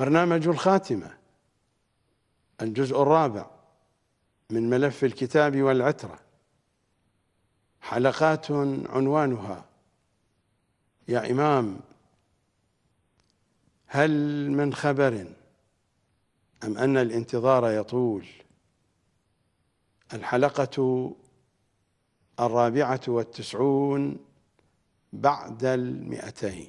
برنامج الخاتمة الجزء الرابع من ملف الكتاب والعترة حلقات عنوانها يا إمام هل من خبر أم أن الانتظار يطول الحلقة الرابعة والتسعون بعد المئتين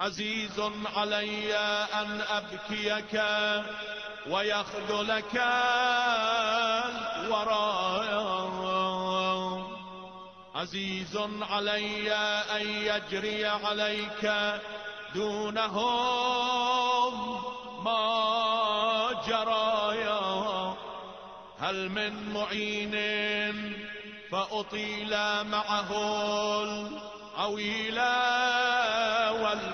عزيز علي أن أبكيك ويخذلك الورى عزيز علي أن يجري عليك دونهم ما جرى هل من معين فأطيل معه العويل والبعيد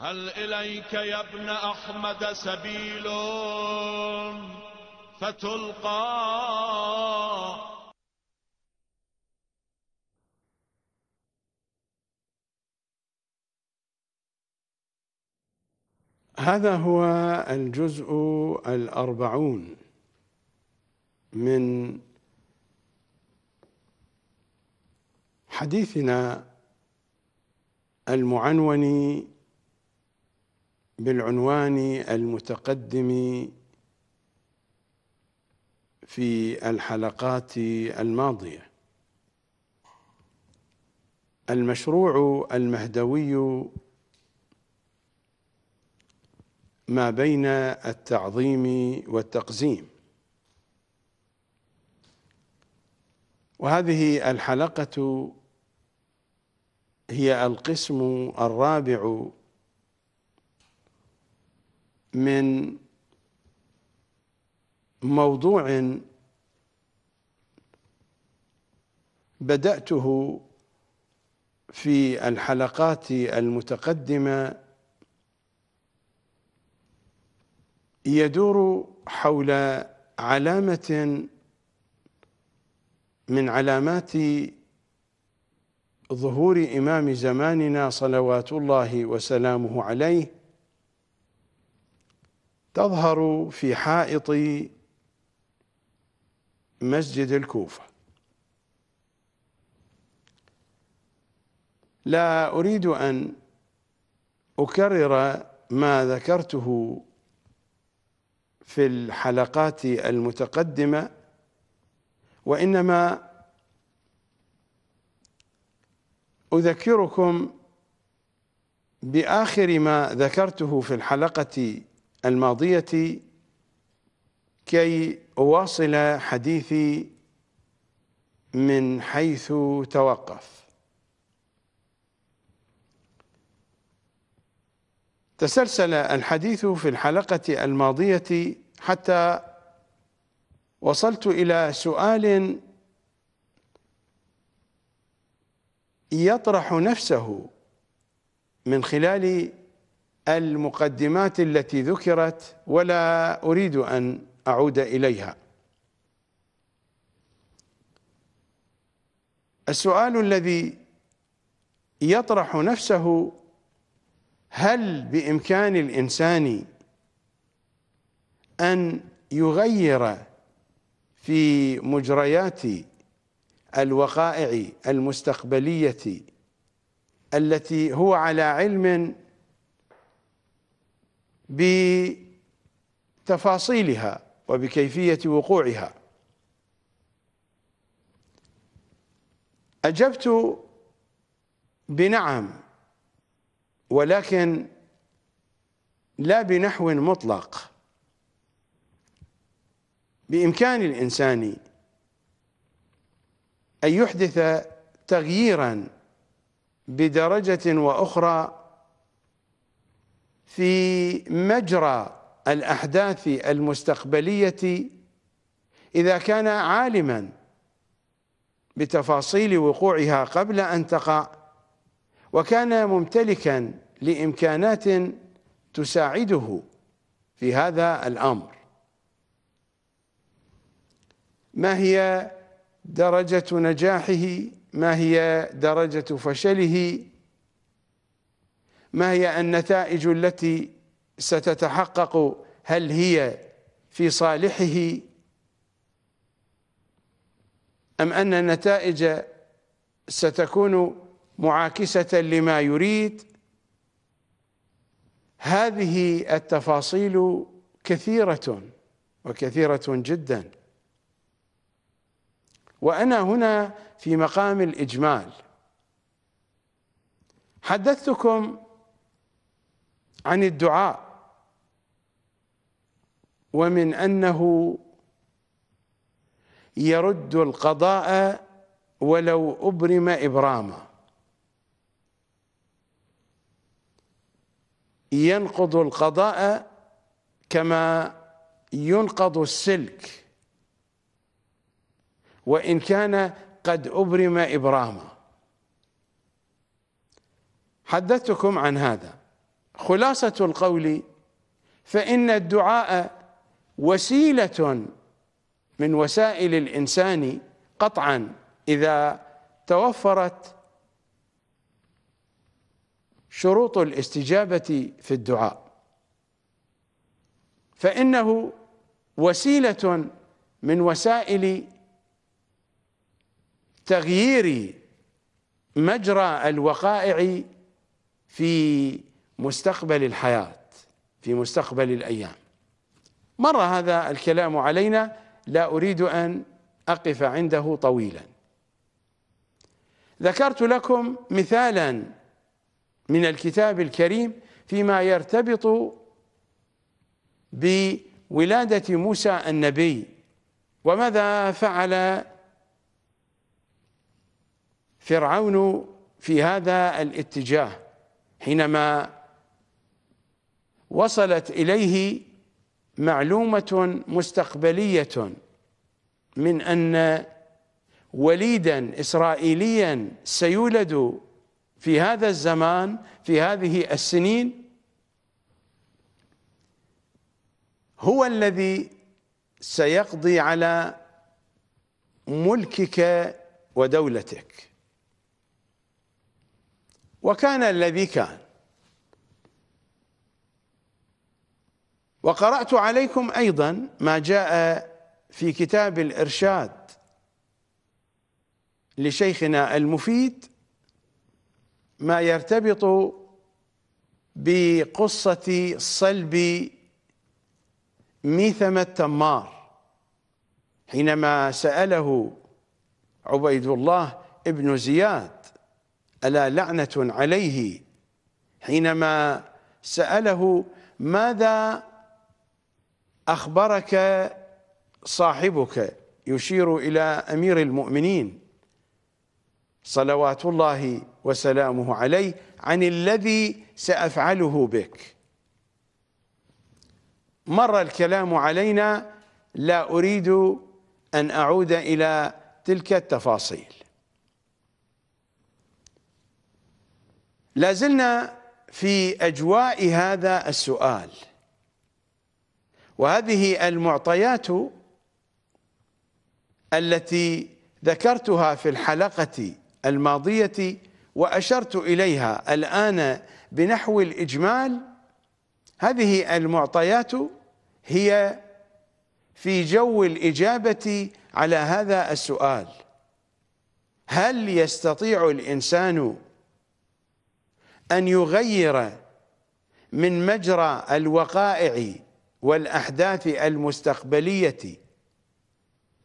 هل إليك يا ابن أحمد سبيل فتلقى هذا هو الجزء الأربعون من حديثنا المعنون بالعنوان المتقدم في الحلقات الماضيه المشروع المهدوي ما بين التعظيم والتقزيم وهذه الحلقه هي القسم الرابع من موضوع بدأته في الحلقات المتقدمة يدور حول علامة من علامات ظهور إمام زماننا صلوات الله وسلامه عليه تظهر في حائط مسجد الكوفة لا أريد أن أكرر ما ذكرته في الحلقات المتقدمة وإنما أذكركم بآخر ما ذكرته في الحلقة الماضية كي أواصل حديثي من حيث توقف تسلسل الحديث في الحلقة الماضية حتى وصلت إلى سؤال يطرح نفسه من خلال المقدمات التي ذكرت ولا أريد أن أعود إليها السؤال الذي يطرح نفسه هل بإمكان الإنسان أن يغير في مجريات الوقائع المستقبلية التي هو على علم بتفاصيلها وبكيفية وقوعها أجبت بنعم ولكن لا بنحو مطلق بإمكان الإنسان أن يحدث تغييرا بدرجة وأخرى في مجرى الأحداث المستقبلية إذا كان عالما بتفاصيل وقوعها قبل أن تقع وكان ممتلكا لإمكانات تساعده في هذا الأمر ما هي درجة نجاحه ما هي درجة فشله ما هي النتائج التي ستتحقق هل هي في صالحه أم أن النتائج ستكون معاكسة لما يريد هذه التفاصيل كثيرة وكثيرة جدا وأنا هنا في مقام الإجمال حدثتكم عن الدعاء ومن أنه يرد القضاء ولو أبرم إبراما ينقض القضاء كما ينقض السلك وإن كان قد أبرم إبراما حدثتكم عن هذا خلاصة القول فإن الدعاء وسيلة من وسائل الإنسان قطعا إذا توفرت شروط الاستجابة في الدعاء فإنه وسيلة من وسائل تغيير مجرى الوقائع في مستقبل الحياة في مستقبل الأيام مر هذا الكلام علينا لا أريد أن أقف عنده طويلا ذكرت لكم مثالا من الكتاب الكريم فيما يرتبط بولادة موسى النبي وماذا فعل فرعون في هذا الاتجاه حينما وصلت اليه معلومه مستقبليه من ان وليدا اسرائيليا سيولد في هذا الزمان في هذه السنين هو الذي سيقضي على ملكك ودولتك وكان الذي كان وقرأت عليكم أيضا ما جاء في كتاب الإرشاد لشيخنا المفيد ما يرتبط بقصة صلب ميثم التمار حينما سأله عبيد الله ابن زياد ألا لعنة عليه حينما سأله ماذا أخبرك صاحبك يشير إلى أمير المؤمنين صلوات الله وسلامه عليه عن الذي سأفعله بك مر الكلام علينا لا أريد أن أعود إلى تلك التفاصيل لازلنا في أجواء هذا السؤال وهذه المعطيات التي ذكرتها في الحلقة الماضية وأشرت إليها الآن بنحو الإجمال هذه المعطيات هي في جو الإجابة على هذا السؤال هل يستطيع الإنسان أن يغير من مجرى الوقائع والأحداث المستقبلية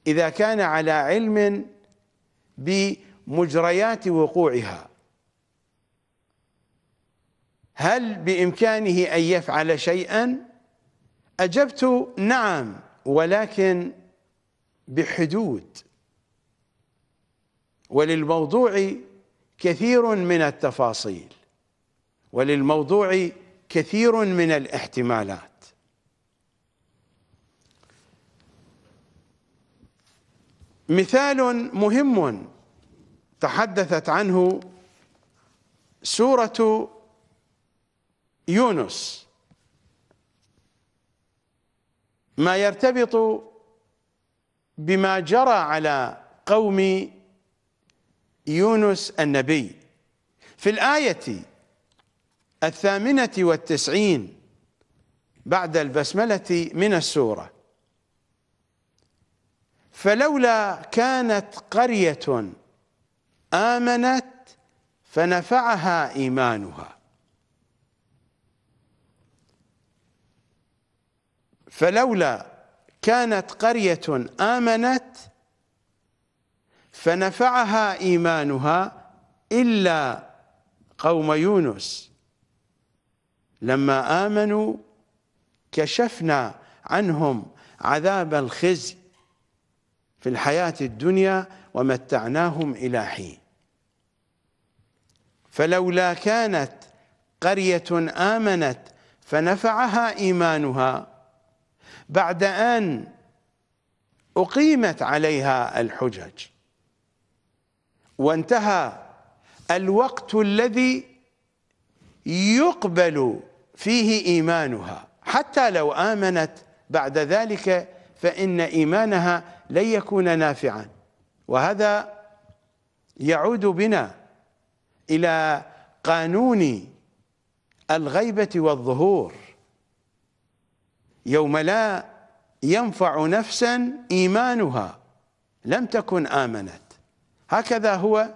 إذا كان على علم بمجريات وقوعها هل بإمكانه أن يفعل شيئا؟ أجبت نعم ولكن بحدود وللموضوع كثير من التفاصيل وللموضوع كثير من الاحتمالات مثال مهم تحدثت عنه سورة يونس ما يرتبط بما جرى على قوم يونس النبي في الآية الثامنة والتسعين بعد البسملة من السورة فلولا كانت قرية آمنت فنفعها إيمانها فلولا كانت قرية آمنت فنفعها إيمانها إلا قوم يونس لما آمنوا كشفنا عنهم عذاب الخزي في الحياة الدنيا ومتعناهم إلى حين فلولا كانت قرية آمنت فنفعها إيمانها بعد أن أقيمت عليها الحجج وانتهى الوقت الذي يقبل فيه إيمانها حتى لو آمنت بعد ذلك فإن إيمانها لن يكون نافعا وهذا يعود بنا إلى قانون الغيبة والظهور يوم لا ينفع نفسا إيمانها لم تكن آمنت هكذا هو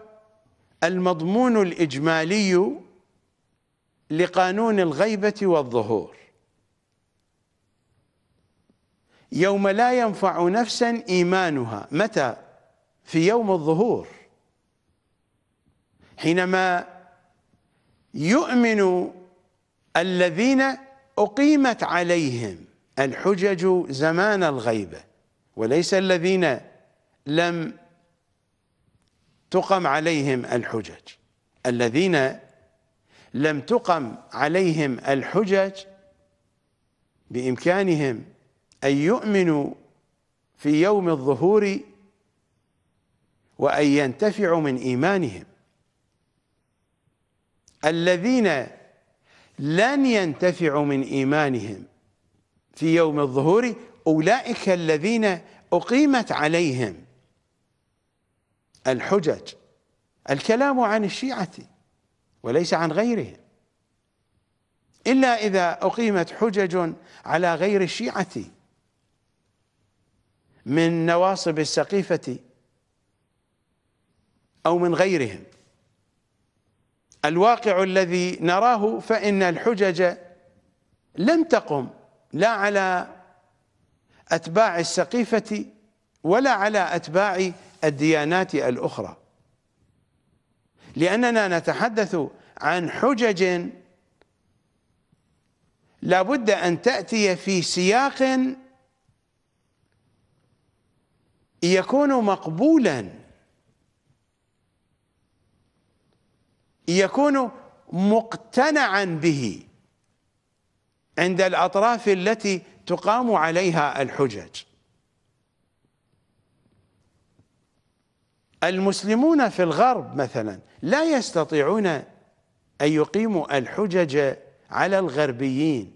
المضمون الإجمالي لقانون الغيبة والظهور يوم لا ينفع نفسا إيمانها متى في يوم الظهور حينما يؤمن الذين أقيمت عليهم الحجج زمان الغيبة وليس الذين لم تقم عليهم الحجج الذين لم تقم عليهم الحجج بإمكانهم أن يؤمنوا في يوم الظهور وأن ينتفعوا من إيمانهم الذين لن ينتفعوا من إيمانهم في يوم الظهور أولئك الذين أقيمت عليهم الحجج الكلام عن الشيعة وليس عن غيرهم إلا إذا أقيمت حجج على غير الشيعة من نواصب السقيفة أو من غيرهم الواقع الذي نراه فإن الحجج لم تقم لا على أتباع السقيفة ولا على أتباع الديانات الأخرى لأننا نتحدث عن حجج لابد أن تأتي في سياق يكون مقبولا يكون مقتنعا به عند الأطراف التي تقام عليها الحجج المسلمون في الغرب مثلا لا يستطيعون أن يقيموا الحجج على الغربيين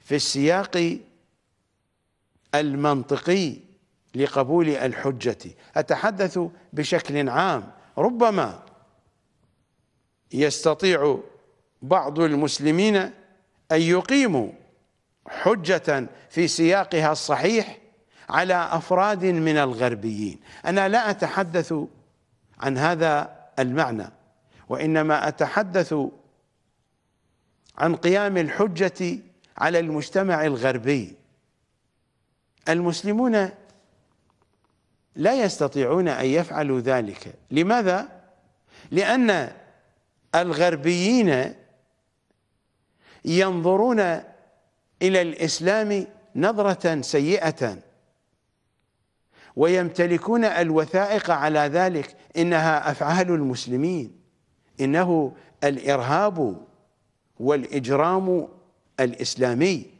في السياق المنطقي لقبول الحجة أتحدث بشكل عام ربما يستطيع بعض المسلمين أن يقيموا حجة في سياقها الصحيح على أفراد من الغربيين أنا لا أتحدث عن هذا المعنى وإنما أتحدث عن قيام الحجة على المجتمع الغربي المسلمون لا يستطيعون ان يفعلوا ذلك لماذا لان الغربيين ينظرون الى الاسلام نظره سيئه ويمتلكون الوثائق على ذلك انها افعال المسلمين انه الارهاب والاجرام الاسلامي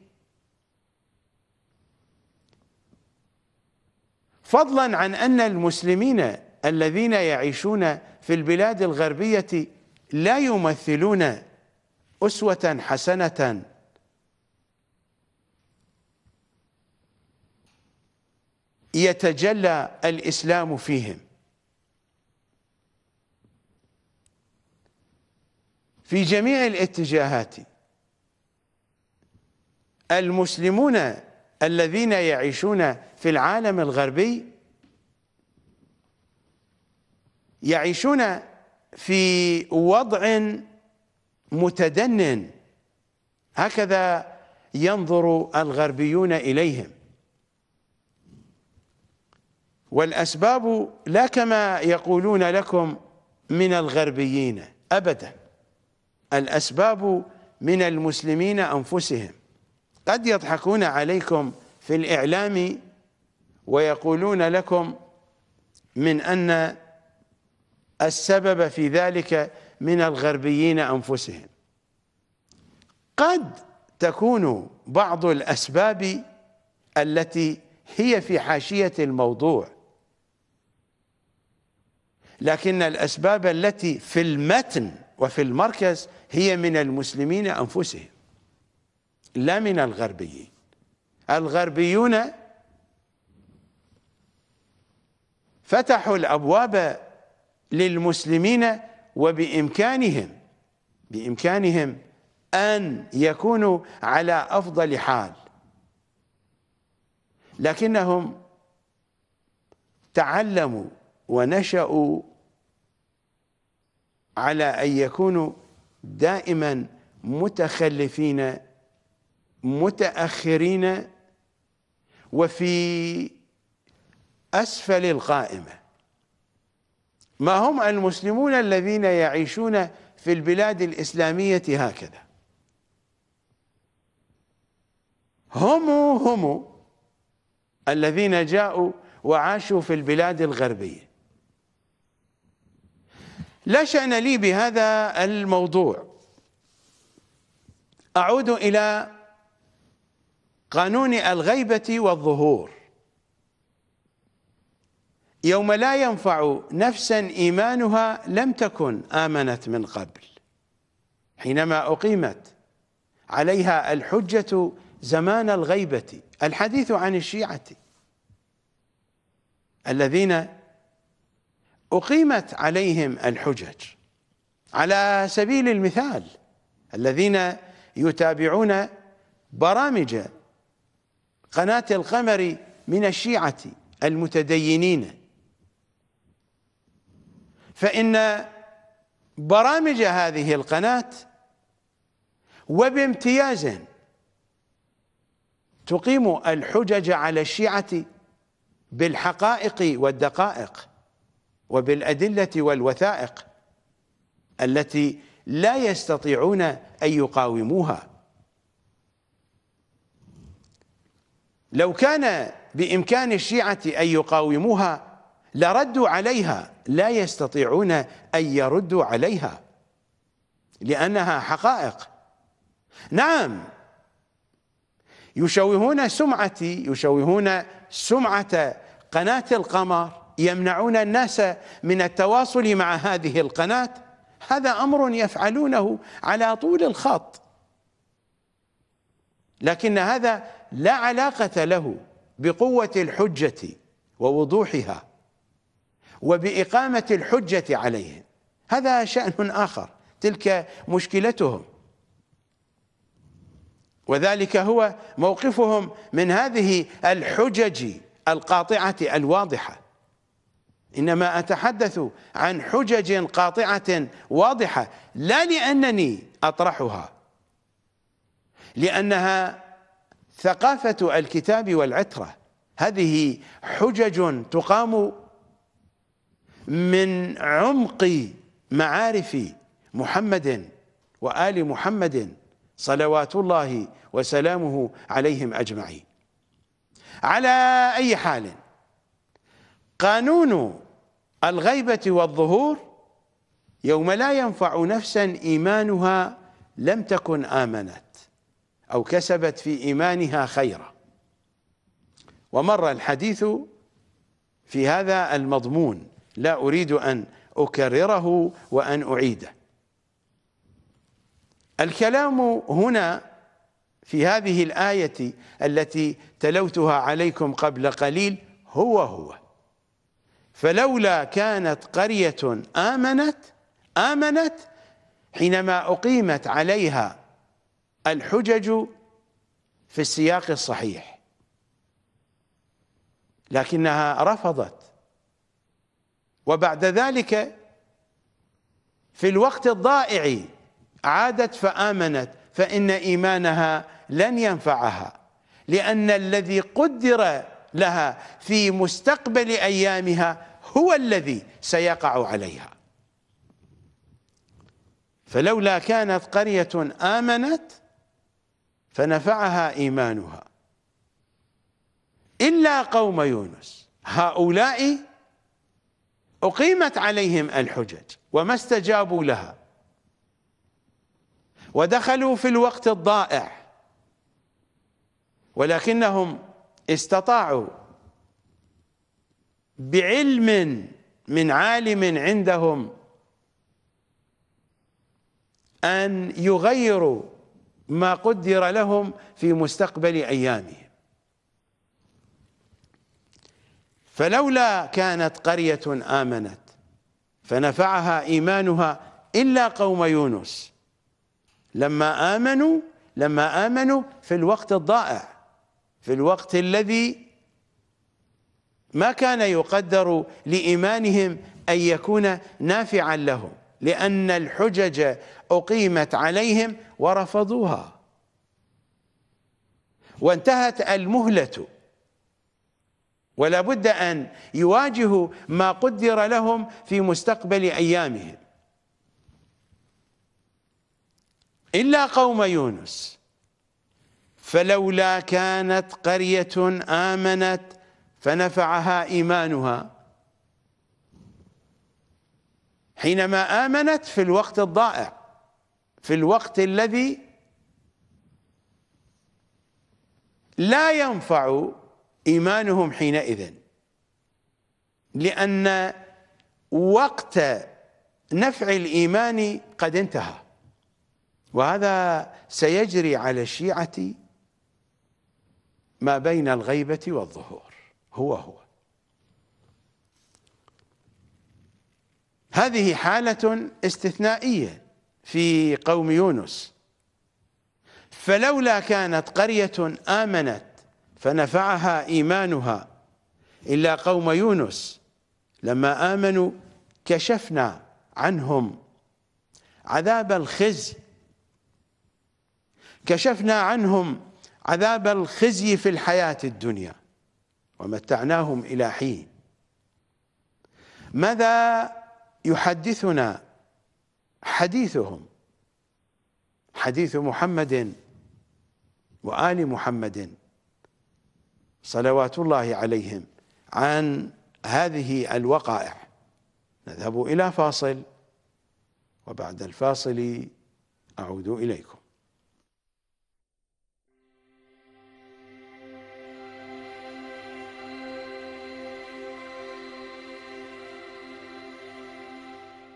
فضلا عن أن المسلمين الذين يعيشون في البلاد الغربية لا يمثلون أسوة حسنة يتجلى الإسلام فيهم في جميع الاتجاهات المسلمون الذين يعيشون في العالم الغربي يعيشون في وضع متدنٍ هكذا ينظر الغربيون إليهم والأسباب لا كما يقولون لكم من الغربيين أبدا الأسباب من المسلمين أنفسهم قد يضحكون عليكم في الإعلام ويقولون لكم من أن السبب في ذلك من الغربيين أنفسهم قد تكون بعض الأسباب التي هي في حاشية الموضوع لكن الأسباب التي في المتن وفي المركز هي من المسلمين أنفسهم لا من الغربيين الغربيون فتحوا الابواب للمسلمين وبامكانهم بامكانهم ان يكونوا على افضل حال لكنهم تعلموا ونشأوا على ان يكونوا دائما متخلفين متاخرين وفي اسفل القائمه ما هم المسلمون الذين يعيشون في البلاد الاسلاميه هكذا هم هم الذين جاءوا وعاشوا في البلاد الغربيه لا شان لي بهذا الموضوع اعود الى قانون الغيبة والظهور يوم لا ينفع نفسا إيمانها لم تكن آمنت من قبل حينما أقيمت عليها الحجة زمان الغيبة الحديث عن الشيعة الذين أقيمت عليهم الحجج على سبيل المثال الذين يتابعون برامج قناة القمر من الشيعة المتدينين فإن برامج هذه القناة وبامتياز تقيم الحجج على الشيعة بالحقائق والدقائق وبالأدلة والوثائق التي لا يستطيعون أن يقاوموها لو كان بإمكان الشيعة أن يقاوموها لردوا عليها لا يستطيعون أن يردوا عليها لأنها حقائق نعم يشوهون سمعتي يشوهون سمعة قناة القمر يمنعون الناس من التواصل مع هذه القناة هذا أمر يفعلونه على طول الخط لكن هذا لا علاقة له بقوة الحجة ووضوحها وبإقامة الحجة عليهم هذا شأن آخر تلك مشكلتهم وذلك هو موقفهم من هذه الحجج القاطعة الواضحة إنما أتحدث عن حجج قاطعة واضحة لا لأنني أطرحها لأنها ثقافة الكتاب والعترة هذه حجج تقام من عمق معارف محمد وآل محمد صلوات الله وسلامه عليهم أجمعين على أي حال قانون الغيبة والظهور يوم لا ينفع نفسا إيمانها لم تكن آمنت أو كسبت في إيمانها خيرا ومر الحديث في هذا المضمون لا أريد أن أكرره وأن أعيده الكلام هنا في هذه الآية التي تلوتها عليكم قبل قليل هو هو فلولا كانت قرية آمنت آمنت حينما أقيمت عليها الحجج في السياق الصحيح لكنها رفضت وبعد ذلك في الوقت الضائع عادت فآمنت فإن إيمانها لن ينفعها لأن الذي قدر لها في مستقبل أيامها هو الذي سيقع عليها فلولا كانت قرية آمنت فنفعها إيمانها إلا قوم يونس هؤلاء أقيمت عليهم الحجج وما استجابوا لها ودخلوا في الوقت الضائع ولكنهم استطاعوا بعلم من عالم عندهم أن يغيروا ما قدر لهم في مستقبل أيامهم فلولا كانت قرية آمنت فنفعها إيمانها إلا قوم يونس لما آمنوا لما آمنوا في الوقت الضائع في الوقت الذي ما كان يقدر لإيمانهم أن يكون نافعا لهم لأن الحجج أقيمت عليهم ورفضوها وانتهت المهلة ولا بد أن يواجهوا ما قدر لهم في مستقبل أيامهم إلا قوم يونس فلولا كانت قرية آمنت فنفعها إيمانها حينما آمنت في الوقت الضائع في الوقت الذي لا ينفع إيمانهم حينئذ لأن وقت نفع الإيمان قد انتهى وهذا سيجري على الشيعة ما بين الغيبة والظهور هو هو هذه حالة استثنائية في قوم يونس فلولا كانت قرية آمنت فنفعها إيمانها إلا قوم يونس لما آمنوا كشفنا عنهم عذاب الخزي كشفنا عنهم عذاب الخزي في الحياة الدنيا ومتعناهم إلى حين ماذا يحدثنا حديثهم حديث محمد وآل محمد صلوات الله عليهم عن هذه الوقائع نذهب إلى فاصل وبعد الفاصل أعود إليكم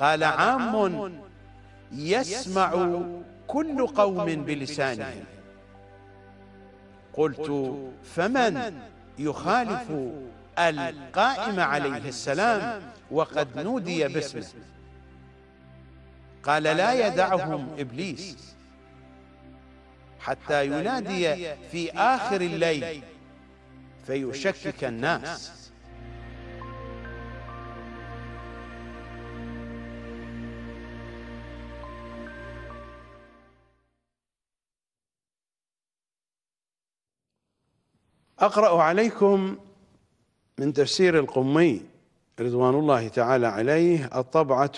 قال عام يسمع كل قوم بلسانهم قلت فمن يخالف القائم عليه السلام وقد نودي باسمه قال لا يدعهم إبليس حتى ينادي في آخر الليل فيشكك الناس أقرأ عليكم من تفسير القمي رضوان الله تعالى عليه الطبعة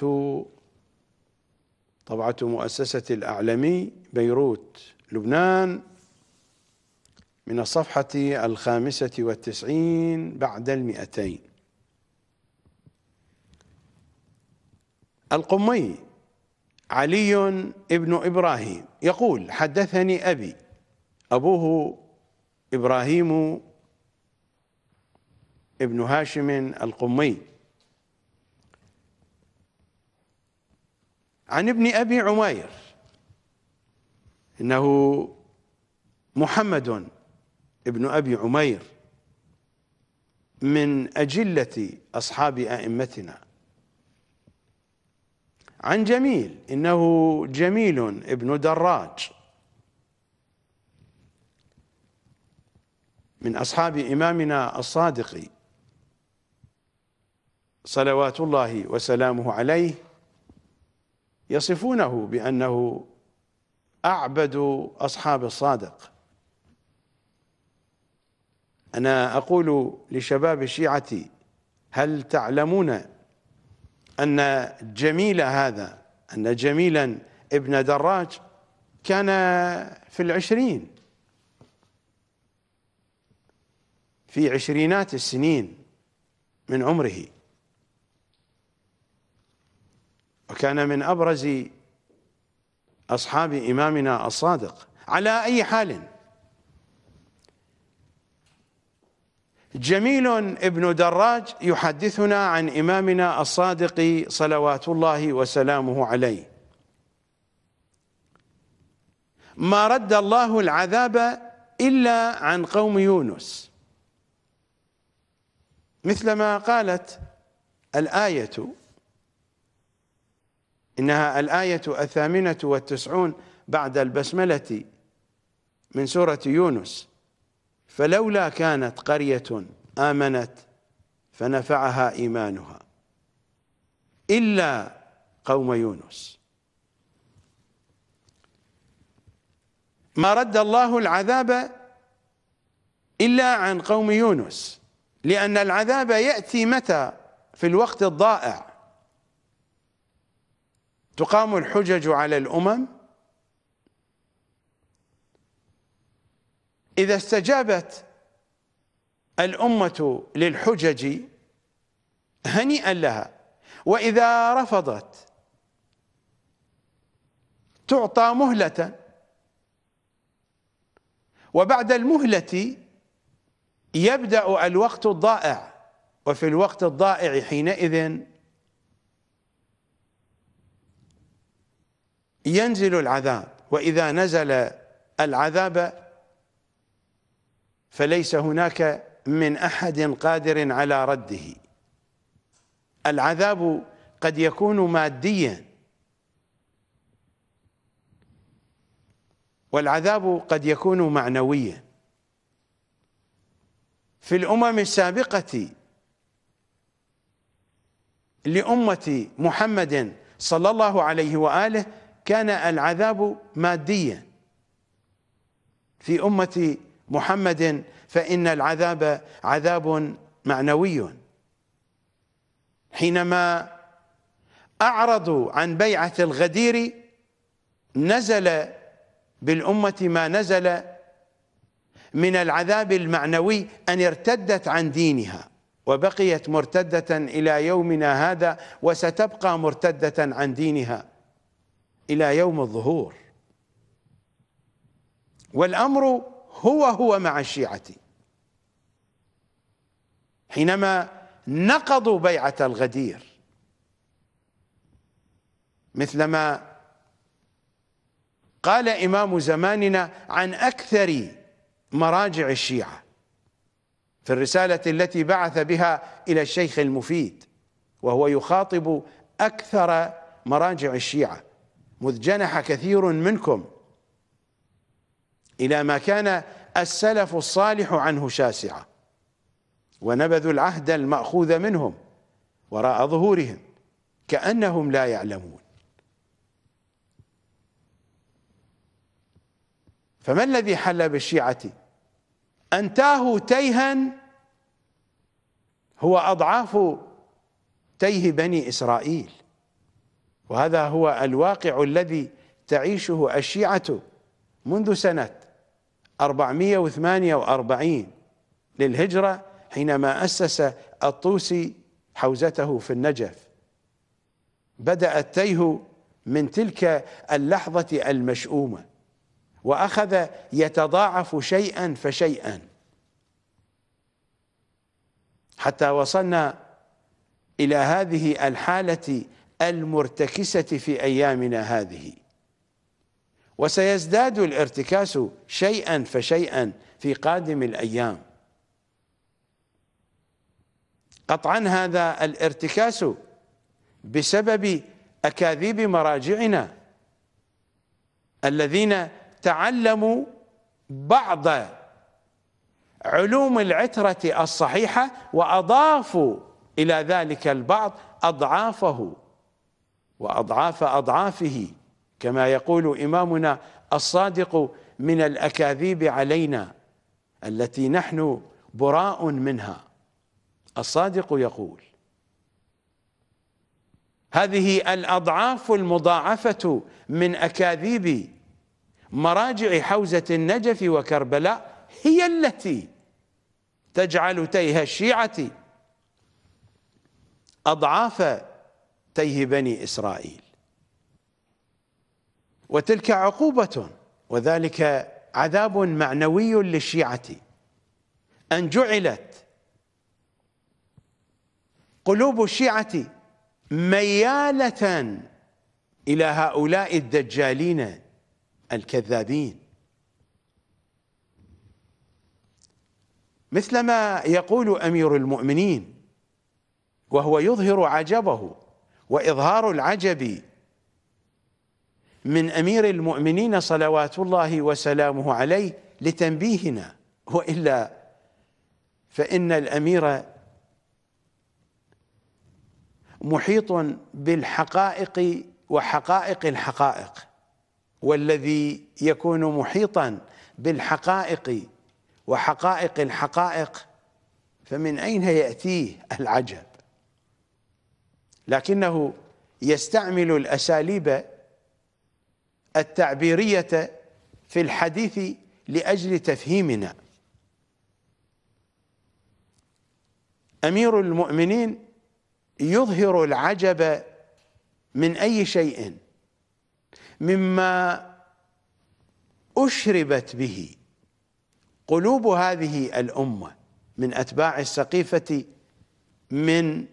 طبعة مؤسسة الأعلمي بيروت لبنان من الصفحة الخامسة والتسعين بعد المئتين القمي علي ابن إبراهيم يقول حدثني أبي أبوه إبراهيم ابن هاشم القمي عن ابن أبي عمير إنه محمد ابن أبي عمير من أجلة أصحاب أئمتنا عن جميل إنه جميل ابن دراج من أصحاب إمامنا الصادق صلوات الله وسلامه عليه يصفونه بأنه أعبد أصحاب الصادق أنا أقول لشباب الشيعة هل تعلمون أن جميل هذا أن جميلا ابن دراج كان في العشرين في عشرينات السنين من عمره وكان من أبرز أصحاب إمامنا الصادق على أي حال جميل ابن دراج يحدثنا عن إمامنا الصادق صلوات الله وسلامه عليه ما رد الله العذاب إلا عن قوم يونس مثل ما قالت الآية إنها الآية الثامنة والتسعون بعد البسملة من سورة يونس فلولا كانت قرية آمنت فنفعها إيمانها إلا قوم يونس ما رد الله العذاب إلا عن قوم يونس لأن العذاب يأتي متى في الوقت الضائع تقام الحجج على الأمم إذا استجابت الأمة للحجج هنيئا لها وإذا رفضت تعطى مهلة وبعد المهلة يبدأ الوقت الضائع وفي الوقت الضائع حينئذ ينزل العذاب وإذا نزل العذاب فليس هناك من أحد قادر على رده العذاب قد يكون ماديا والعذاب قد يكون معنويا في الأمم السابقة لأمة محمد صلى الله عليه وآله كان العذاب ماديا في أمة محمد فإن العذاب عذاب معنوي حينما أعرضوا عن بيعة الغدير نزل بالأمة ما نزل من العذاب المعنوي أن ارتدت عن دينها وبقيت مرتدة إلى يومنا هذا وستبقى مرتدة عن دينها إلى يوم الظهور والأمر هو هو مع الشيعة حينما نقضوا بيعة الغدير مثلما قال إمام زماننا عن أكثر مراجع الشيعة في الرسالة التي بعث بها إلى الشيخ المفيد وهو يخاطب أكثر مراجع الشيعة مذ جنح كثير منكم إلى ما كان السلف الصالح عنه شاسعة ونبذوا العهد المأخوذ منهم وراء ظهورهم كأنهم لا يعلمون فما الذي حل بالشيعة أنتاه تيها هو أضعاف تيه بني إسرائيل وهذا هو الواقع الذي تعيشه الشيعة منذ سنة 448 للهجرة حينما أسس الطوسي حوزته في النجف بدأ التيه من تلك اللحظة المشؤومة وأخذ يتضاعف شيئا فشيئا حتى وصلنا إلى هذه الحالة المرتكسة في أيامنا هذه وسيزداد الارتكاس شيئا فشيئا في قادم الأيام قطعا هذا الارتكاس بسبب أكاذيب مراجعنا الذين تعلموا بعض علوم العترة الصحيحة وأضافوا إلى ذلك البعض أضعافه وأضعاف أضعافه كما يقول إمامنا الصادق من الأكاذيب علينا التي نحن براء منها الصادق يقول هذه الأضعاف المضاعفة من أكاذيب مراجع حوزة النجف وكربلاء هي التي تجعل تيه الشيعة أضعاف تيه بني إسرائيل وتلك عقوبة وذلك عذاب معنوي للشيعة أن جعلت قلوب الشيعة ميالة إلى هؤلاء الدجالين الكذابين مثلما يقول امير المؤمنين وهو يظهر عجبه واظهار العجب من امير المؤمنين صلوات الله وسلامه عليه لتنبيهنا والا فان الامير محيط بالحقائق وحقائق الحقائق والذي يكون محيطا بالحقائق وحقائق الحقائق فمن أين يأتيه العجب لكنه يستعمل الأساليب التعبيرية في الحديث لأجل تفهيمنا أمير المؤمنين يظهر العجب من أي شيء مما أشربت به قلوب هذه الأمة من أتباع السقيفة من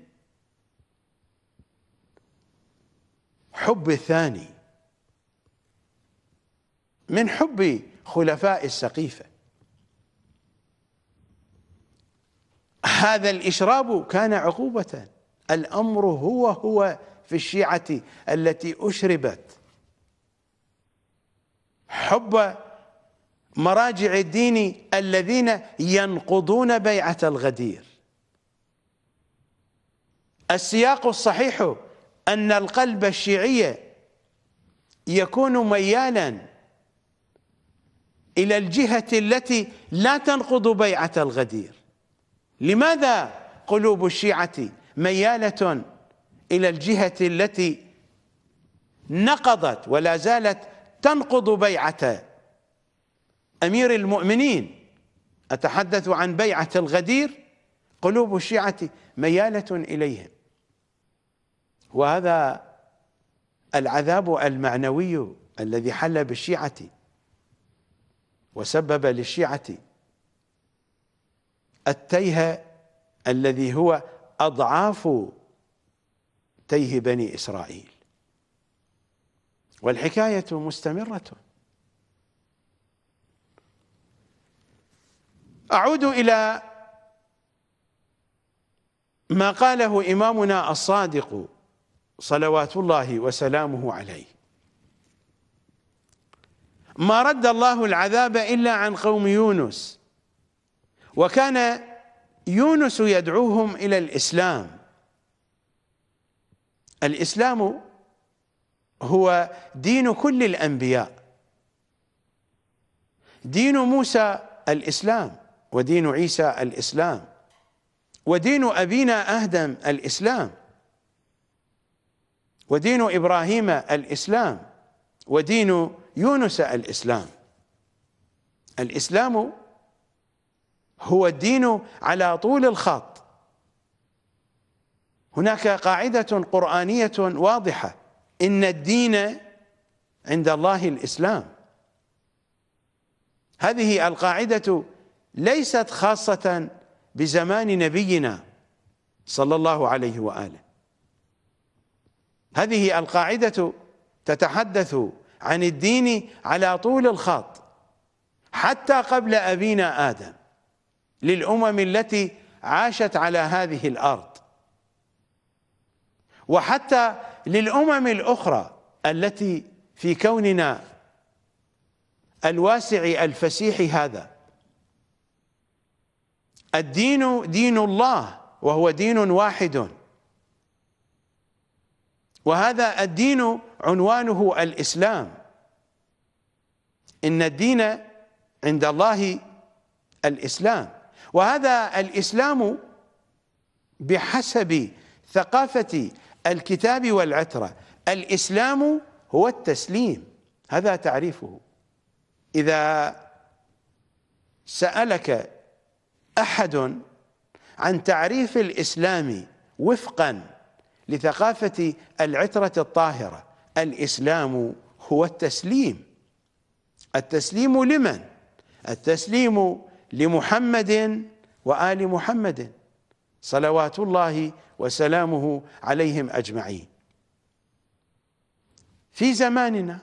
حب الثاني من حب خلفاء السقيفة هذا الإشراب كان عقوبة الأمر هو هو في الشيعة التي أشربت حب مراجع الدين الذين ينقضون بيعة الغدير السياق الصحيح أن القلب الشيعي يكون ميالا إلى الجهة التي لا تنقض بيعة الغدير لماذا قلوب الشيعة ميالة إلى الجهة التي نقضت ولا زالت تنقض بيعة أمير المؤمنين أتحدث عن بيعة الغدير قلوب الشيعة ميالة إليهم وهذا العذاب المعنوي الذي حل بالشيعة وسبب للشيعة التيه الذي هو أضعاف تيه بني إسرائيل والحكاية مستمرة أعود إلى ما قاله إمامنا الصادق صلوات الله وسلامه عليه ما رد الله العذاب إلا عن قوم يونس وكان يونس يدعوهم إلى الإسلام الإسلام هو دين كل الأنبياء دين موسى الإسلام ودين عيسى الإسلام ودين أبينا آدم الإسلام ودين إبراهيم الإسلام ودين يونس الإسلام الإسلام هو الدين على طول الخط هناك قاعدة قرآنية واضحة إن الدين عند الله الإسلام هذه القاعدة ليست خاصة بزمان نبينا صلى الله عليه وآله هذه القاعدة تتحدث عن الدين على طول الخط حتى قبل أبينا آدم للأمم التي عاشت على هذه الأرض وحتى للأمم الأخرى التي في كوننا الواسع الفسيح هذا الدين دين الله وهو دين واحد وهذا الدين عنوانه الإسلام إن الدين عند الله الإسلام وهذا الإسلام بحسب ثقافة الكتاب والعترة الإسلام هو التسليم هذا تعريفه إذا سألك أحد عن تعريف الإسلام وفقا لثقافة العترة الطاهرة الإسلام هو التسليم التسليم لمن؟ التسليم لمحمد وآل محمد صلوات الله وسلامه عليهم اجمعين في زماننا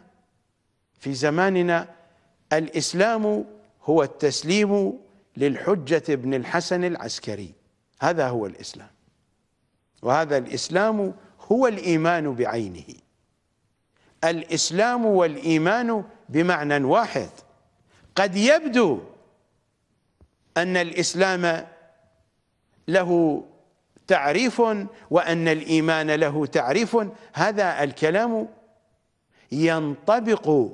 في زماننا الاسلام هو التسليم للحجه ابن الحسن العسكري هذا هو الاسلام وهذا الاسلام هو الايمان بعينه الاسلام والايمان بمعنى واحد قد يبدو ان الاسلام له تعريف وأن الإيمان له تعريف هذا الكلام ينطبق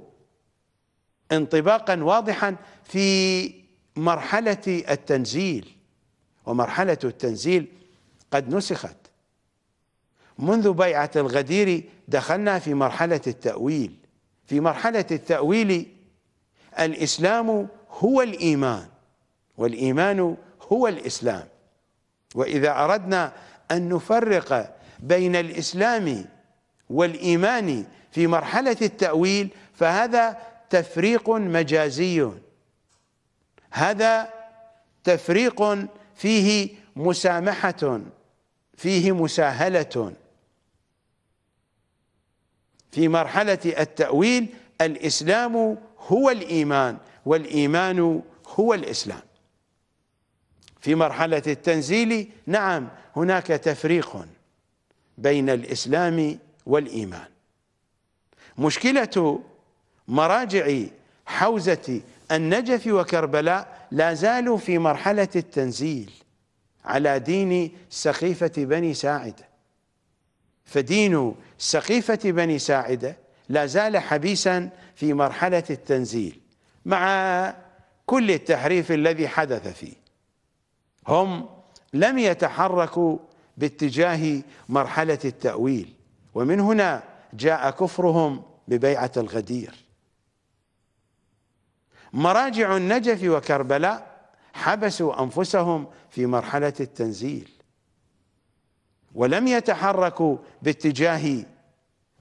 انطباقا واضحا في مرحلة التنزيل ومرحلة التنزيل قد نسخت منذ بيعة الغدير دخلنا في مرحلة التأويل في مرحلة التأويل الإسلام هو الإيمان والإيمان هو الإسلام وإذا أردنا أن نفرق بين الإسلام والإيمان في مرحلة التأويل فهذا تفريق مجازي هذا تفريق فيه مسامحة فيه مساهلة في مرحلة التأويل الإسلام هو الإيمان والإيمان هو الإسلام في مرحلة التنزيل نعم هناك تفريق بين الإسلام والإيمان مشكلة مراجع حوزة النجف وكربلاء لا زالوا في مرحلة التنزيل على دين سقيفة بني ساعدة فدين سقيفة بني ساعدة لا زال حبيسا في مرحلة التنزيل مع كل التحريف الذي حدث فيه هم لم يتحركوا باتجاه مرحلة التأويل ومن هنا جاء كفرهم ببيعة الغدير مراجع النجف وكربلاء حبسوا أنفسهم في مرحلة التنزيل ولم يتحركوا باتجاه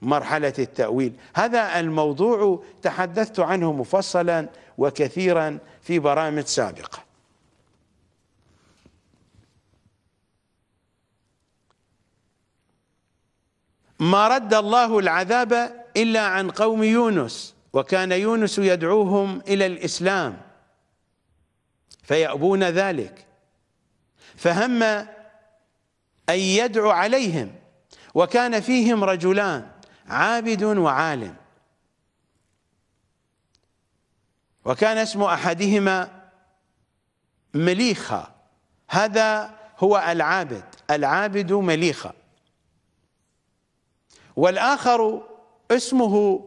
مرحلة التأويل هذا الموضوع تحدثت عنه مفصلا وكثيرا في برامج سابقه ما رد الله العذاب إلا عن قوم يونس وكان يونس يدعوهم إلى الإسلام فيأبون ذلك فهم أن يدعو عليهم وكان فيهم رجلان عابد وعالم وكان اسم أحدهما مليخة هذا هو العابد العابد مليخه والآخر اسمه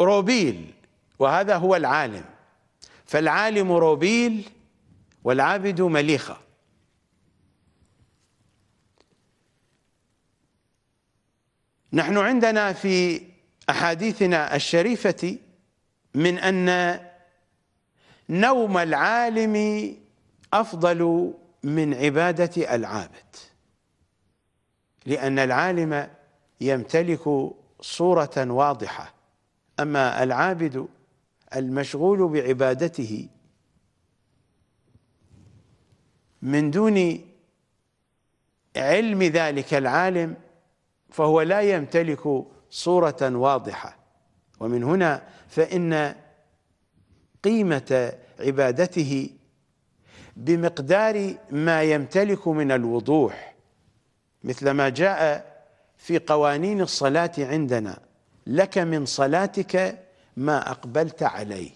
روبيل وهذا هو العالم فالعالم روبيل والعابد مليخة نحن عندنا في أحاديثنا الشريفة من أن نوم العالم أفضل من عبادة العابد لأن العالم يمتلك صورة واضحة أما العابد المشغول بعبادته من دون علم ذلك العالم فهو لا يمتلك صورة واضحة ومن هنا فإن قيمة عبادته بمقدار ما يمتلك من الوضوح مثل ما جاء في قوانين الصلاة عندنا لك من صلاتك ما أقبلت عليه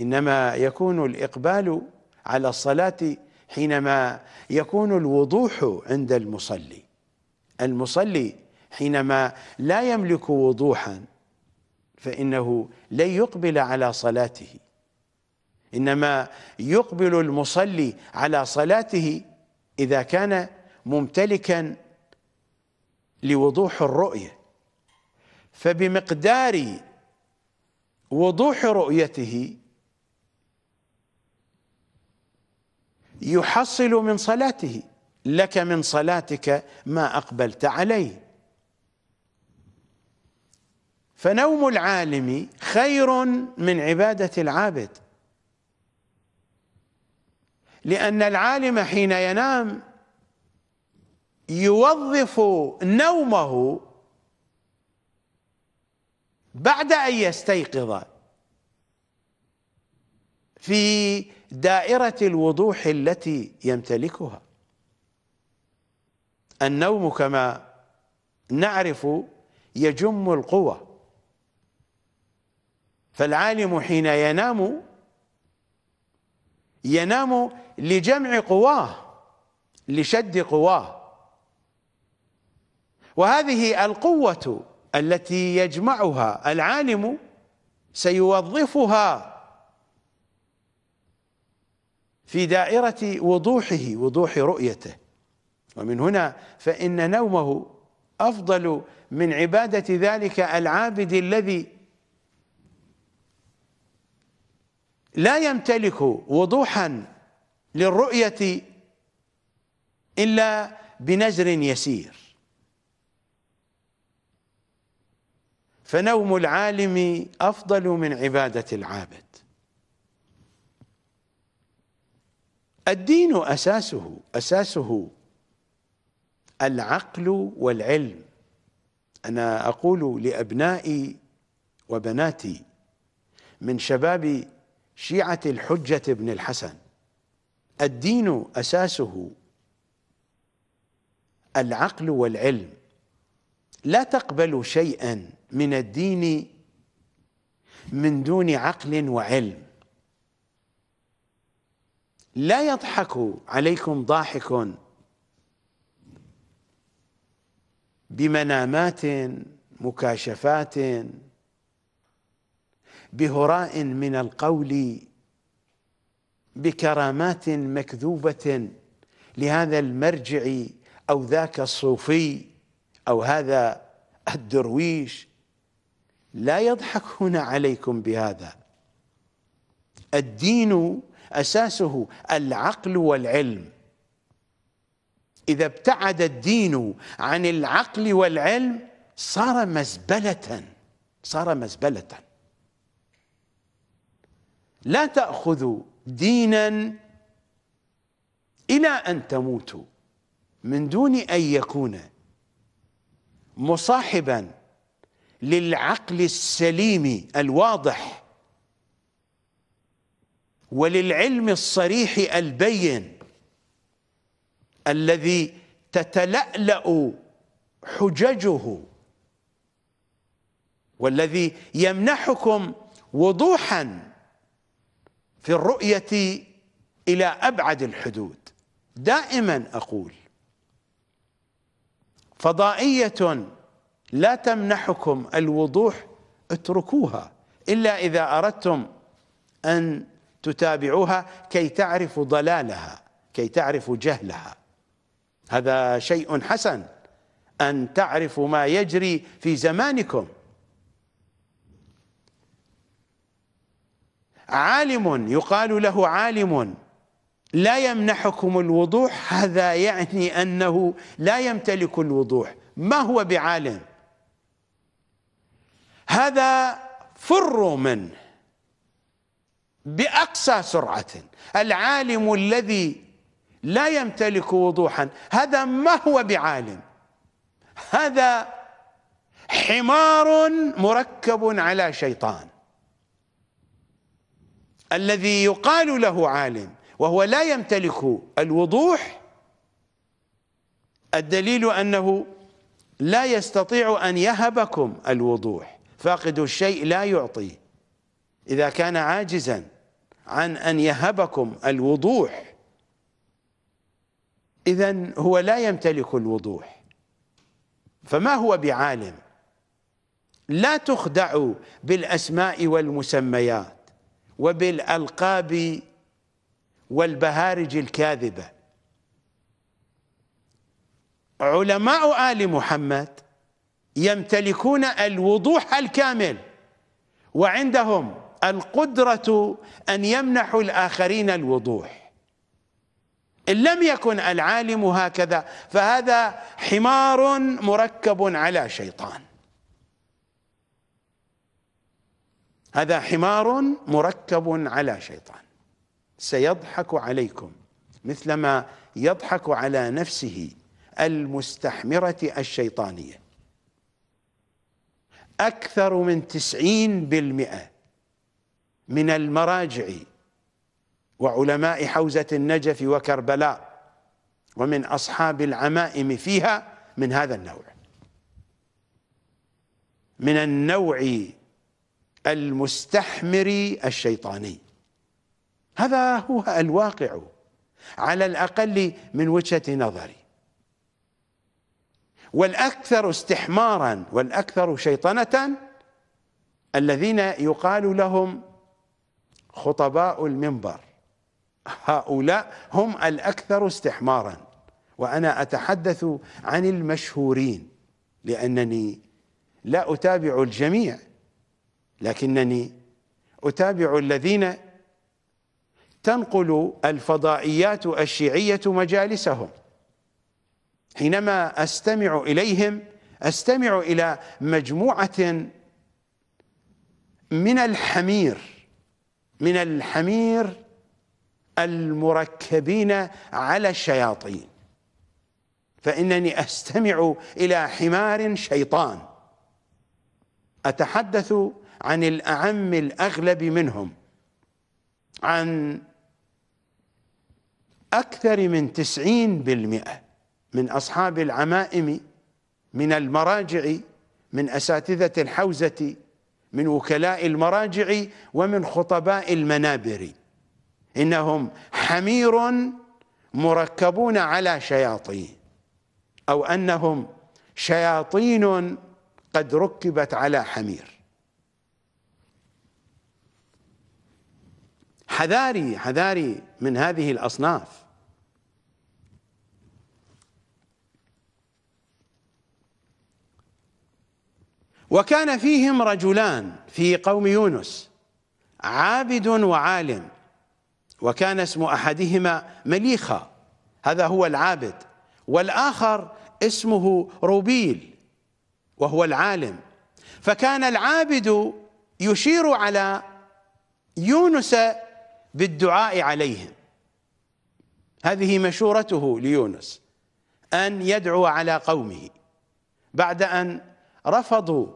إنما يكون الإقبال على الصلاة حينما يكون الوضوح عند المصلي المصلي حينما لا يملك وضوحا فإنه لن يقبل على صلاته إنما يقبل المصلي على صلاته إذا كان ممتلكا لوضوح الرؤية فبمقدار وضوح رؤيته يحصل من صلاته لك من صلاتك ما أقبلت عليه فنوم العالم خير من عبادة العابد لأن العالم حين ينام يوظف نومه بعد ان يستيقظ في دائره الوضوح التي يمتلكها النوم كما نعرف يجم القوى فالعالم حين ينام ينام لجمع قواه لشد قواه وهذه القوة التي يجمعها العالم سيوظفها في دائرة وضوحه وضوح رؤيته ومن هنا فإن نومه أفضل من عبادة ذلك العابد الذي لا يمتلك وضوحا للرؤية إلا بنزر يسير فنوم العالم أفضل من عبادة العابد الدين أساسه أساسه العقل والعلم أنا أقول لأبنائي وبناتي من شباب شيعة الحجة بن الحسن الدين أساسه العقل والعلم لا تقبل شيئا من الدين من دون عقل وعلم لا يضحك عليكم ضاحك بمنامات مكاشفات بهراء من القول بكرامات مكذوبة لهذا المرجع أو ذاك الصوفي أو هذا الدرويش لا يضحكون عليكم بهذا الدين اساسه العقل والعلم اذا ابتعد الدين عن العقل والعلم صار مزبله صار مزبله لا تاخذوا دينا الى ان تموتوا من دون ان يكون مصاحبا للعقل السليم الواضح وللعلم الصريح البين الذي تتلألأ حججه والذي يمنحكم وضوحا في الرؤية إلى أبعد الحدود دائما أقول فضائية لا تمنحكم الوضوح اتركوها إلا إذا أردتم أن تتابعوها كي تعرفوا ضلالها كي تعرفوا جهلها هذا شيء حسن أن تعرفوا ما يجري في زمانكم عالم يقال له عالم لا يمنحكم الوضوح هذا يعني أنه لا يمتلك الوضوح ما هو بعالم هذا فروا منه باقصى سرعه العالم الذي لا يمتلك وضوحا هذا ما هو بعالم هذا حمار مركب على شيطان الذي يقال له عالم وهو لا يمتلك الوضوح الدليل انه لا يستطيع ان يهبكم الوضوح فاقد الشيء لا يعطي إذا كان عاجزا عن أن يهبكم الوضوح إذا هو لا يمتلك الوضوح فما هو بعالم لا تخدعوا بالأسماء والمسميات وبالألقاب والبهارج الكاذبة علماء آل محمد يمتلكون الوضوح الكامل وعندهم القدرة أن يمنحوا الآخرين الوضوح إن لم يكن العالم هكذا فهذا حمار مركب على شيطان هذا حمار مركب على شيطان سيضحك عليكم مثلما يضحك على نفسه المستحمرة الشيطانية أكثر من تسعين بالمئة من المراجع وعلماء حوزة النجف وكربلاء ومن أصحاب العمائم فيها من هذا النوع من النوع المستحمر الشيطاني هذا هو الواقع على الأقل من وجهة نظري والأكثر استحمارا والأكثر شيطنة الذين يقال لهم خطباء المنبر هؤلاء هم الأكثر استحمارا وأنا أتحدث عن المشهورين لأنني لا أتابع الجميع لكنني أتابع الذين تنقل الفضائيات الشيعية مجالسهم حينما أستمع إليهم أستمع إلى مجموعة من الحمير من الحمير المركبين على الشياطين فإنني أستمع إلى حمار شيطان أتحدث عن الأعم الأغلب منهم عن أكثر من تسعين بالمئة من أصحاب العمائم من المراجع من أساتذة الحوزة من وكلاء المراجع ومن خطباء المنابر إنهم حمير مركبون على شياطين أو أنهم شياطين قد ركبت على حمير حذاري حذاري من هذه الأصناف وكان فيهم رجلان في قوم يونس عابد وعالم وكان اسم احدهما مليخه هذا هو العابد والاخر اسمه روبيل وهو العالم فكان العابد يشير على يونس بالدعاء عليهم هذه مشورته ليونس ان يدعو على قومه بعد ان رفضوا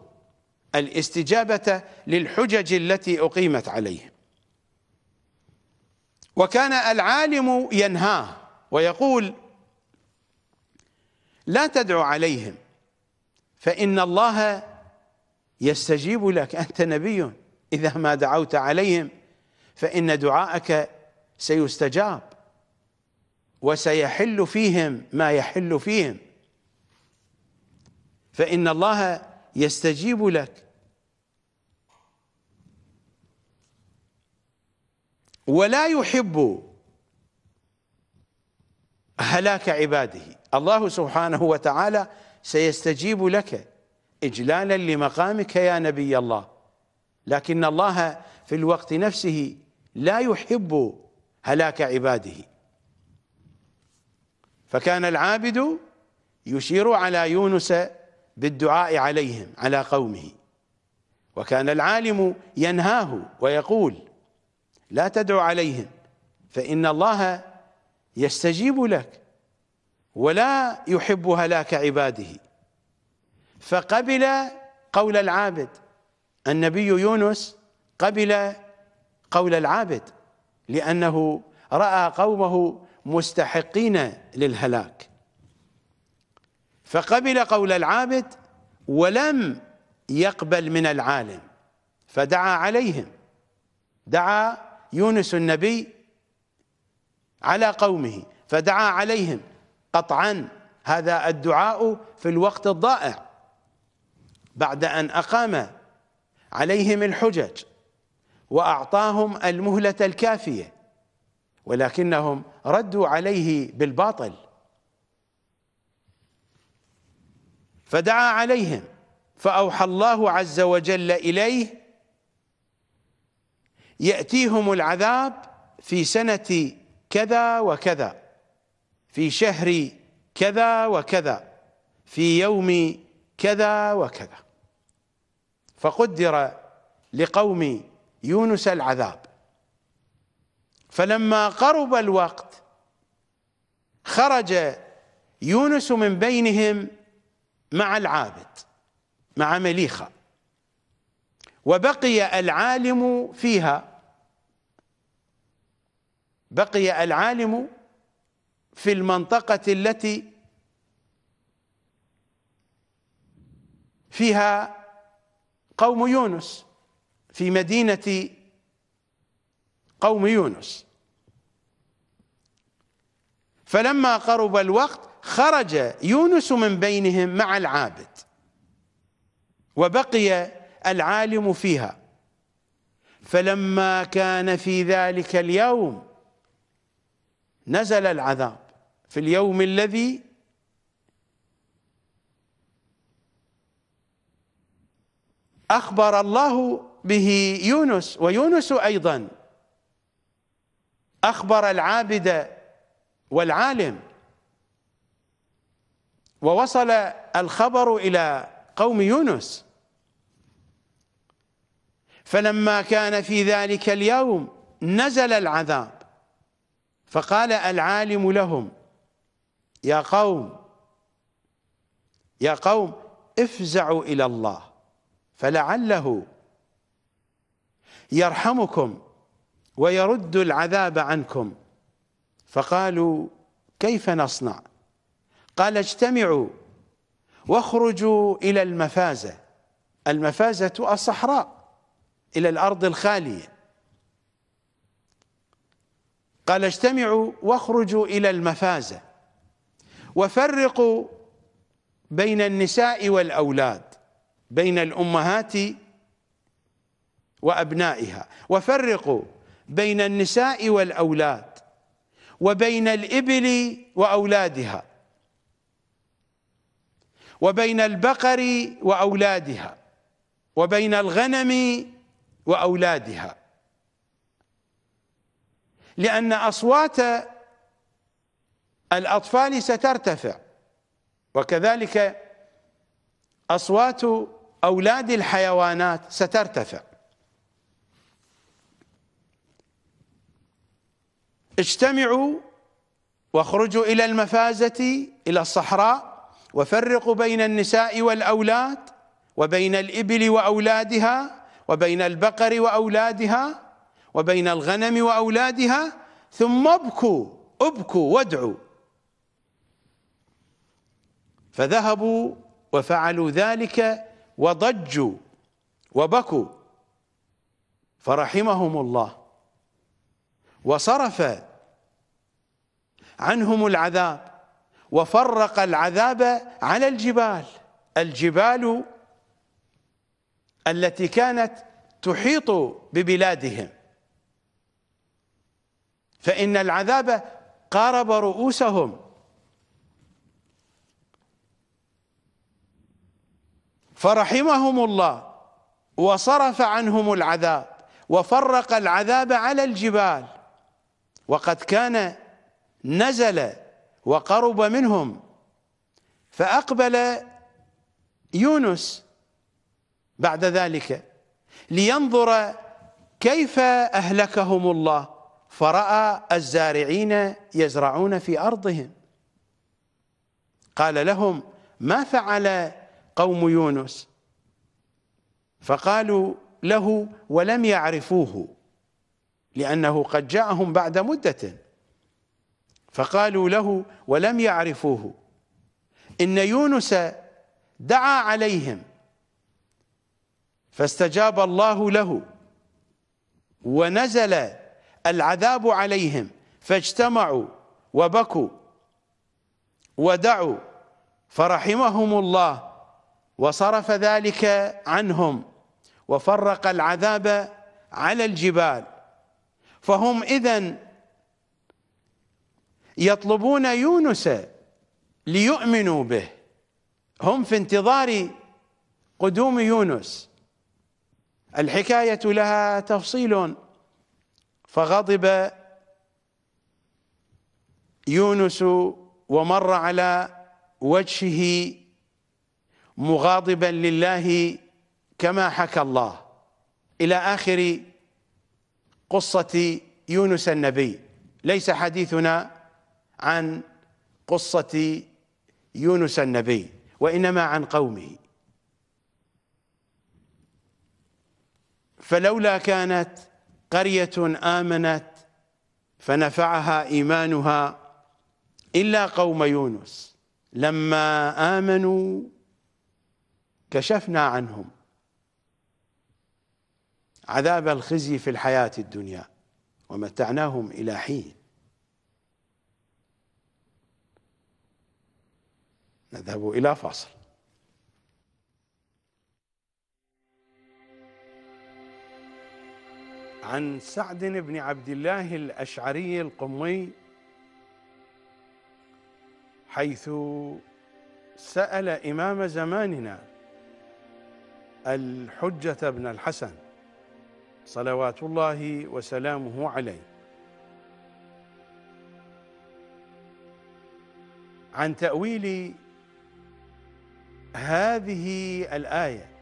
الاستجابة للحجج التي أقيمت عليه وكان العالم ينهاه ويقول لا تدعو عليهم فإن الله يستجيب لك أنت نبي إذا ما دعوت عليهم فإن دعاءك سيستجاب وسيحل فيهم ما يحل فيهم فإن الله يستجيب لك ولا يحب هلاك عباده الله سبحانه وتعالى سيستجيب لك إجلالا لمقامك يا نبي الله لكن الله في الوقت نفسه لا يحب هلاك عباده فكان العابد يشير على يونس بالدعاء عليهم على قومه وكان العالم ينهاه ويقول لا تدعو عليهم فإن الله يستجيب لك ولا يحب هلاك عباده فقبل قول العابد النبي يونس قبل قول العابد لأنه رأى قومه مستحقين للهلاك فقبل قول العابد ولم يقبل من العالم فدعا عليهم دعا يونس النبي على قومه فدعا عليهم قطعا هذا الدعاء في الوقت الضائع بعد أن أقام عليهم الحجج وأعطاهم المهلة الكافية ولكنهم ردوا عليه بالباطل فدعا عليهم فأوحى الله عز وجل إليه يأتيهم العذاب في سنة كذا وكذا في شهر كذا وكذا في يوم كذا وكذا فقدر لقوم يونس العذاب فلما قرب الوقت خرج يونس من بينهم مع العابد مع مليخه وبقي العالم فيها بقي العالم في المنطقة التي فيها قوم يونس في مدينة قوم يونس فلما قرب الوقت خرج يونس من بينهم مع العابد وبقي العالم فيها فلما كان في ذلك اليوم نزل العذاب في اليوم الذي أخبر الله به يونس ويونس أيضا أخبر العابد والعالم ووصل الخبر إلى قوم يونس فلما كان في ذلك اليوم نزل العذاب فقال العالم لهم يا قوم يا قوم افزعوا إلى الله فلعله يرحمكم ويرد العذاب عنكم فقالوا كيف نصنع قال اجتمعوا واخرجوا إلى المفازة المفازة الصحراء إلى الأرض الخالية قال اجتمعوا واخرجوا إلى المفازة وفرقوا بين النساء والأولاد بين الأمهات وأبنائها وفرقوا بين النساء والأولاد وبين الإبل وأولادها وبين البقر وأولادها وبين الغنم واولادها لان اصوات الاطفال سترتفع وكذلك اصوات اولاد الحيوانات سترتفع اجتمعوا واخرجوا الى المفازه الى الصحراء وفرقوا بين النساء والاولاد وبين الابل واولادها وبين البقر وأولادها وبين الغنم وأولادها ثم ابكوا ابكوا وادعوا فذهبوا وفعلوا ذلك وضجوا وبكوا فرحمهم الله وصرف عنهم العذاب وفرق العذاب على الجبال الجبال التي كانت تحيط ببلادهم فإن العذاب قارب رؤوسهم فرحمهم الله وصرف عنهم العذاب وفرق العذاب على الجبال وقد كان نزل وقرب منهم فأقبل يونس بعد ذلك لينظر كيف أهلكهم الله فرأى الزارعين يزرعون في أرضهم قال لهم ما فعل قوم يونس فقالوا له ولم يعرفوه لأنه قد جاءهم بعد مدة فقالوا له ولم يعرفوه إن يونس دعا عليهم فاستجاب الله له ونزل العذاب عليهم فاجتمعوا وبكوا ودعوا فرحمهم الله وصرف ذلك عنهم وفرق العذاب على الجبال فهم إذا يطلبون يونس ليؤمنوا به هم في انتظار قدوم يونس الحكاية لها تفصيل فغضب يونس ومر على وجهه مغاضبا لله كما حكى الله إلى آخر قصة يونس النبي ليس حديثنا عن قصة يونس النبي وإنما عن قومه فلولا كانت قرية آمنت فنفعها إيمانها إلا قوم يونس لما آمنوا كشفنا عنهم عذاب الخزي في الحياة الدنيا ومتعناهم إلى حين نذهب إلى فاصل عن سعد بن عبد الله الاشعري القمي حيث سال امام زماننا الحجه بن الحسن صلوات الله وسلامه عليه عن تاويل هذه الايه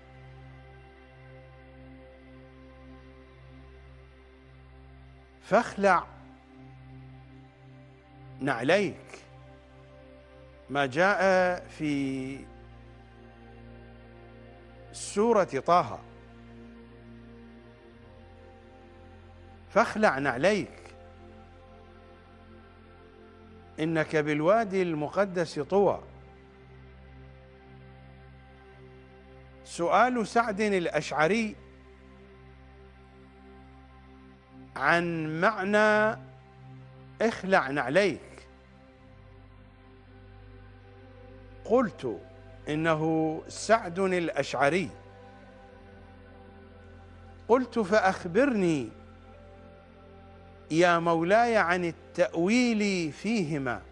فاخلع نعليك ما جاء في سورة طه فاخلع نعليك إنك بالوادي المقدس طوى سؤال سعد الأشعري عن معنى اخلع نعليك قلت انه سعد الاشعري قلت فاخبرني يا مولاي عن التاويل فيهما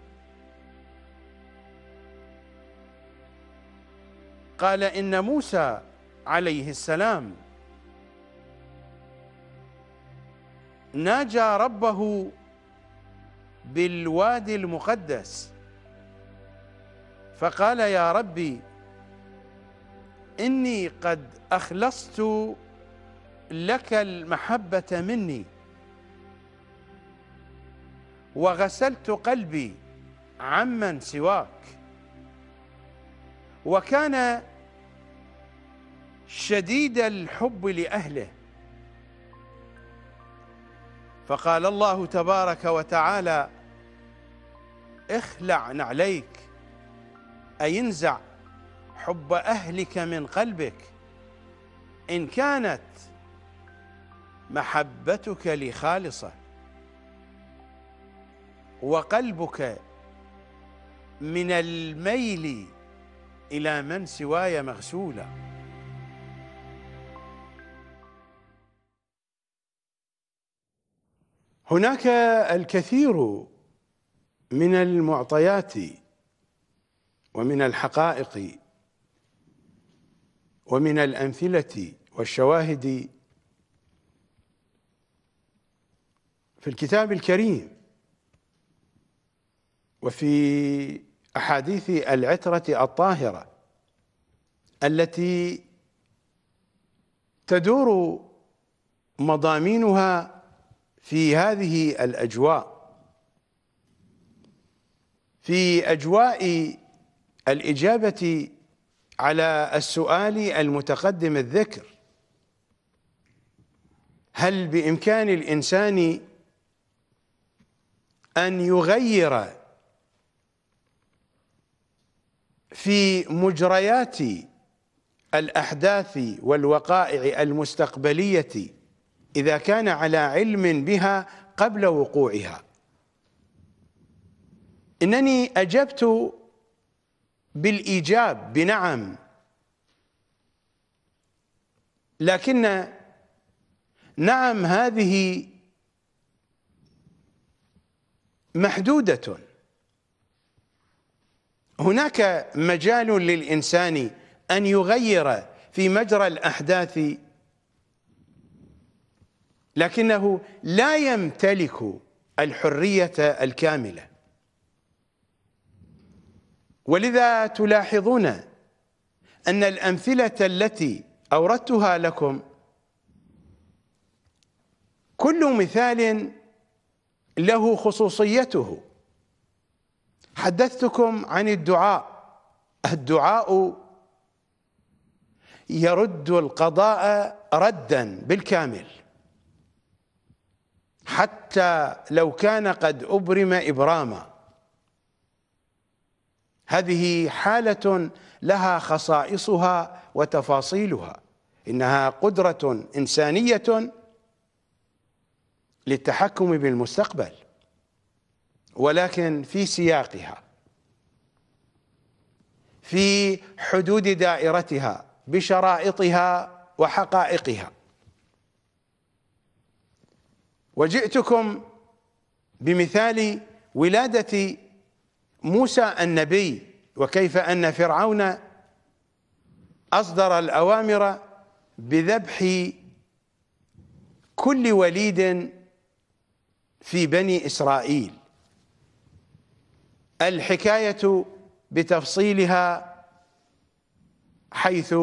قال ان موسى عليه السلام ناجى ربه بالوادي المقدس فقال يا ربي إني قد أخلصت لك المحبة مني وغسلت قلبي عمن سواك وكان شديد الحب لأهله فقال الله تبارك وتعالى اخلع نعليك أي انزع حب أهلك من قلبك إن كانت محبتك لي خالصة وقلبك من الميل إلى من سواي مغسولاً هناك الكثير من المعطيات ومن الحقائق ومن الأمثلة والشواهد في الكتاب الكريم وفي أحاديث العترة الطاهرة التي تدور مضامينها في هذه الاجواء في اجواء الاجابه على السؤال المتقدم الذكر هل بامكان الانسان ان يغير في مجريات الاحداث والوقائع المستقبليه إذا كان على علم بها قبل وقوعها إنني أجبت بالإيجاب بنعم لكن نعم هذه محدودة هناك مجال للإنسان أن يغير في مجرى الأحداث لكنه لا يمتلك الحرية الكاملة ولذا تلاحظون أن الأمثلة التي أوردتها لكم كل مثال له خصوصيته حدثتكم عن الدعاء الدعاء يرد القضاء ردا بالكامل حتى لو كان قد أبرم إبراما هذه حالة لها خصائصها وتفاصيلها إنها قدرة إنسانية للتحكم بالمستقبل ولكن في سياقها في حدود دائرتها بشرائطها وحقائقها وجئتكم بمثال ولاده موسى النبي وكيف ان فرعون اصدر الاوامر بذبح كل وليد في بني اسرائيل الحكايه بتفصيلها حيث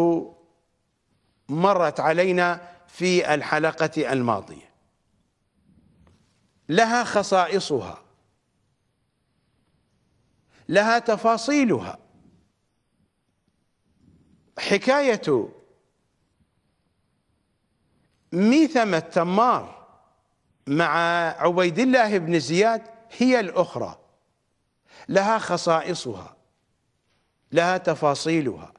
مرت علينا في الحلقه الماضيه لها خصائصها لها تفاصيلها حكاية ميثمة تمار مع عبيد الله بن زياد هي الأخرى لها خصائصها لها تفاصيلها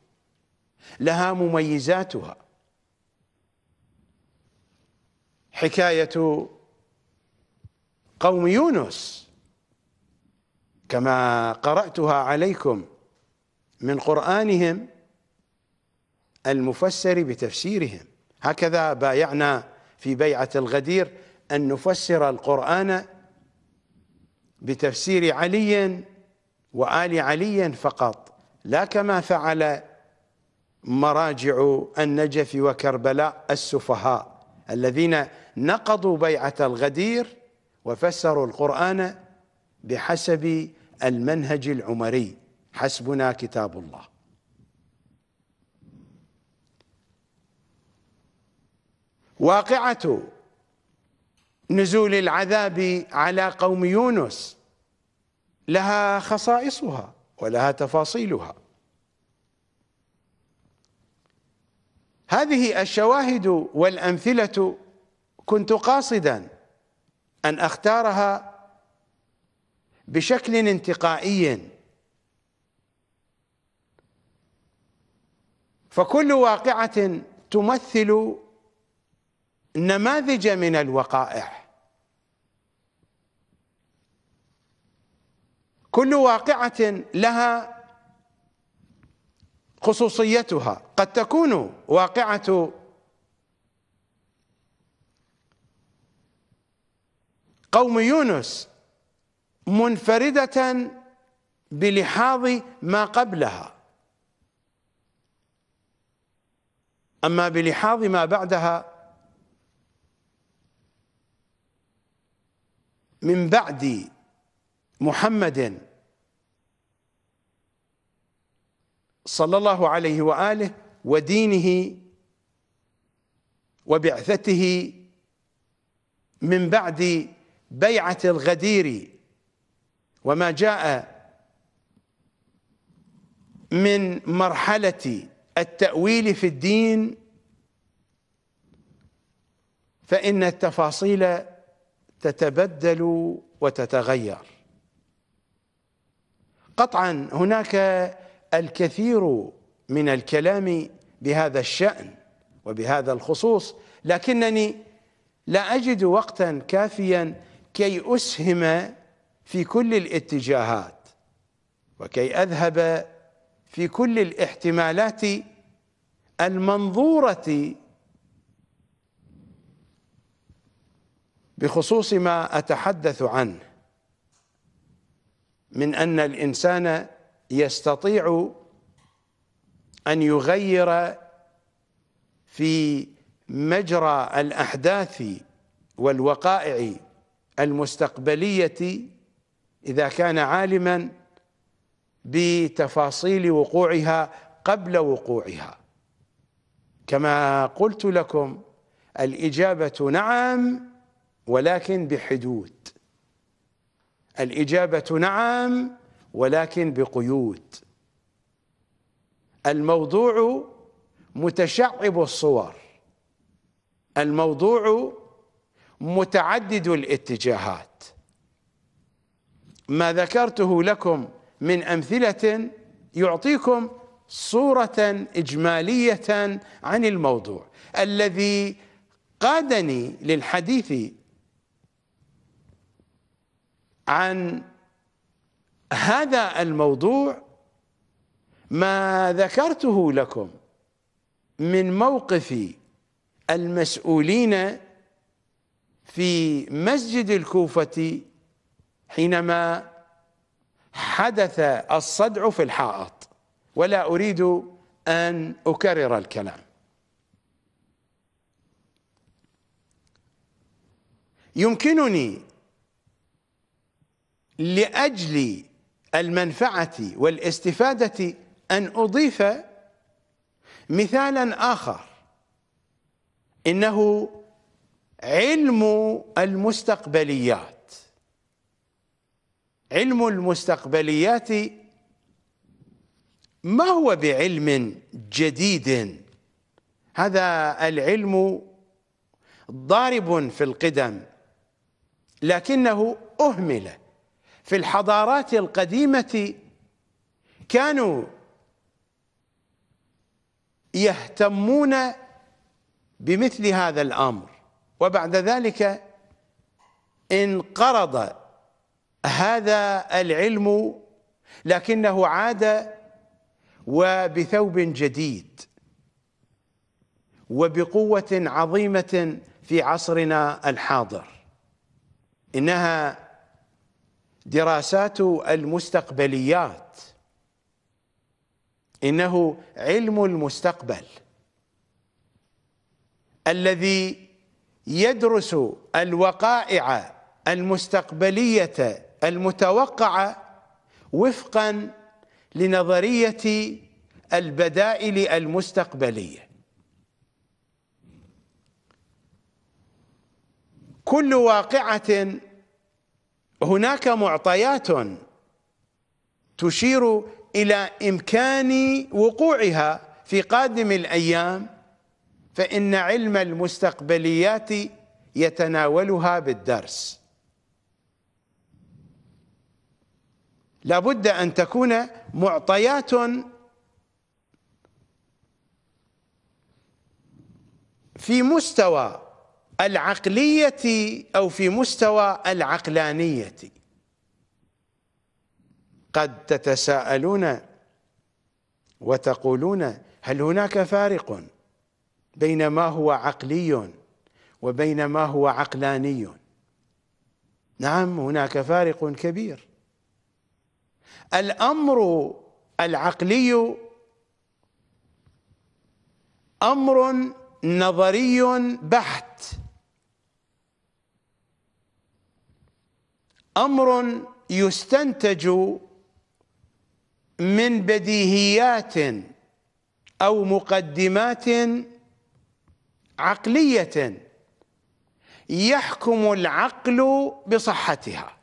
لها مميزاتها حكاية قوم يونس كما قرأتها عليكم من قرآنهم المفسر بتفسيرهم هكذا بايعنا في بيعة الغدير أن نفسر القرآن بتفسير علي وآل علي فقط لا كما فعل مراجع النجف وكربلاء السفهاء الذين نقضوا بيعة الغدير وفسروا القرآن بحسب المنهج العمري حسبنا كتاب الله واقعة نزول العذاب على قوم يونس لها خصائصها ولها تفاصيلها هذه الشواهد والأمثلة كنت قاصدا أن أختارها بشكل انتقائي فكل واقعة تمثل نماذج من الوقائع كل واقعة لها خصوصيتها قد تكون واقعة قوم يونس منفردة بلحاظ ما قبلها أما بلحاظ ما بعدها من بعد محمد صلى الله عليه وآله ودينه وبعثته من بعد بيعة الغدير وما جاء من مرحلة التأويل في الدين فإن التفاصيل تتبدل وتتغير قطعا هناك الكثير من الكلام بهذا الشأن وبهذا الخصوص لكنني لا أجد وقتا كافيا كي أسهم في كل الاتجاهات وكي أذهب في كل الاحتمالات المنظورة بخصوص ما أتحدث عنه من أن الإنسان يستطيع أن يغير في مجرى الأحداث والوقائع المستقبلية إذا كان عالما بتفاصيل وقوعها قبل وقوعها كما قلت لكم الإجابة نعم ولكن بحدود الإجابة نعم ولكن بقيود الموضوع متشعب الصور الموضوع متعدد الاتجاهات ما ذكرته لكم من امثله يعطيكم صوره اجماليه عن الموضوع الذي قادني للحديث عن هذا الموضوع ما ذكرته لكم من موقف المسؤولين في مسجد الكوفة حينما حدث الصدع في الحائط ولا أريد أن أكرر الكلام يمكنني لأجل المنفعة والاستفادة أن أضيف مثالا آخر إنه علم المستقبليات علم المستقبليات ما هو بعلم جديد هذا العلم ضارب في القدم لكنه أهمل في الحضارات القديمة كانوا يهتمون بمثل هذا الأمر وبعد ذلك انقرض هذا العلم لكنه عاد وبثوب جديد وبقوة عظيمة في عصرنا الحاضر إنها دراسات المستقبليات إنه علم المستقبل الذي يدرس الوقائع المستقبليه المتوقعه وفقا لنظريه البدائل المستقبليه كل واقعه هناك معطيات تشير الى امكان وقوعها في قادم الايام فإن علم المستقبليات يتناولها بالدرس لابد أن تكون معطيات في مستوى العقلية أو في مستوى العقلانية قد تتساءلون وتقولون هل هناك فارق؟ بين ما هو عقلي وبين ما هو عقلاني نعم هناك فارق كبير الامر العقلي امر نظري بحت امر يستنتج من بديهيات او مقدمات عقلية يحكم العقل بصحتها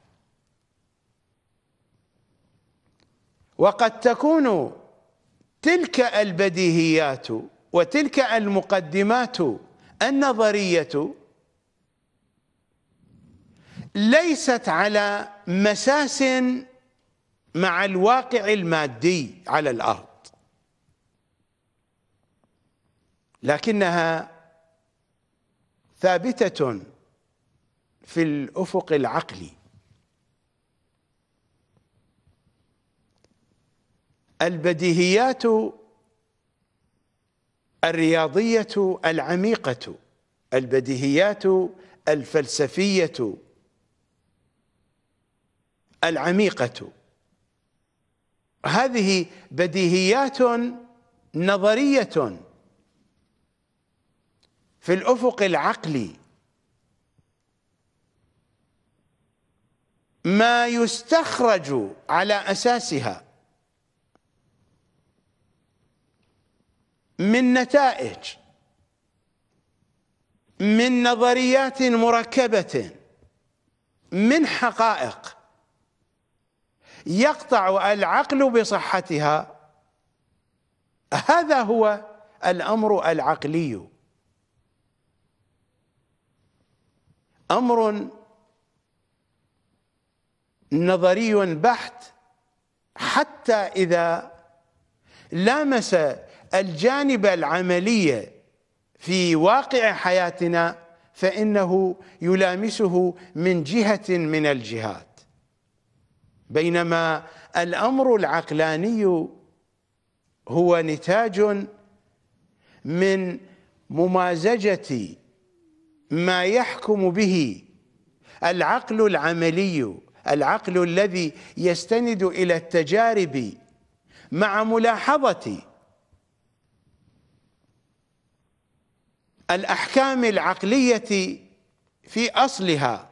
وقد تكون تلك البديهيات وتلك المقدمات النظرية ليست على مساس مع الواقع المادي على الأرض لكنها ثابتة في الأفق العقلي البديهيات الرياضية العميقة البديهيات الفلسفية العميقة هذه بديهيات نظرية في الافق العقلي ما يستخرج على اساسها من نتائج من نظريات مركبه من حقائق يقطع العقل بصحتها هذا هو الامر العقلي امر نظري بحت حتى اذا لامس الجانب العملي في واقع حياتنا فانه يلامسه من جهه من الجهات بينما الامر العقلاني هو نتاج من ممازجه ما يحكم به العقل العملي العقل الذي يستند إلى التجارب مع ملاحظة الأحكام العقلية في أصلها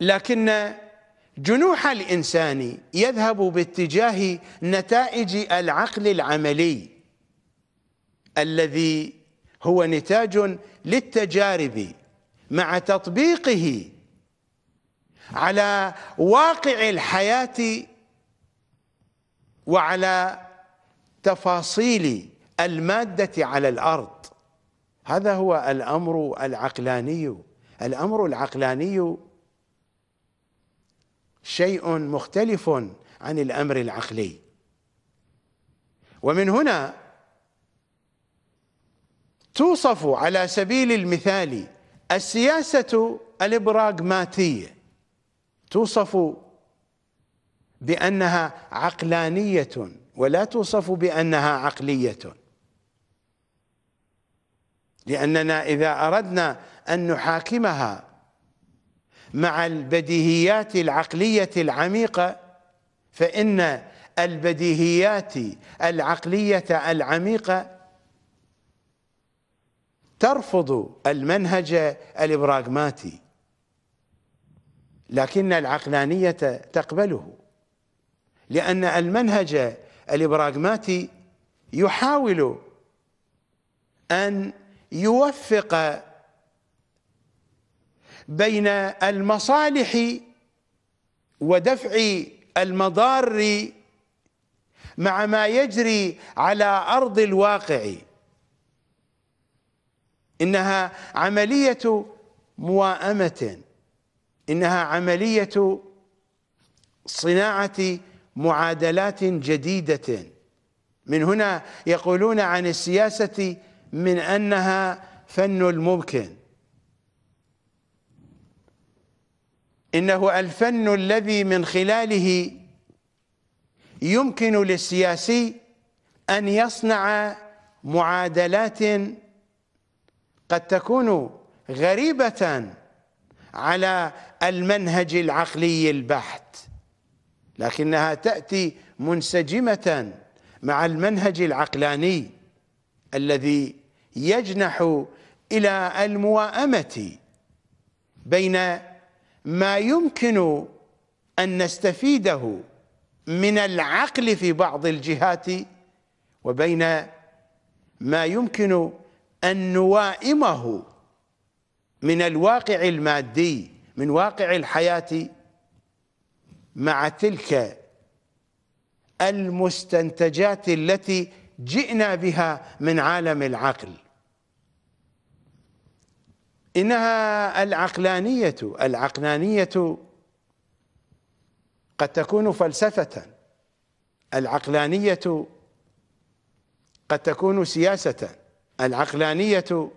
لكن جنوح الإنسان يذهب باتجاه نتائج العقل العملي الذي هو نتاج للتجارب مع تطبيقه على واقع الحياة وعلى تفاصيل المادة على الأرض هذا هو الأمر العقلاني الأمر العقلاني شيء مختلف عن الأمر العقلي ومن هنا توصف على سبيل المثال السياسة الإبراغماتية توصف بأنها عقلانية ولا توصف بأنها عقلية لأننا إذا أردنا أن نحاكمها مع البديهيات العقلية العميقة فإن البديهيات العقلية العميقة ترفض المنهج الابراغماتي لكن العقلانيه تقبله لان المنهج الابراغماتي يحاول ان يوفق بين المصالح ودفع المضار مع ما يجري على ارض الواقع إنها عملية موائمة إنها عملية صناعة معادلات جديدة من هنا يقولون عن السياسة من أنها فن الممكن إنه الفن الذي من خلاله يمكن للسياسي أن يصنع معادلات قد تكون غريبة على المنهج العقلي البحت لكنها تأتي منسجمة مع المنهج العقلاني الذي يجنح إلى المواءمة بين ما يمكن أن نستفيده من العقل في بعض الجهات وبين ما يمكن أن نوائمه من الواقع المادي من واقع الحياة مع تلك المستنتجات التي جئنا بها من عالم العقل إنها العقلانية العقلانية قد تكون فلسفة العقلانية قد تكون سياسة العقلانية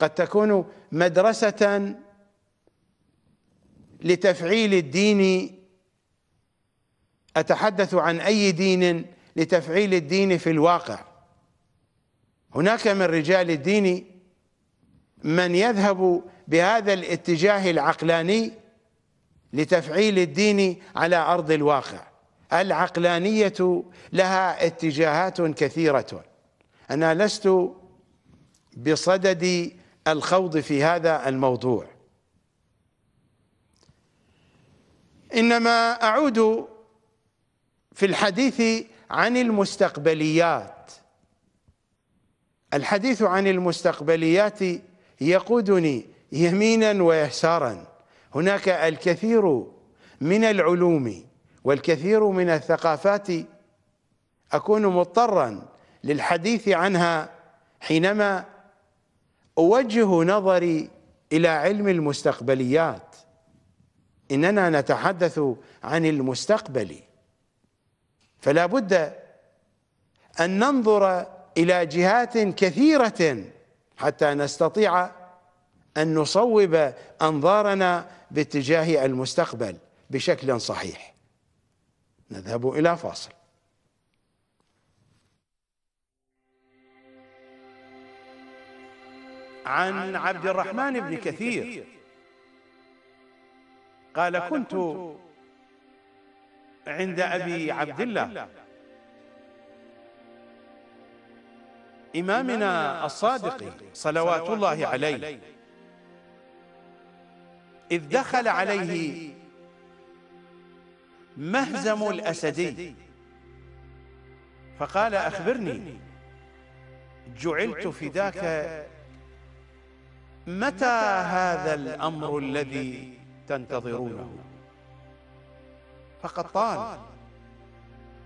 قد تكون مدرسة لتفعيل الدين أتحدث عن أي دين لتفعيل الدين في الواقع هناك من رجال الدين من يذهب بهذا الاتجاه العقلاني لتفعيل الدين على أرض الواقع العقلانية لها اتجاهات كثيرة أنا لست بصدد الخوض في هذا الموضوع إنما أعود في الحديث عن المستقبليات الحديث عن المستقبليات يقودني يمينا ويسارا هناك الكثير من العلوم والكثير من الثقافات أكون مضطرا للحديث عنها حينما أوجه نظري إلى علم المستقبليات إننا نتحدث عن المستقبل فلا بد أن ننظر إلى جهات كثيرة حتى نستطيع أن نصوب أنظارنا باتجاه المستقبل بشكل صحيح نذهب إلى فاصل عن عبد الرحمن بن كثير قال كنت عند أبي عبد الله إمامنا الصادق صلوات الله عليه إذ دخل عليه مهزم الأسدي فقال أخبرني جعلت فداك متى هذا الأمر الذي تنتظرونه فقد طال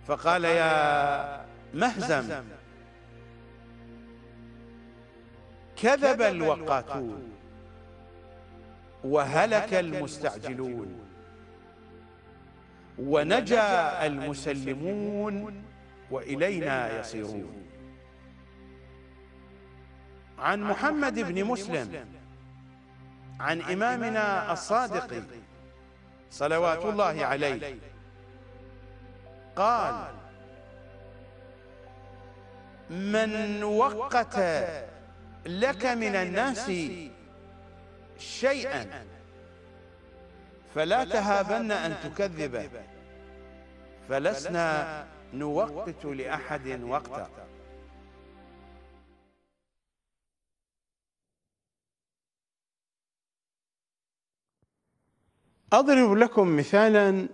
فقال يا مهزم كذب الوقاتون وهلك المستعجلون ونجا المسلمون وإلينا يصيرون عن محمد بن مسلم عن إمامنا الصادق صلوات الله عليه قال من وقت لك من الناس شيئا فلا تهابن أن تكذبه فلسنا نوقت لأحد وقتا أضرب لكم مثالا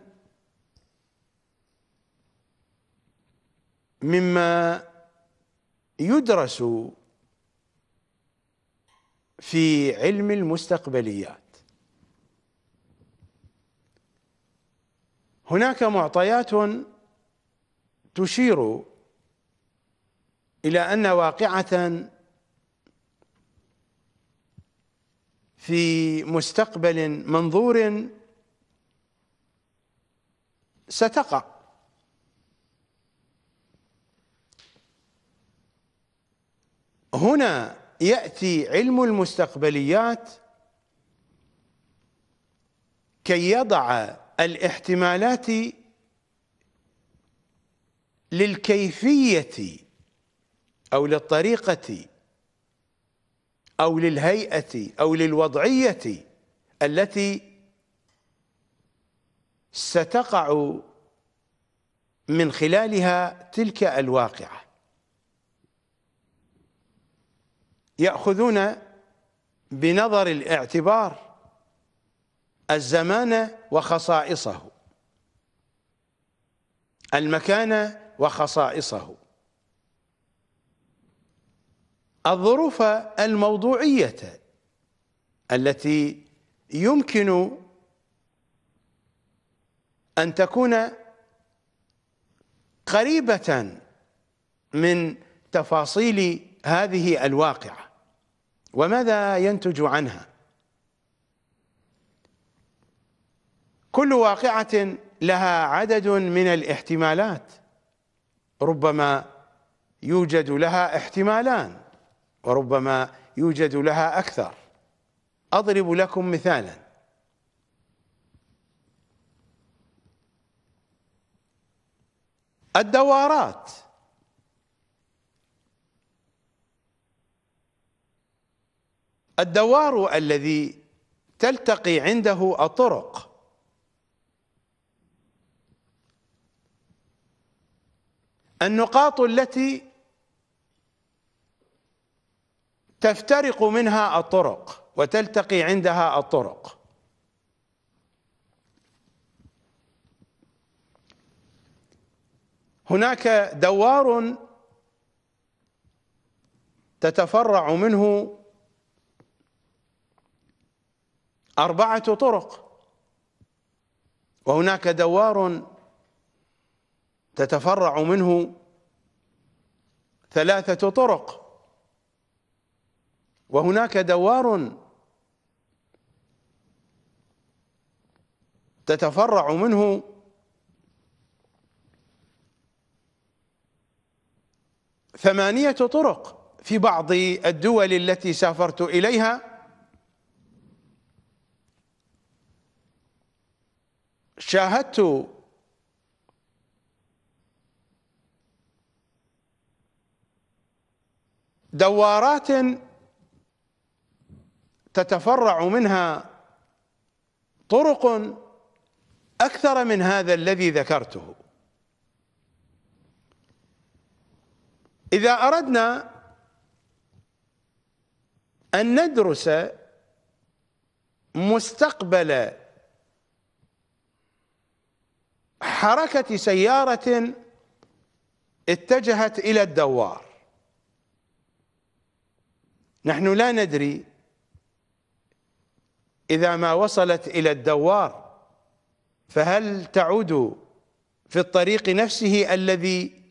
مما يدرس في علم المستقبليات هناك معطيات تشير إلى أن واقعة في مستقبل منظور ستقع هنا يأتي علم المستقبليات كي يضع الاحتمالات للكيفية أو للطريقة أو للهيئة أو للوضعية التي ستقع من خلالها تلك الواقعة يأخذون بنظر الاعتبار الزمان وخصائصه المكان وخصائصه الظروف الموضوعية التي يمكن أن تكون قريبة من تفاصيل هذه الواقعة وماذا ينتج عنها كل واقعة لها عدد من الاحتمالات ربما يوجد لها احتمالان وربما يوجد لها أكثر أضرب لكم مثالا الدوارات الدوار الذي تلتقي عنده الطرق النقاط التي تفترق منها الطرق وتلتقي عندها الطرق هناك دوار تتفرع منه أربعة طرق وهناك دوار تتفرع منه ثلاثة طرق وهناك دوار تتفرع منه ثمانية طرق في بعض الدول التي سافرت إليها شاهدت دوارات تتفرع منها طرق أكثر من هذا الذي ذكرته إذا أردنا أن ندرس مستقبل حركة سيارة اتجهت إلى الدوار نحن لا ندري إذا ما وصلت إلى الدوار فهل تعود في الطريق نفسه الذي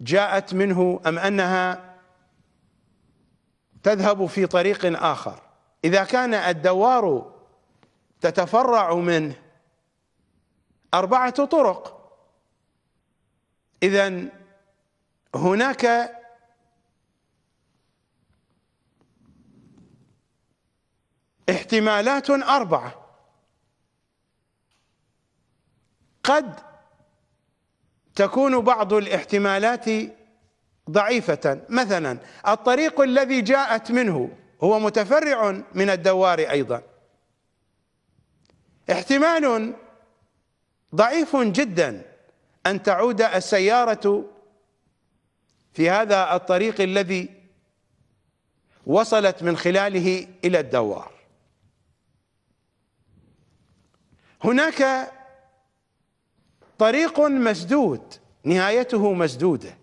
جاءت منه ام انها تذهب في طريق اخر اذا كان الدوار تتفرع منه اربعه طرق اذا هناك احتمالات اربعه قد تكون بعض الاحتمالات ضعيفة مثلا الطريق الذي جاءت منه هو متفرع من الدوار أيضا احتمال ضعيف جدا أن تعود السيارة في هذا الطريق الذي وصلت من خلاله إلى الدوار هناك طريق مسدود نهايته مسدوده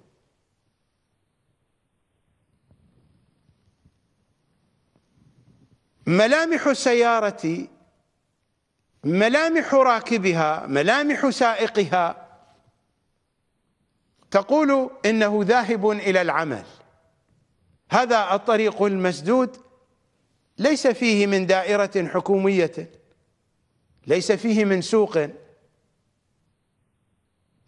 ملامح السياره ملامح راكبها ملامح سائقها تقول انه ذاهب الى العمل هذا الطريق المسدود ليس فيه من دائره حكوميه ليس فيه من سوق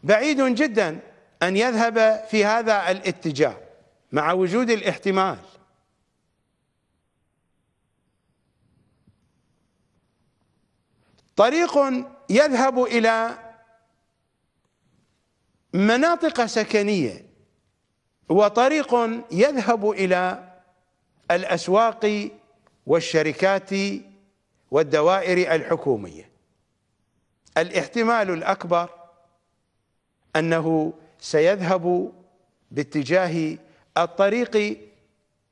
بعيد جدا أن يذهب في هذا الاتجاه مع وجود الاحتمال طريق يذهب إلى مناطق سكنية وطريق يذهب إلى الأسواق والشركات والدوائر الحكومية الاحتمال الأكبر أنه سيذهب باتجاه الطريق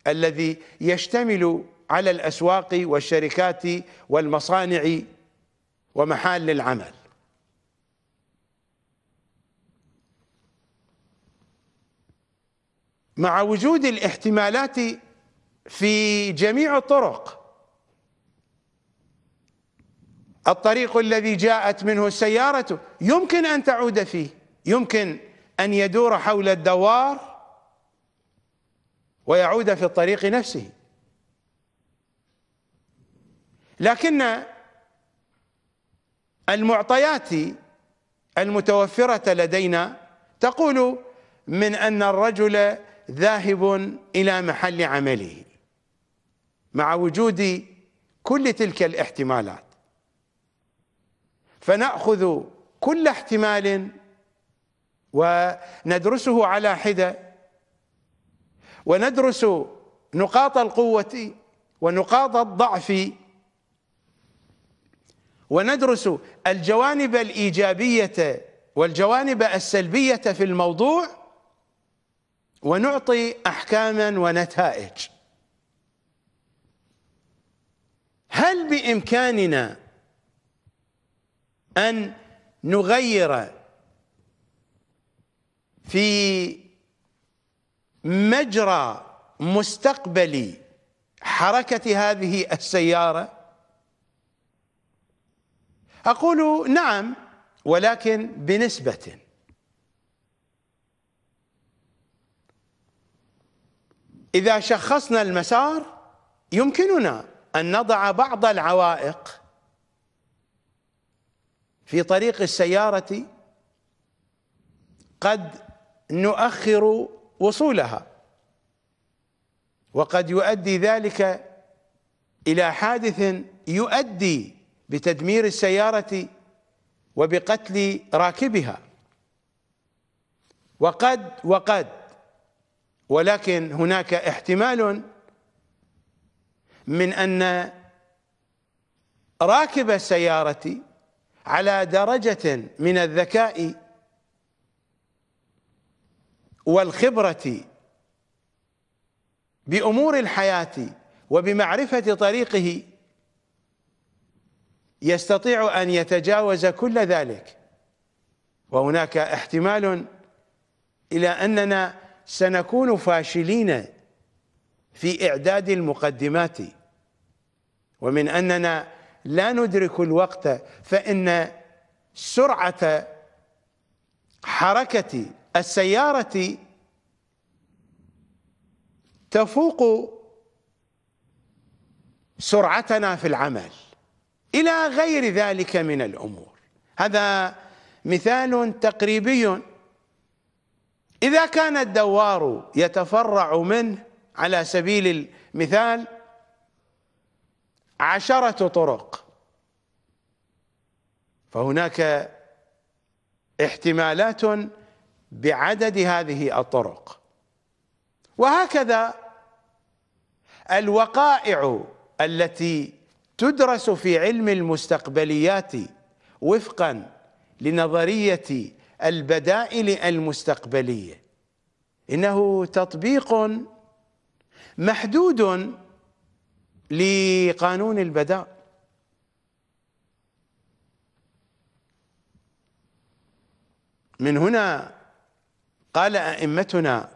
الذي يشتمل على الأسواق والشركات والمصانع ومحال العمل مع وجود الاحتمالات في جميع الطرق الطريق الذي جاءت منه السيارة يمكن أن تعود فيه يمكن أن يدور حول الدوار ويعود في الطريق نفسه لكن المعطيات المتوفرة لدينا تقول من أن الرجل ذاهب إلى محل عمله مع وجود كل تلك الاحتمالات فنأخذ كل احتمال وندرسه على حده وندرس نقاط القوة ونقاط الضعف وندرس الجوانب الإيجابية والجوانب السلبية في الموضوع ونعطي أحكاما ونتائج هل بإمكاننا أن نغير في مجرى مستقبل حركة هذه السيارة أقول نعم ولكن بنسبة إذا شخصنا المسار يمكننا أن نضع بعض العوائق في طريق السيارة قد نؤخر وصولها وقد يؤدي ذلك إلى حادث يؤدي بتدمير السيارة وبقتل راكبها وقد وقد ولكن هناك احتمال من أن راكب السيارة على درجة من الذكاء والخبرة بأمور الحياة وبمعرفة طريقه يستطيع أن يتجاوز كل ذلك وهناك احتمال إلى أننا سنكون فاشلين في إعداد المقدمات ومن أننا لا ندرك الوقت فإن سرعة حركة السيارة تفوق سرعتنا في العمل إلى غير ذلك من الأمور هذا مثال تقريبي إذا كان الدوار يتفرع منه على سبيل المثال عشرة طرق فهناك احتمالات بعدد هذه الطرق وهكذا الوقائع التي تدرس في علم المستقبليات وفقا لنظريه البدائل المستقبليه انه تطبيق محدود لقانون البداء من هنا قال أئمتنا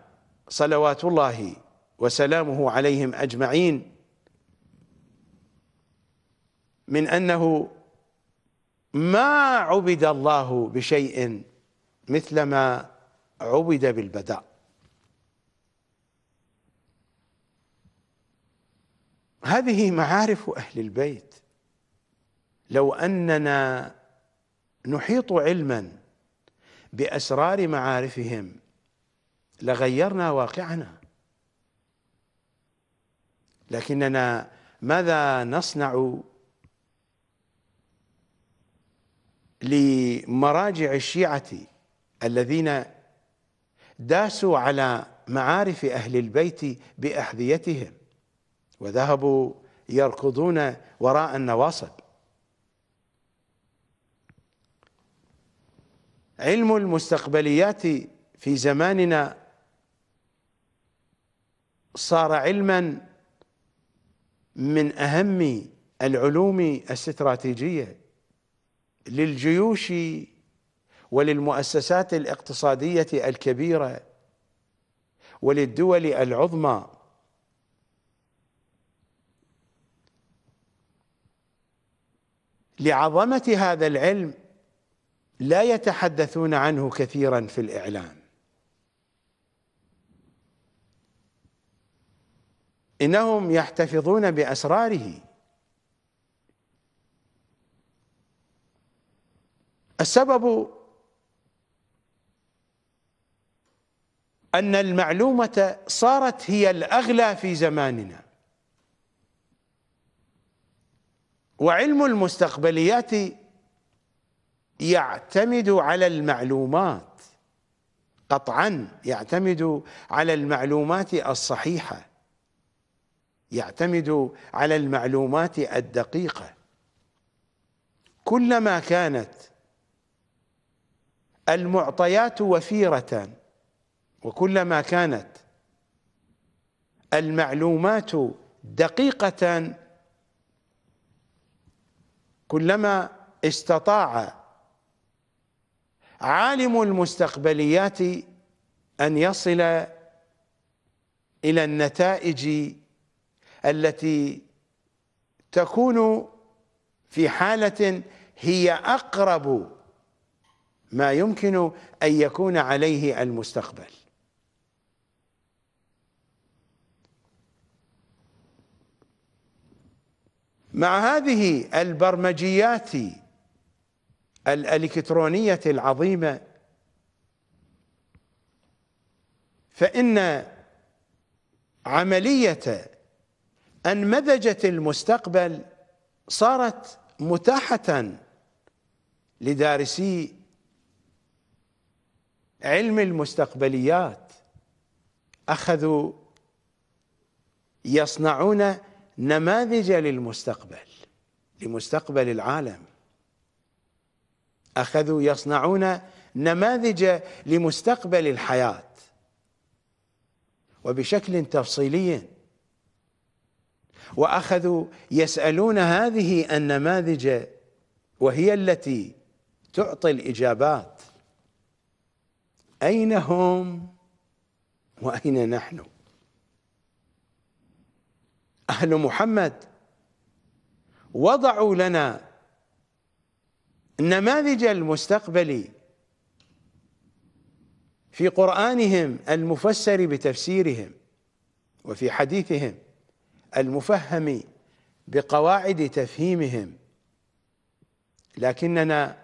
صلوات الله وسلامه عليهم أجمعين من أنه ما عبد الله بشيء مثلما عبد بالبداء هذه معارف أهل البيت لو أننا نحيط علما بأسرار معارفهم لغيرنا واقعنا لكننا ماذا نصنع لمراجع الشيعة الذين داسوا على معارف أهل البيت بأحذيتهم وذهبوا يركضون وراء النواصب علم المستقبليات في زماننا صار علما من أهم العلوم الاستراتيجية للجيوش وللمؤسسات الاقتصادية الكبيرة وللدول العظمى لعظمة هذا العلم لا يتحدثون عنه كثيرا في الإعلام إنهم يحتفظون بأسراره السبب أن المعلومة صارت هي الأغلى في زماننا وعلم المستقبليات يعتمد على المعلومات قطعا يعتمد على المعلومات الصحيحه يعتمد على المعلومات الدقيقه كلما كانت المعطيات وفيره وكلما كانت المعلومات دقيقه كلما استطاع عالم المستقبليات ان يصل الى النتائج التي تكون في حالة هي أقرب ما يمكن أن يكون عليه المستقبل مع هذه البرمجيات الإلكترونية العظيمة فإن عملية أنمذجة المستقبل صارت متاحة لدارسي علم المستقبليات أخذوا يصنعون نماذج للمستقبل لمستقبل العالم أخذوا يصنعون نماذج لمستقبل الحياة وبشكل تفصيلي واخذوا يسالون هذه النماذج وهي التي تعطي الاجابات اين هم واين نحن اهل محمد وضعوا لنا نماذج المستقبل في قرانهم المفسر بتفسيرهم وفي حديثهم المفهم بقواعد تفهيمهم لكننا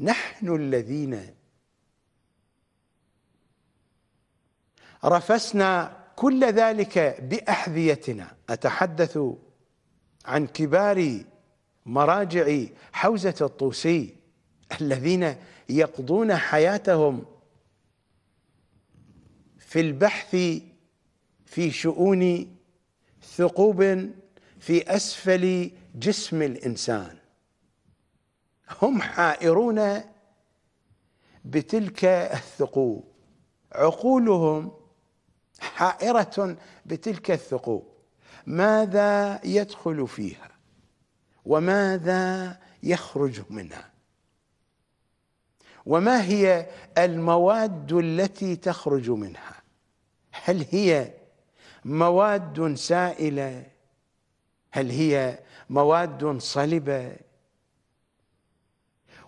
نحن الذين رفسنا كل ذلك باحذيتنا اتحدث عن كبار مراجع حوزه الطوسي الذين يقضون حياتهم في البحث في شؤون ثقوب في اسفل جسم الانسان هم حائرون بتلك الثقوب عقولهم حائره بتلك الثقوب ماذا يدخل فيها وماذا يخرج منها وما هي المواد التي تخرج منها هل هي مواد سائله هل هي مواد صلبه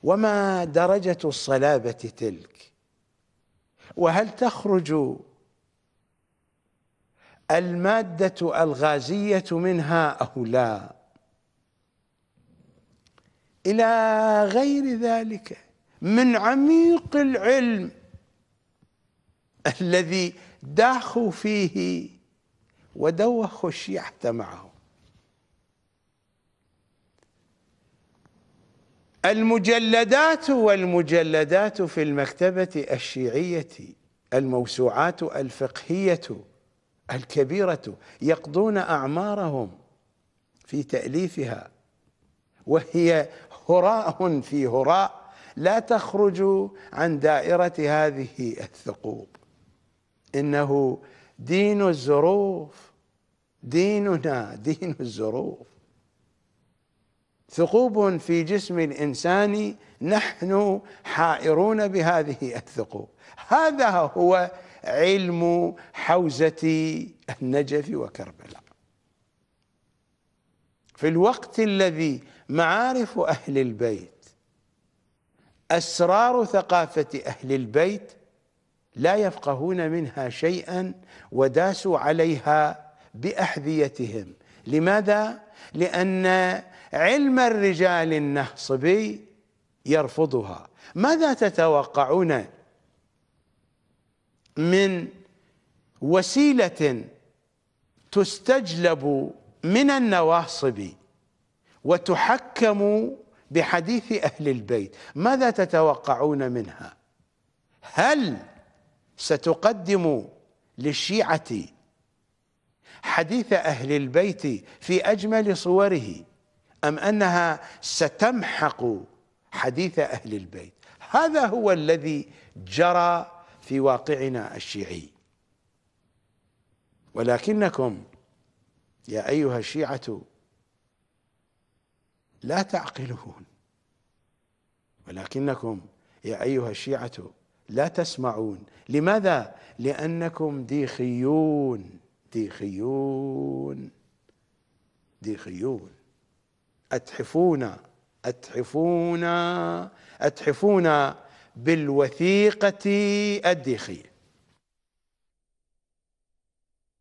وما درجه الصلابه تلك وهل تخرج الماده الغازيه منها او لا الى غير ذلك من عميق العلم الذي داخوا فيه ودوه حتى معهم المجلدات والمجلدات في المكتبة الشيعية الموسوعات الفقهية الكبيرة يقضون أعمارهم في تأليفها وهي هراء في هراء لا تخرج عن دائرة هذه الثقوب إنه دين الظروف ديننا دين الظروف ثقوب في جسم الانسان نحن حائرون بهذه الثقوب هذا هو علم حوزه النجف وكربلاء في الوقت الذي معارف اهل البيت اسرار ثقافه اهل البيت لا يفقهون منها شيئا وداسوا عليها باحذيتهم لماذا لان علم الرجال النهصبي يرفضها ماذا تتوقعون من وسيله تستجلب من النواصب وتحكم بحديث اهل البيت ماذا تتوقعون منها هل ستقدم للشيعه حديث أهل البيت في أجمل صوره أم أنها ستمحق حديث أهل البيت هذا هو الذي جرى في واقعنا الشيعي ولكنكم يا أيها الشيعة لا تعقلون ولكنكم يا أيها الشيعة لا تسمعون لماذا؟ لأنكم ديخيون ديخيون ديخيون أتحفونا أتحفونا أتحفونا بالوثيقة الديخية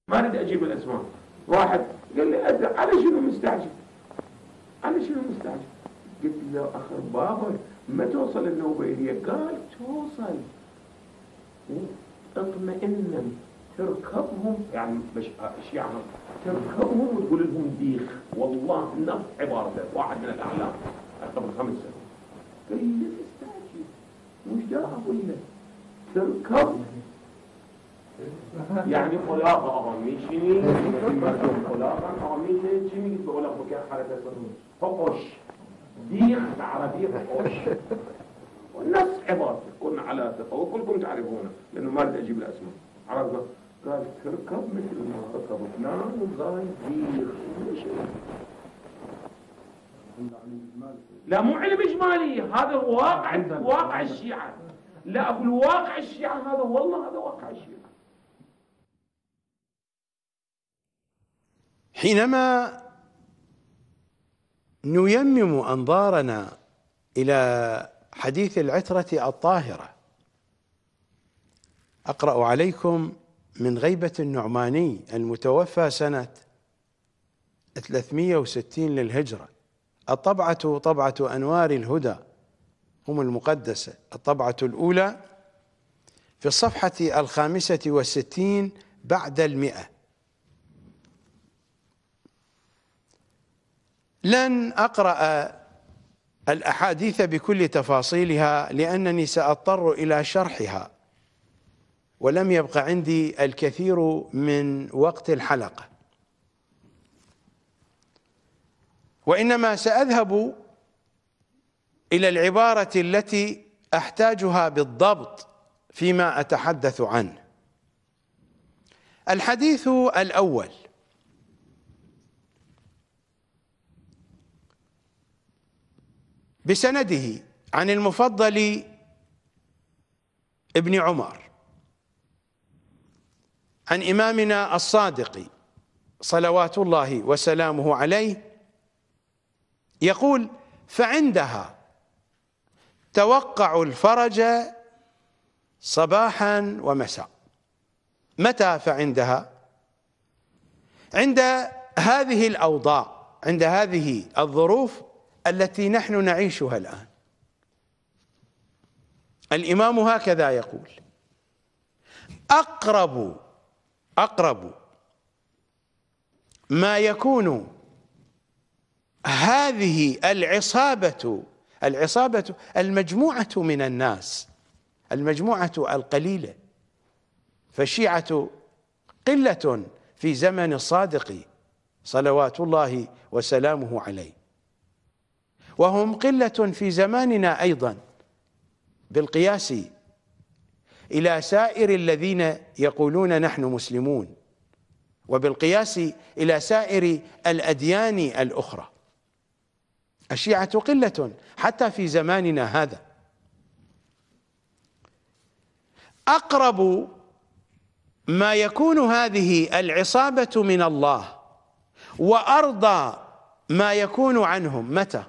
ما اريد اجيب الاسماء واحد قال لي على شنو مستعجل على شنو مستعجل قلت له اخر بابا ما توصل النوبه هي قال توصل اطمئن تركبهم يعني مش الشيعة يعني؟ تركبهم وتقول لهم ديخ والله نفس عبارة واحد من الأعلام قبل خمس سنوات قال لي ليه تستعجل مش ده أقول لك تركب يعني خلاقة آه، أغاميشني آه، خلاقة أغاميشني جيمي بقول لك بكاء حركة صدوش فقش ديخ بالعربية فقش والنفس عبارته كنا على ثقة وكلكم تعرفونه لأنه ما أريد أجيب الأسماء عرفنا قال تركب مثل ما ركبتنا وظاهر لا مو علم اجمالي هذا واقع واقع الشيعه لا اقول واقع الشيعه هذا والله هذا واقع الشيعه حينما نيمم انظارنا الى حديث العتره الطاهره اقرا عليكم من غيبة النعماني المتوفى سنة 360 للهجرة الطبعة طبعة أنوار الهدى هم المقدسة الطبعة الأولى في الصفحة الخامسة والستين بعد المئة لن أقرأ الأحاديث بكل تفاصيلها لأنني سأضطر إلى شرحها ولم يبق عندي الكثير من وقت الحلقة وإنما سأذهب إلى العبارة التي أحتاجها بالضبط فيما أتحدث عنه الحديث الأول بسنده عن المفضل ابن عمر عن إمامنا الصادق صلوات الله وسلامه عليه يقول فعندها توقع الفرج صباحا ومساء متى فعندها عند هذه الأوضاع عند هذه الظروف التي نحن نعيشها الآن الإمام هكذا يقول أقرب أقرب ما يكون هذه العصابة العصابة المجموعة من الناس المجموعة القليلة فالشيعة قلة في زمن الصادق صلوات الله وسلامه عليه وهم قلة في زماننا أيضا بالقياس إلى سائر الذين يقولون نحن مسلمون وبالقياس إلى سائر الأديان الأخرى الشيعة قلة حتى في زماننا هذا أقرب ما يكون هذه العصابة من الله وأرضى ما يكون عنهم متى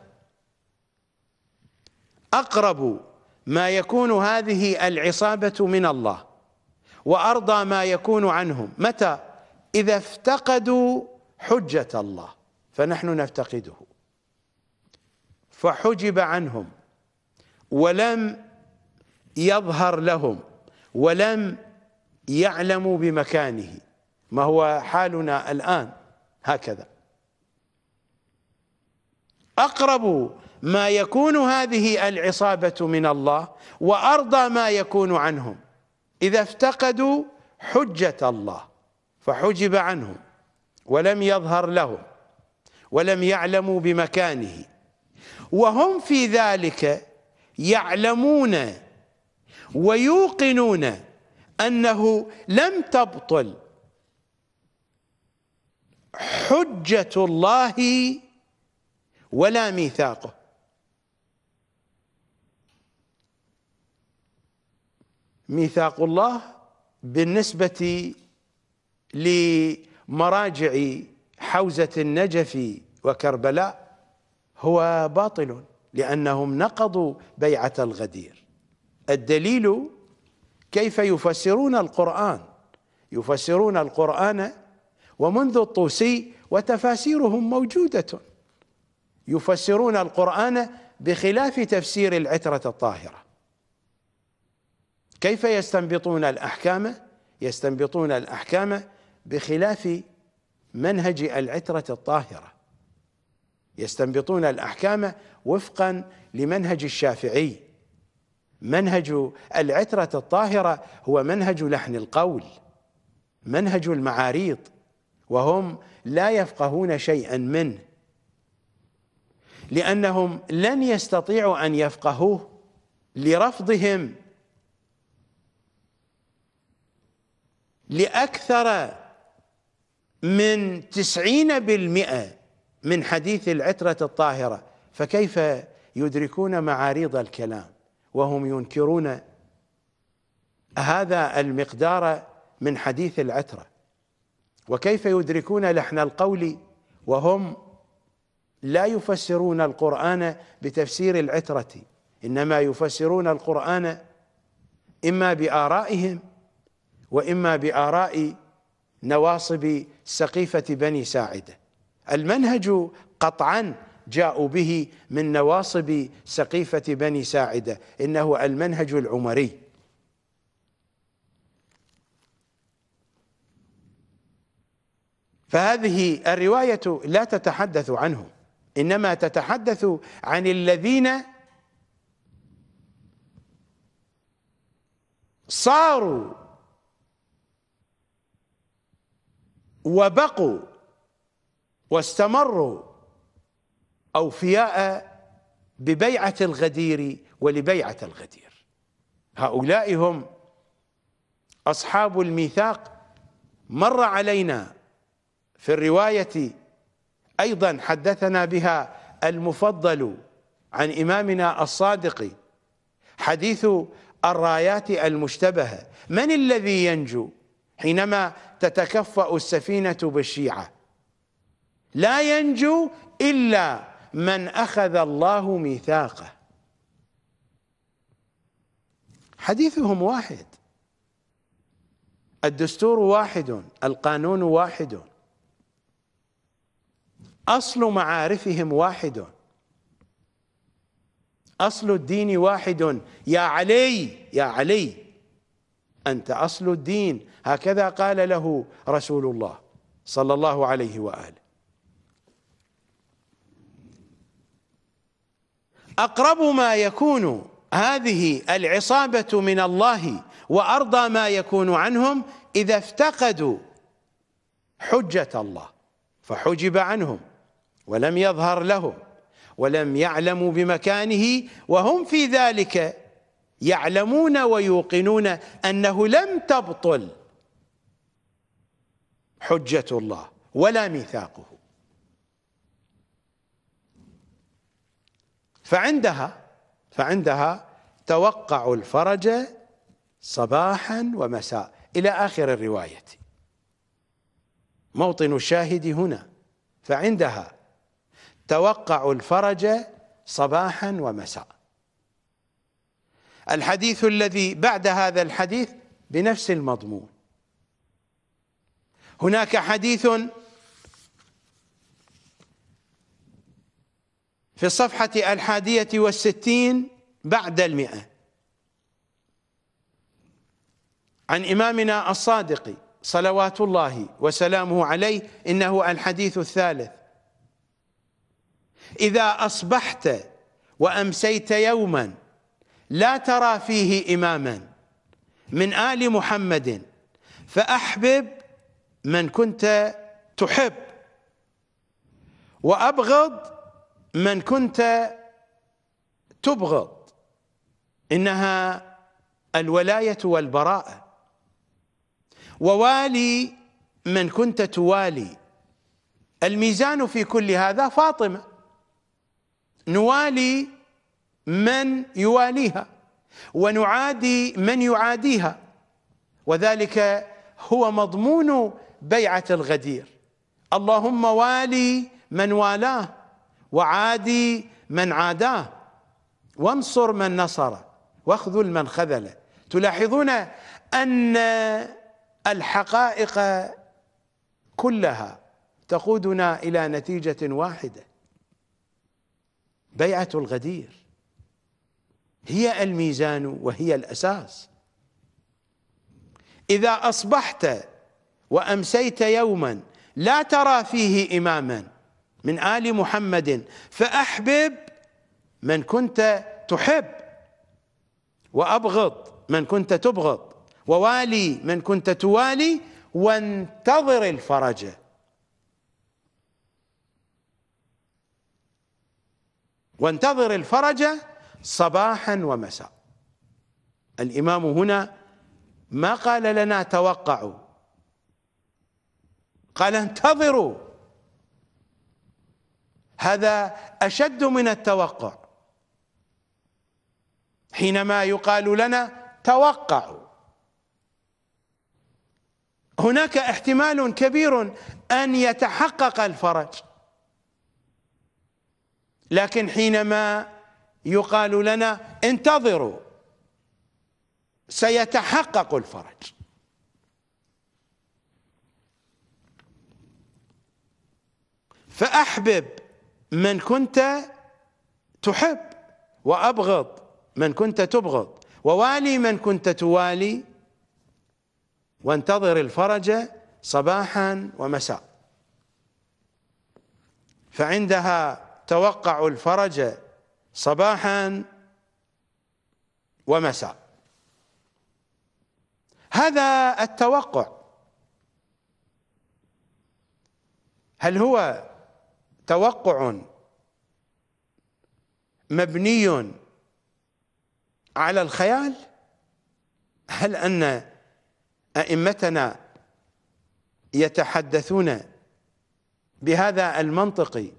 أقرب ما يكون هذه العصابة من الله وأرضى ما يكون عنهم متى إذا افتقدوا حجة الله فنحن نفتقده فحجب عنهم ولم يظهر لهم ولم يعلموا بمكانه ما هو حالنا الآن هكذا أقرب ما يكون هذه العصابة من الله وأرضى ما يكون عنهم إذا افتقدوا حجة الله فحجب عنهم ولم يظهر لهم ولم يعلموا بمكانه وهم في ذلك يعلمون ويوقنون أنه لم تبطل حجة الله ولا ميثاقه ميثاق الله بالنسبة لمراجع حوزة النجف وكربلاء هو باطل لأنهم نقضوا بيعة الغدير الدليل كيف يفسرون القرآن يفسرون القرآن ومنذ الطوسي وتفاسيرهم موجودة يفسرون القرآن بخلاف تفسير العترة الطاهرة كيف يستنبطون الأحكام يستنبطون الأحكام بخلاف منهج العترة الطاهرة يستنبطون الأحكام وفقا لمنهج الشافعي منهج العترة الطاهرة هو منهج لحن القول منهج المعاريض وهم لا يفقهون شيئا منه لأنهم لن يستطيعوا أن يفقهوه لرفضهم لأكثر من تسعين بالمئة من حديث العترة الطاهرة فكيف يدركون معاريض الكلام وهم ينكرون هذا المقدار من حديث العترة وكيف يدركون لحن القول وهم لا يفسرون القرآن بتفسير العترة إنما يفسرون القرآن إما بآرائهم وإما بآراء نواصب سقيفة بني ساعدة المنهج قطعا جاءوا به من نواصب سقيفة بني ساعدة إنه المنهج العمري فهذه الرواية لا تتحدث عنه إنما تتحدث عن الذين صاروا وبقوا واستمروا أوفياء ببيعة الغدير ولبيعة الغدير هؤلاء هم أصحاب الميثاق مر علينا في الرواية أيضا حدثنا بها المفضل عن إمامنا الصادق حديث الرايات المشتبهة من الذي ينجو حينما تتكفأ السفينة بالشيعة لا ينجو إلا من أخذ الله ميثاقه حديثهم واحد الدستور واحد القانون واحد أصل معارفهم واحد أصل الدين واحد يا علي يا علي أنت أصل الدين هكذا قال له رسول الله صلى الله عليه وآله أقرب ما يكون هذه العصابة من الله وأرضى ما يكون عنهم إذا افتقدوا حجة الله فحجب عنهم ولم يظهر لهم ولم يعلموا بمكانه وهم في ذلك يعلمون ويوقنون أنه لم تبطل حجة الله ولا ميثاقه فعندها فعندها توقع الفرج صباحا ومساء إلى آخر الرواية موطن الشاهد هنا فعندها توقع الفرج صباحا ومساء الحديث الذي بعد هذا الحديث بنفس المضمون هناك حديث في الصفحة الحادية والستين بعد المئة عن إمامنا الصادق صلوات الله وسلامه عليه إنه الحديث الثالث إذا أصبحت وأمسيت يوماً لا ترى فيه إماما من آل محمد فأحبب من كنت تحب وأبغض من كنت تبغض إنها الولاية والبراءة ووالي من كنت توالي الميزان في كل هذا فاطمة نوالي من يواليها ونعادي من يعاديها وذلك هو مضمون بيعة الغدير اللهم والي من والاه وعادي من عاداه وانصر من نصره واخذل من خذله تلاحظون أن الحقائق كلها تقودنا إلى نتيجة واحدة بيعة الغدير هي الميزان وهي الأساس إذا أصبحت وأمسيت يوما لا ترى فيه إماما من آل محمد فأحبب من كنت تحب وأبغض من كنت تبغض ووالي من كنت توالي وانتظر الفرج وانتظر الفرج صباحا ومساء الإمام هنا ما قال لنا توقعوا قال انتظروا هذا أشد من التوقع حينما يقال لنا توقعوا هناك احتمال كبير أن يتحقق الفرج لكن حينما يقال لنا انتظروا سيتحقق الفرج فأحبب من كنت تحب وأبغض من كنت تبغض ووالي من كنت توالي وانتظر الفرج صباحا ومساء فعندها توقع الفرج صباحا ومساء هذا التوقع هل هو توقع مبني على الخيال هل ان ائمتنا يتحدثون بهذا المنطق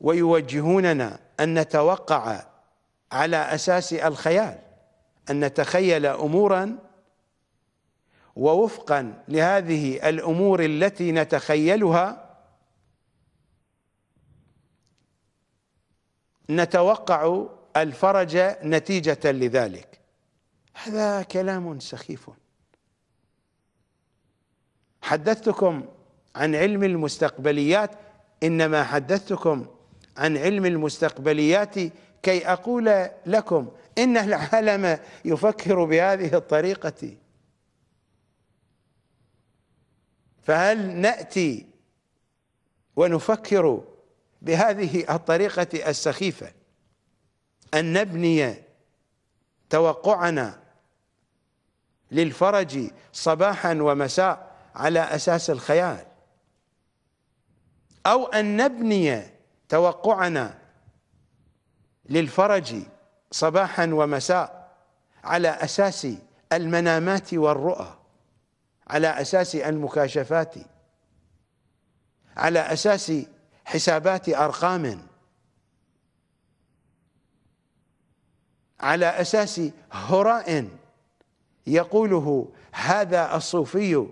ويوجهوننا أن نتوقع على أساس الخيال أن نتخيل أمورا ووفقا لهذه الأمور التي نتخيلها نتوقع الفرج نتيجة لذلك هذا كلام سخيف حدثتكم عن علم المستقبليات إنما حدثتكم عن علم المستقبليات كي أقول لكم إن العالم يفكر بهذه الطريقة فهل نأتي ونفكر بهذه الطريقة السخيفة أن نبني توقعنا للفرج صباحا ومساء على أساس الخيال أو أن نبني توقعنا للفرج صباحا ومساء على أساس المنامات والرؤى على أساس المكاشفات على أساس حسابات أرقام على أساس هراء يقوله هذا الصوفي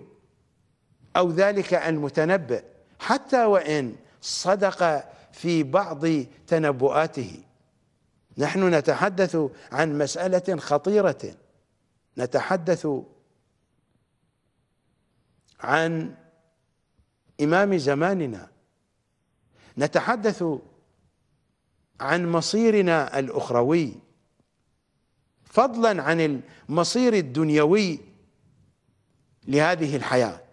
أو ذلك المتنبئ حتى وإن صدق في بعض تنبؤاته نحن نتحدث عن مسألة خطيرة نتحدث عن إمام زماننا نتحدث عن مصيرنا الأخروي فضلا عن المصير الدنيوي لهذه الحياة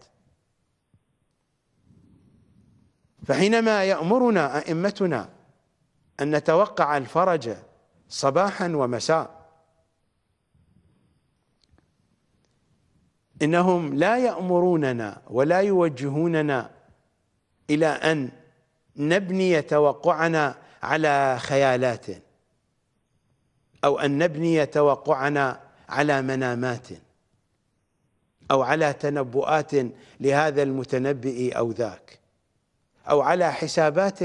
فحينما يأمرنا أئمتنا أن نتوقع الفرج صباحا ومساء إنهم لا يأمروننا ولا يوجهوننا إلى أن نبني توقعنا على خيالات أو أن نبني توقعنا على منامات أو على تنبؤات لهذا المتنبئ أو ذاك أو على حسابات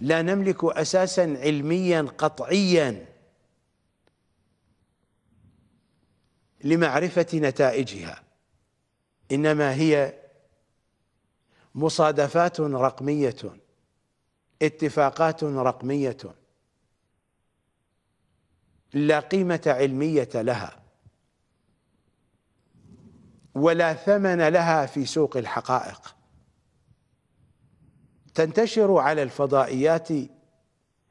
لا نملك أساسا علميا قطعيا لمعرفة نتائجها إنما هي مصادفات رقمية اتفاقات رقمية لا قيمة علمية لها ولا ثمن لها في سوق الحقائق تنتشر على الفضائيات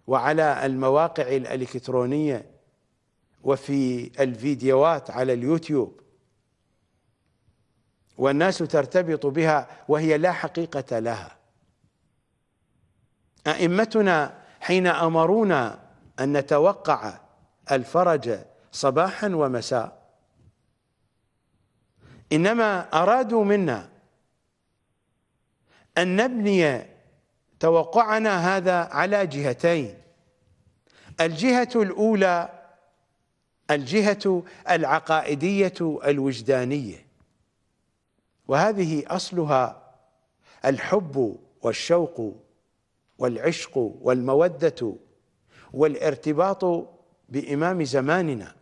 وعلى المواقع الالكترونيه وفي الفيديوهات على اليوتيوب والناس ترتبط بها وهي لا حقيقه لها ائمتنا حين امرونا ان نتوقع الفرج صباحا ومساء انما ارادوا منا ان نبني توقعنا هذا على جهتين الجهة الأولى الجهة العقائدية الوجدانية وهذه أصلها الحب والشوق والعشق والمودة والارتباط بإمام زماننا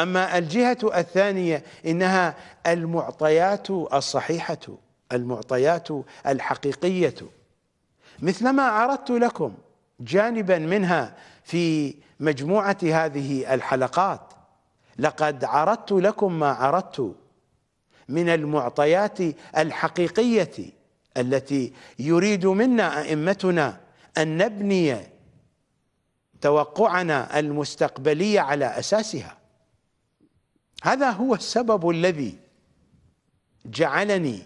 أما الجهة الثانية إنها المعطيات الصحيحة المعطيات الحقيقية مثلما عرضت لكم جانبا منها في مجموعة هذه الحلقات لقد عرضت لكم ما عرضت من المعطيات الحقيقية التي يريد منا أئمتنا أن نبني توقعنا المستقبلي على أساسها هذا هو السبب الذي جعلني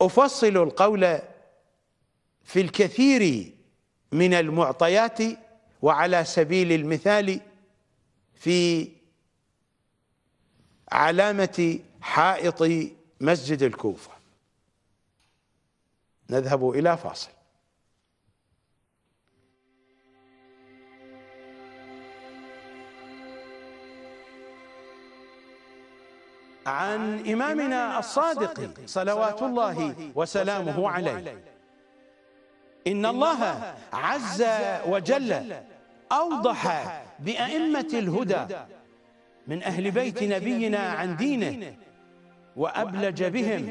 أفصل القول في الكثير من المعطيات وعلى سبيل المثال في علامة حائط مسجد الكوفة نذهب إلى فاصل عن إمامنا الصادق صلوات الله وسلامه عليه إن الله عز وجل أوضح بأئمة الهدى من أهل بيت نبينا عن دينه وأبلج بهم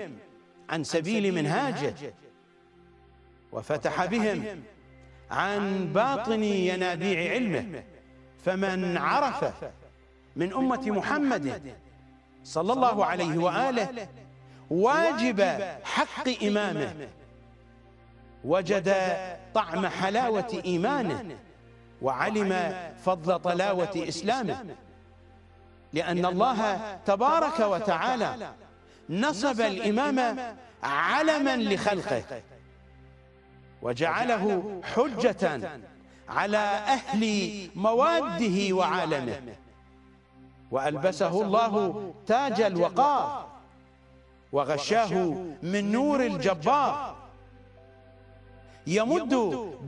عن سبيل منهاجه وفتح بهم عن باطن ينابيع علمه فمن عرف من أمة محمد صلى الله عليه وآله واجب حق إمامه وجد طعم حلاوة إيمانه وعلم فضل طلاوة إسلامه لأن الله تبارك وتعالى نصب الإمام علما لخلقه وجعله حجة على أهل مواده وعالمه وألبسه الله تاج الوقار وغشاه من نور الجبار يمد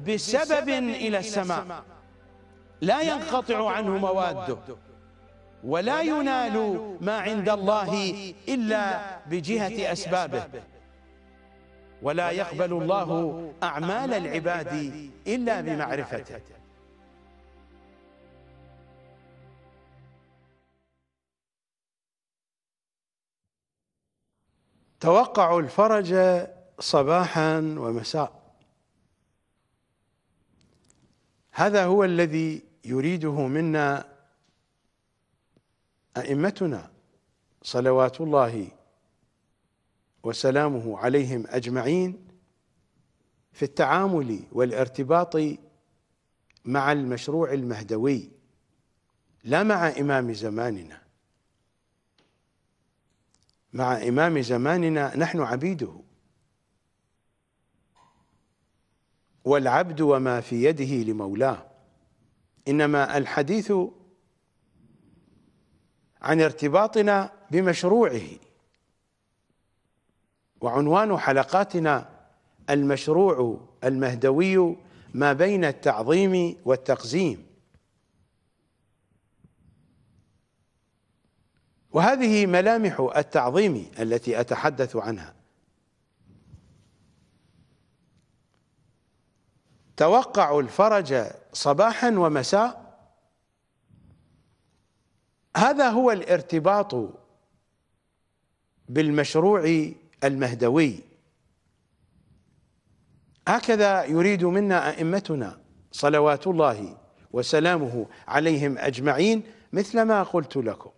بسبب إلى السماء لا ينقطع عنه مواده ولا ينال ما عند الله إلا بجهة أسبابه ولا يقبل الله أعمال العباد إلا بمعرفته توقعوا الفرج صباحا ومساء هذا هو الذي يريده منا ائمتنا صلوات الله وسلامه عليهم اجمعين في التعامل والارتباط مع المشروع المهدوي لا مع امام زماننا مع إمام زماننا نحن عبيده والعبد وما في يده لمولاه إنما الحديث عن ارتباطنا بمشروعه وعنوان حلقاتنا المشروع المهدوي ما بين التعظيم والتقزيم وهذه ملامح التعظيم التي أتحدث عنها توقع الفرج صباحا ومساء هذا هو الارتباط بالمشروع المهدوي هكذا يريد منا ائمتنا صلوات الله وسلامه عليهم اجمعين مثل ما قلت لكم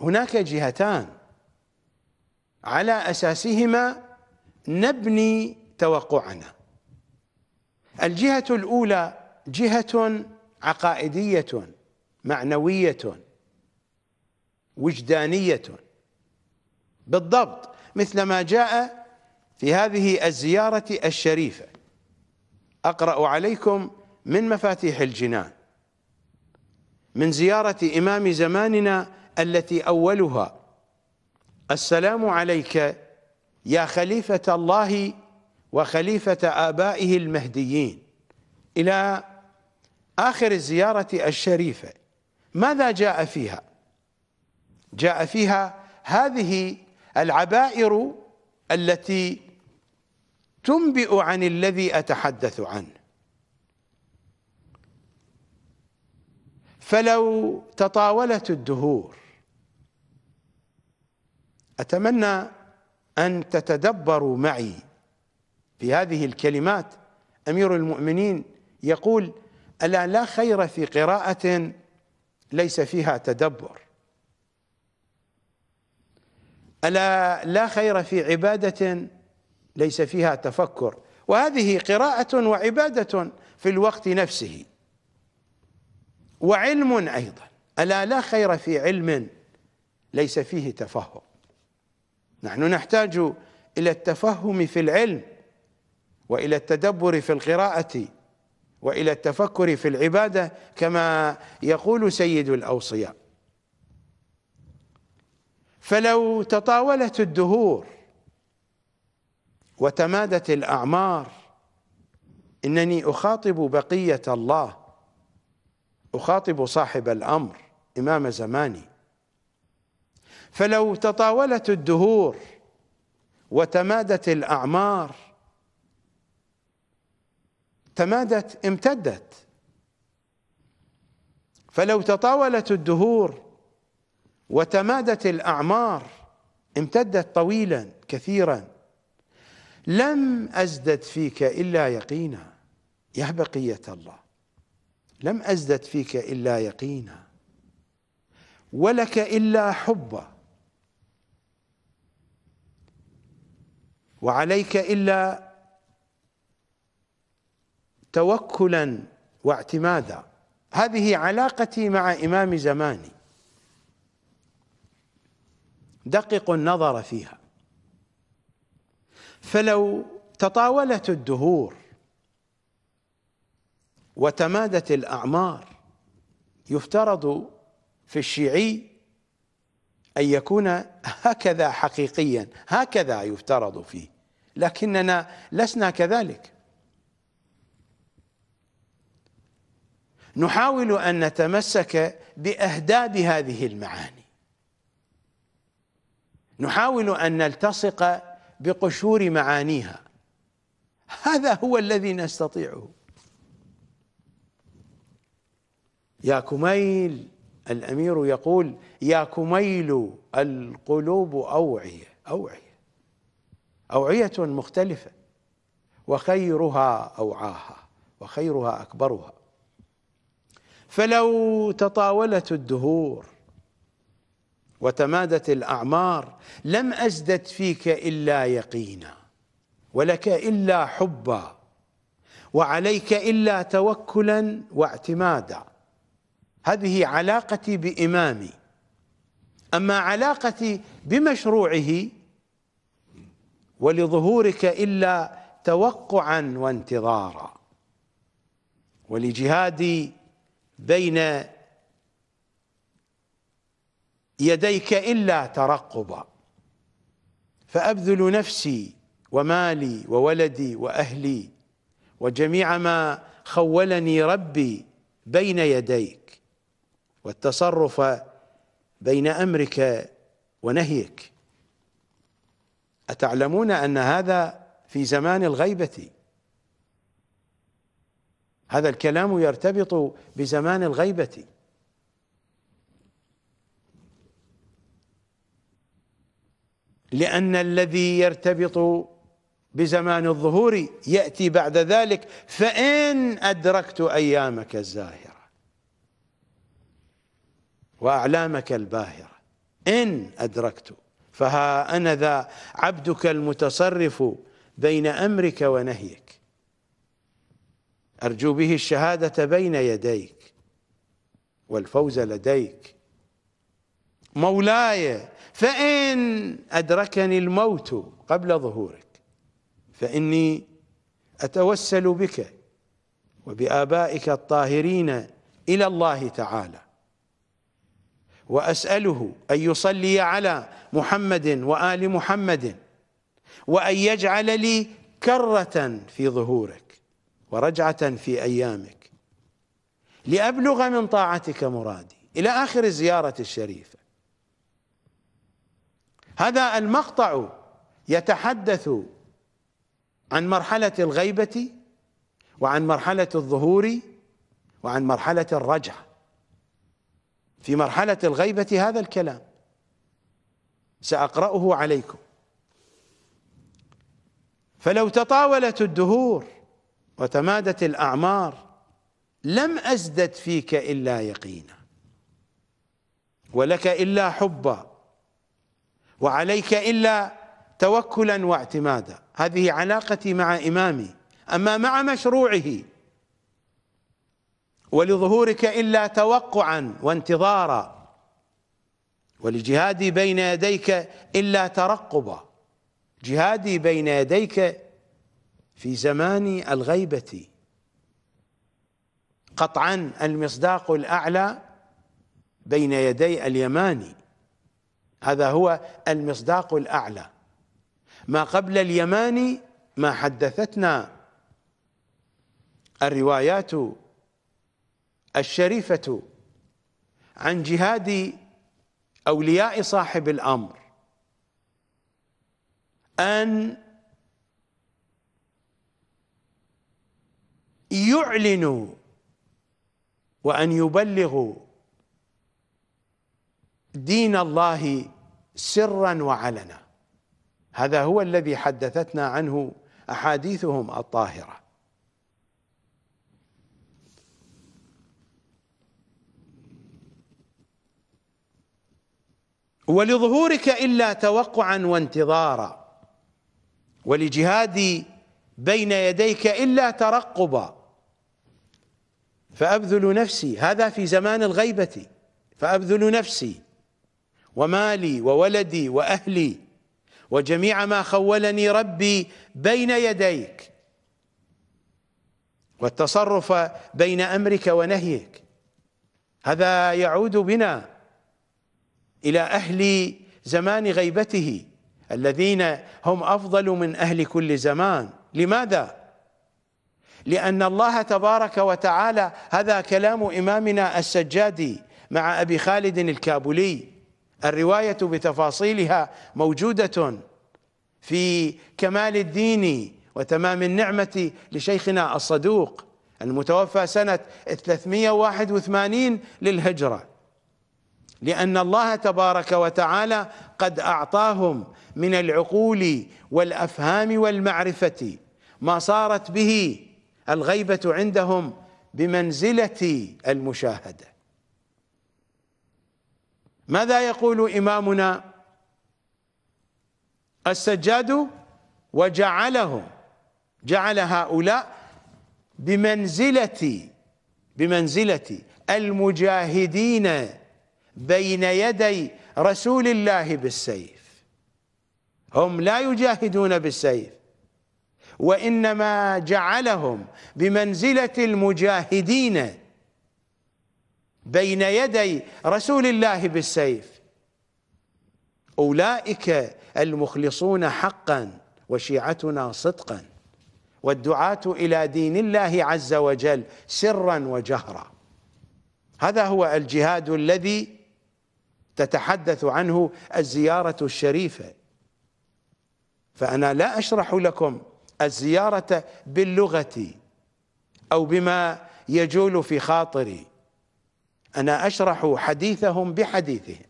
هناك جهتان على أساسهما نبني توقعنا الجهة الأولى جهة عقائدية معنوية وجدانية بالضبط مثل ما جاء في هذه الزيارة الشريفة أقرأ عليكم من مفاتيح الجنان من زيارة إمام زماننا التي أولها السلام عليك يا خليفة الله وخليفة آبائه المهديين إلى آخر الزيارة الشريفة ماذا جاء فيها؟ جاء فيها هذه العبائر التي تنبئ عن الذي أتحدث عنه فلو تطاولت الدهور اتمنى ان تتدبروا معي في هذه الكلمات امير المؤمنين يقول الا لا خير في قراءه ليس فيها تدبر الا لا خير في عباده ليس فيها تفكر وهذه قراءه وعباده في الوقت نفسه وعلم ايضا الا لا خير في علم ليس فيه تفهم نحن نحتاج إلى التفهم في العلم وإلى التدبر في القراءة وإلى التفكر في العبادة كما يقول سيد الأوصياء فلو تطاولت الدهور وتمادت الأعمار إنني أخاطب بقية الله أخاطب صاحب الأمر إمام زماني فلو تطاولت الدهور وتمادت الاعمار تمادت امتدت فلو تطاولت الدهور وتمادت الاعمار امتدت طويلا كثيرا لم ازدد فيك الا يقينا يا بقيه الله لم ازدد فيك الا يقينا ولك الا حبا وعليك إلا توكلا واعتمادا هذه علاقتي مع إمام زماني دقق النظر فيها فلو تطاولت الدهور وتمادت الأعمار يفترض في الشيعي أن يكون هكذا حقيقيا هكذا يفترض فيه لكننا لسنا كذلك نحاول أن نتمسك بأهداب هذه المعاني نحاول أن نلتصق بقشور معانيها هذا هو الذي نستطيعه يا كميل الأمير يقول يا كميل القلوب أوعية أوعية أوعية مختلفة وخيرها أوعاها وخيرها أكبرها فلو تطاولت الدهور وتمادت الأعمار لم أزدد فيك إلا يقينا ولك إلا حبا وعليك إلا توكلا واعتمادا هذه علاقتي بإمامي أما علاقتي بمشروعه ولظهورك إلا توقعا وانتظارا ولجهادي بين يديك إلا ترقبا فأبذل نفسي ومالي وولدي وأهلي وجميع ما خولني ربي بين يديك والتصرف بين امرك ونهيك اتعلمون ان هذا في زمان الغيبه هذا الكلام يرتبط بزمان الغيبه لان الذي يرتبط بزمان الظهور ياتي بعد ذلك فان ادركت ايامك الزاهره وأعلامك الباهرة إن أدركت فها أنا ذا عبدك المتصرف بين أمرك ونهيك أرجو به الشهادة بين يديك والفوز لديك مولاي فإن أدركني الموت قبل ظهورك فإني أتوسل بك وبآبائك الطاهرين إلى الله تعالى وأسأله أن يصلي على محمد وآل محمد وأن يجعل لي كرة في ظهورك ورجعة في أيامك لأبلغ من طاعتك مرادي إلى آخر الزيارة الشريفة هذا المقطع يتحدث عن مرحلة الغيبة وعن مرحلة الظهور وعن مرحلة الرجعة في مرحلة الغيبة هذا الكلام سأقرأه عليكم فلو تطاولت الدهور وتمادت الأعمار لم أزدد فيك إلا يقينا ولك إلا حبا وعليك إلا توكلا واعتمادا هذه علاقتي مع إمامي أما مع مشروعه ولظهورك إلا توقعا وانتظارا ولجهادي بين يديك إلا ترقبا جهادي بين يديك في زمان الغيبة قطعا المصداق الأعلى بين يدي اليماني هذا هو المصداق الأعلى ما قبل اليماني ما حدثتنا الروايات الشريفة عن جهاد أولياء صاحب الأمر أن يعلنوا وأن يبلغوا دين الله سرا وعلنا هذا هو الذي حدثتنا عنه أحاديثهم الطاهره ولظهورك إلا توقعا وانتظارا ولجهادي بين يديك إلا ترقبا فأبذل نفسي هذا في زمان الغيبة فأبذل نفسي ومالي وولدي وأهلي وجميع ما خولني ربي بين يديك والتصرف بين أمرك ونهيك هذا يعود بنا إلى أهل زمان غيبته الذين هم أفضل من أهل كل زمان لماذا؟ لأن الله تبارك وتعالى هذا كلام إمامنا السجادي مع أبي خالد الكابولي الرواية بتفاصيلها موجودة في كمال الدين وتمام النعمة لشيخنا الصدوق المتوفى سنة 381 للهجرة لأن الله تبارك وتعالى قد أعطاهم من العقول والأفهام والمعرفة ما صارت به الغيبة عندهم بمنزلة المشاهدة ماذا يقول إمامنا السجاد وجعلهم جعل هؤلاء بمنزلة بمنزلة المجاهدين بين يدي رسول الله بالسيف هم لا يجاهدون بالسيف وإنما جعلهم بمنزلة المجاهدين بين يدي رسول الله بالسيف أولئك المخلصون حقا وشيعتنا صدقا والدعاة إلى دين الله عز وجل سرا وجهرا هذا هو الجهاد الذي تتحدث عنه الزيارة الشريفة فأنا لا أشرح لكم الزيارة باللغة أو بما يجول في خاطري أنا أشرح حديثهم بحديثهم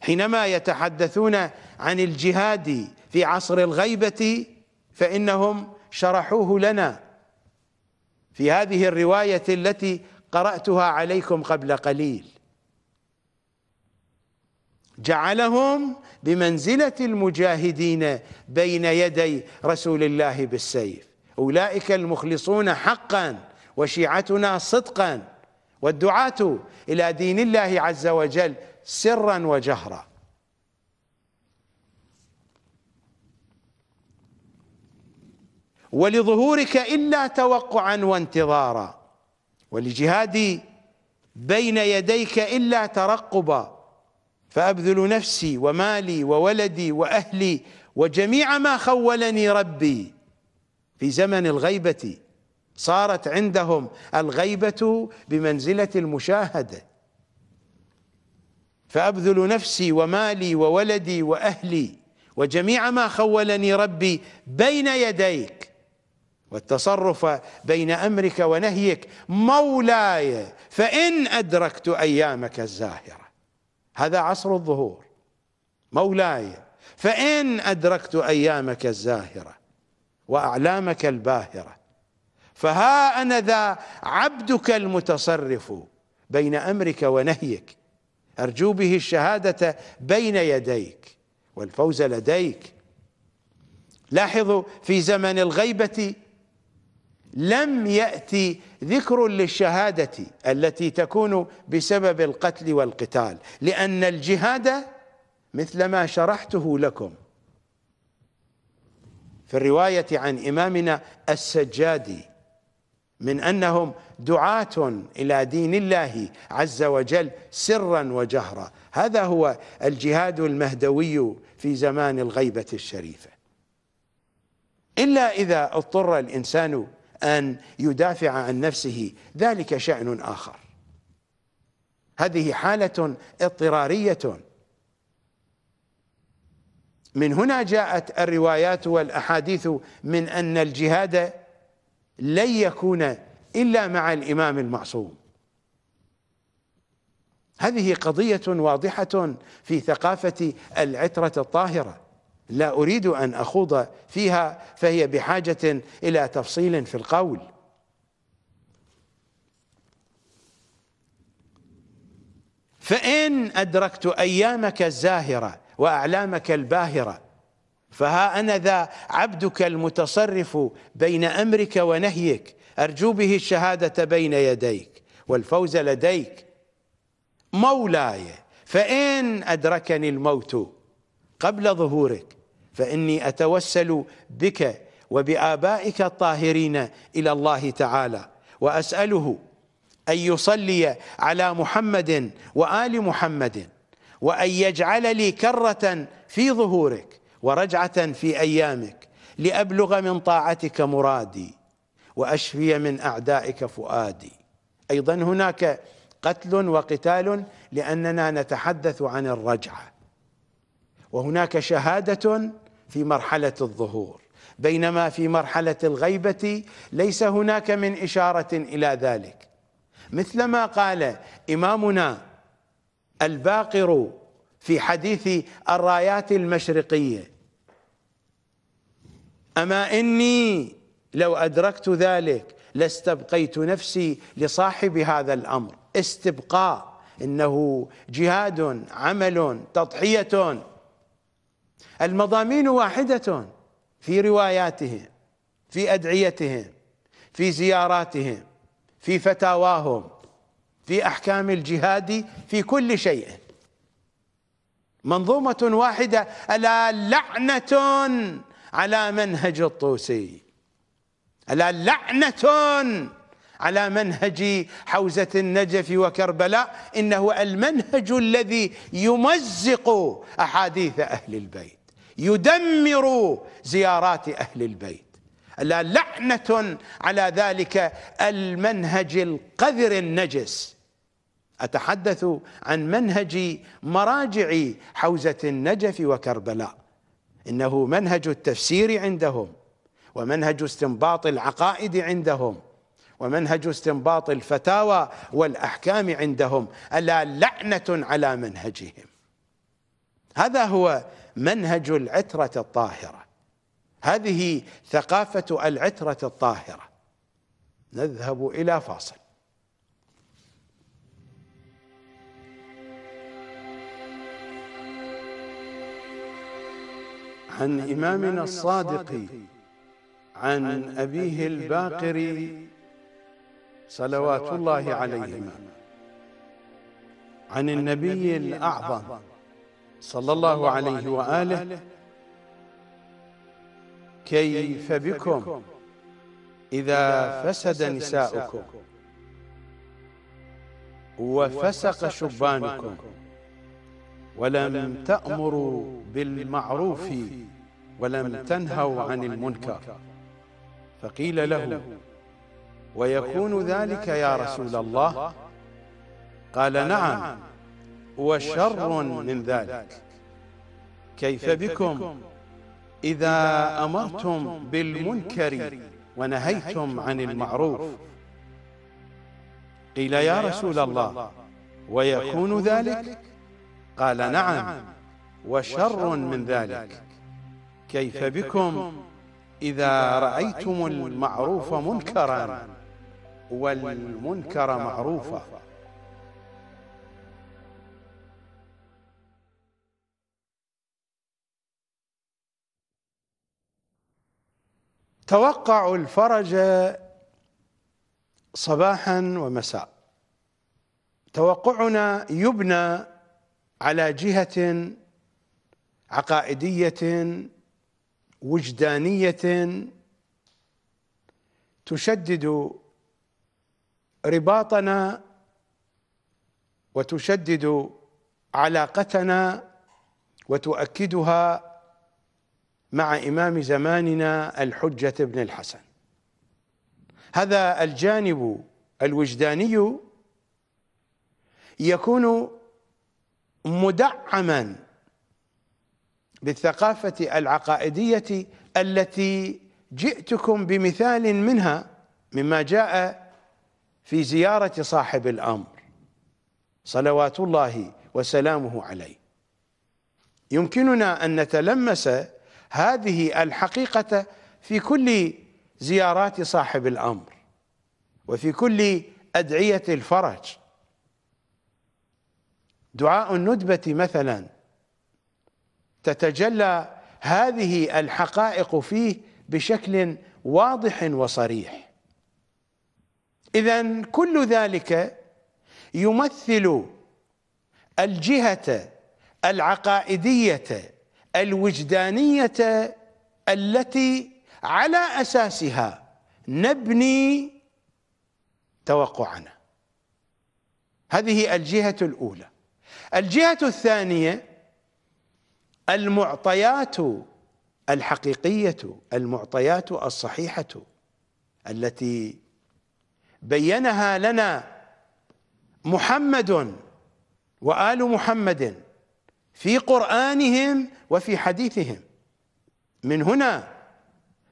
حينما يتحدثون عن الجهاد في عصر الغيبة فإنهم شرحوه لنا في هذه الرواية التي قرأتها عليكم قبل قليل جعلهم بمنزلة المجاهدين بين يدي رسول الله بالسيف أولئك المخلصون حقا وشيعتنا صدقا والدعاة إلى دين الله عز وجل سرا وجهرا ولظهورك إلا توقعا وانتظارا ولجهادي بين يديك إلا ترقبا فأبذل نفسي ومالي وولدي وأهلي وجميع ما خولني ربي في زمن الغيبة صارت عندهم الغيبة بمنزلة المشاهدة فأبذل نفسي ومالي وولدي وأهلي وجميع ما خولني ربي بين يديك والتصرف بين امرك ونهيك مولاي فان ادركت ايامك الزاهره هذا عصر الظهور مولاي فان ادركت ايامك الزاهره واعلامك الباهره فها انا ذا عبدك المتصرف بين امرك ونهيك ارجو به الشهاده بين يديك والفوز لديك لاحظوا في زمن الغيبه لم يأتي ذكر للشهادة التي تكون بسبب القتل والقتال لأن الجهاد مثل ما شرحته لكم في الرواية عن إمامنا السجادي من أنهم دعاة إلى دين الله عز وجل سرا وجهرا هذا هو الجهاد المهدوي في زمان الغيبة الشريفة إلا إذا اضطر الإنسان أن يدافع عن نفسه ذلك شأن آخر هذه حالة اضطرارية من هنا جاءت الروايات والأحاديث من أن الجهاد لن يكون إلا مع الإمام المعصوم هذه قضية واضحة في ثقافة العترة الطاهرة لا أريد أن أخوض فيها فهي بحاجة إلى تفصيل في القول فإن أدركت أيامك الزاهرة وأعلامك الباهرة فها أنا ذا عبدك المتصرف بين أمرك ونهيك أرجو به الشهادة بين يديك والفوز لديك مولاي فإن أدركني الموت قبل ظهورك فاني اتوسل بك وبابائك الطاهرين الى الله تعالى واساله ان يصلي على محمد وال محمد وان يجعل لي كره في ظهورك ورجعه في ايامك لابلغ من طاعتك مرادي واشفي من اعدائك فؤادي ايضا هناك قتل وقتال لاننا نتحدث عن الرجعه وهناك شهاده في مرحلة الظهور بينما في مرحلة الغيبة ليس هناك من إشارة إلى ذلك مثلما قال إمامنا الباقر في حديث الرايات المشرقية أما إني لو أدركت ذلك لاستبقيت نفسي لصاحب هذا الأمر استبقاء إنه جهاد عمل تضحية المضامين واحدة في رواياتهم في أدعيتهم في زياراتهم في فتاواهم في أحكام الجهاد في كل شيء منظومة واحدة ألا لعنة على منهج الطوسي ألا لعنة على منهج حوزة النجف وكربلاء إنه المنهج الذي يمزق أحاديث أهل البيت يدمر زيارات أهل البيت ألا لعنة على ذلك المنهج القذر النجس أتحدث عن منهج مراجع حوزة النجف وكربلاء إنه منهج التفسير عندهم ومنهج استنباط العقائد عندهم ومنهج استنباط الفتاوى والأحكام عندهم ألا لعنة على منهجهم هذا هو منهج العترة الطاهرة هذه ثقافة العترة الطاهرة نذهب إلى فاصل عن إمامنا الصادق عن أبيه الباقر صلوات الله عليهما عن النبي الأعظم صلى الله عليه وآله كيف بكم إذا فسد نساؤكم وفسق شبانكم ولم تأمروا بالمعروف ولم تنهوا عن المنكر فقيل له ويكون ذلك يا رسول الله قال نعم, نعم. وشر من ذلك كيف بكم إذا أمرتم بالمنكر ونهيتم عن المعروف قيل يا رسول الله ويكون ذلك قال نعم, نعم. وشر من ذلك كيف بكم إذا رأيتم المعروف منكرا والمنكر معروفا توقعوا الفرج صباحا ومساء توقعنا يبنى على جهة عقائدية وجدانية تشدد رباطنا وتشدد علاقتنا وتؤكدها مع إمام زماننا الحجة بن الحسن هذا الجانب الوجداني يكون مدعما بالثقافة العقائدية التي جئتكم بمثال منها مما جاء في زيارة صاحب الأمر صلوات الله وسلامه عليه يمكننا أن نتلمس هذه الحقيقة في كل زيارات صاحب الأمر وفي كل أدعية الفرج دعاء الندبة مثلا تتجلى هذه الحقائق فيه بشكل واضح وصريح إذا كل ذلك يمثل الجهة العقائدية الوجدانيه التي على اساسها نبني توقعنا هذه الجهه الاولى الجهه الثانيه المعطيات الحقيقيه المعطيات الصحيحه التي بينها لنا محمد وال محمد في قرآنهم وفي حديثهم من هنا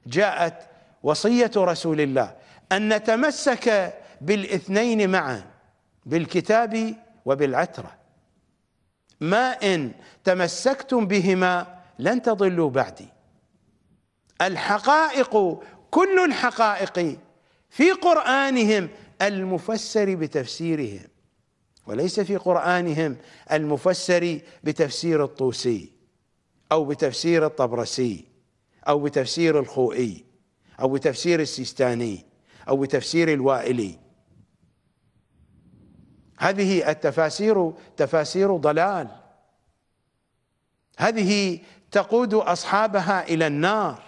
جاءت وصية رسول الله أن نتمسك بالاثنين معا بالكتاب وبالعترة ما إن تمسكتم بهما لن تضلوا بعدي الحقائق كل الحقائق في قرآنهم المفسر بتفسيرهم وليس في قرآنهم المفسر بتفسير الطوسي أو بتفسير الطبرسي أو بتفسير الخوئي أو بتفسير السيستاني أو بتفسير الوائلي هذه التفاسير تفاسير ضلال هذه تقود أصحابها إلى النار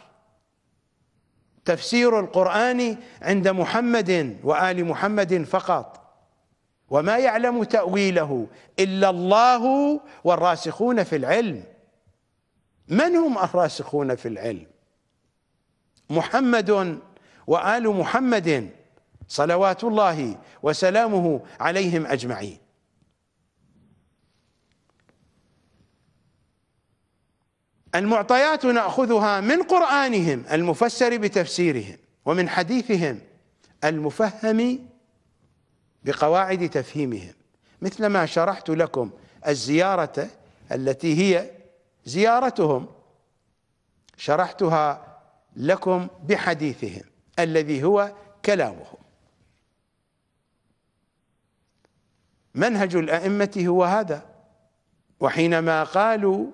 تفسير القرآن عند محمد وآل محمد فقط وما يعلم تأويله إلا الله والراسخون في العلم من هم الراسخون في العلم محمد وآل محمد صلوات الله وسلامه عليهم أجمعين المعطيات نأخذها من قرآنهم المفسر بتفسيرهم ومن حديثهم المفهم بقواعد تفهيمهم مثل ما شرحت لكم الزيارة التي هي زيارتهم شرحتها لكم بحديثهم الذي هو كلامهم منهج الأئمة هو هذا وحينما قالوا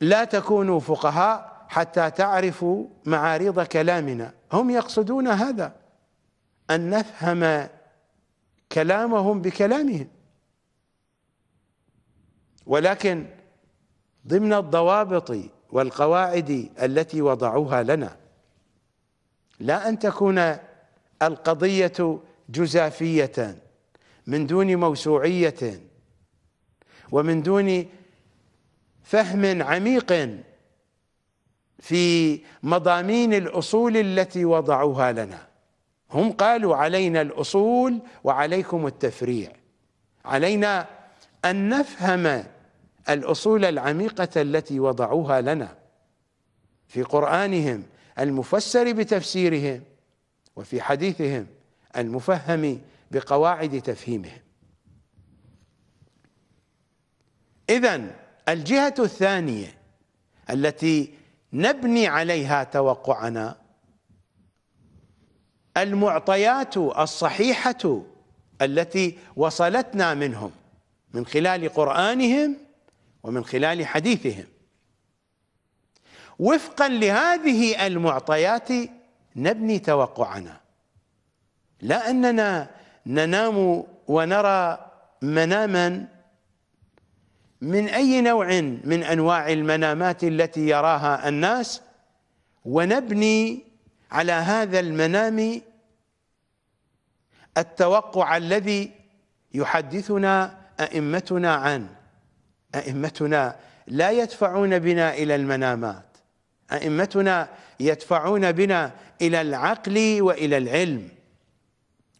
لا تكونوا فقهاء حتى تعرفوا معارض كلامنا هم يقصدون هذا أن نفهم كلامهم بكلامهم ولكن ضمن الضوابط والقواعد التي وضعوها لنا لا أن تكون القضية جزافية من دون موسوعية ومن دون فهم عميق في مضامين الاصول التي وضعوها لنا هم قالوا علينا الاصول وعليكم التفريع علينا ان نفهم الاصول العميقه التي وضعوها لنا في قرانهم المفسر بتفسيرهم وفي حديثهم المفهم بقواعد تفهيمهم اذا الجهه الثانيه التي نبني عليها توقعنا المعطيات الصحيحه التي وصلتنا منهم من خلال قرانهم ومن خلال حديثهم وفقا لهذه المعطيات نبني توقعنا لا اننا ننام ونرى مناما من أي نوع من أنواع المنامات التي يراها الناس ونبني على هذا المنام التوقع الذي يحدثنا أئمتنا عنه أئمتنا لا يدفعون بنا إلى المنامات أئمتنا يدفعون بنا إلى العقل وإلى العلم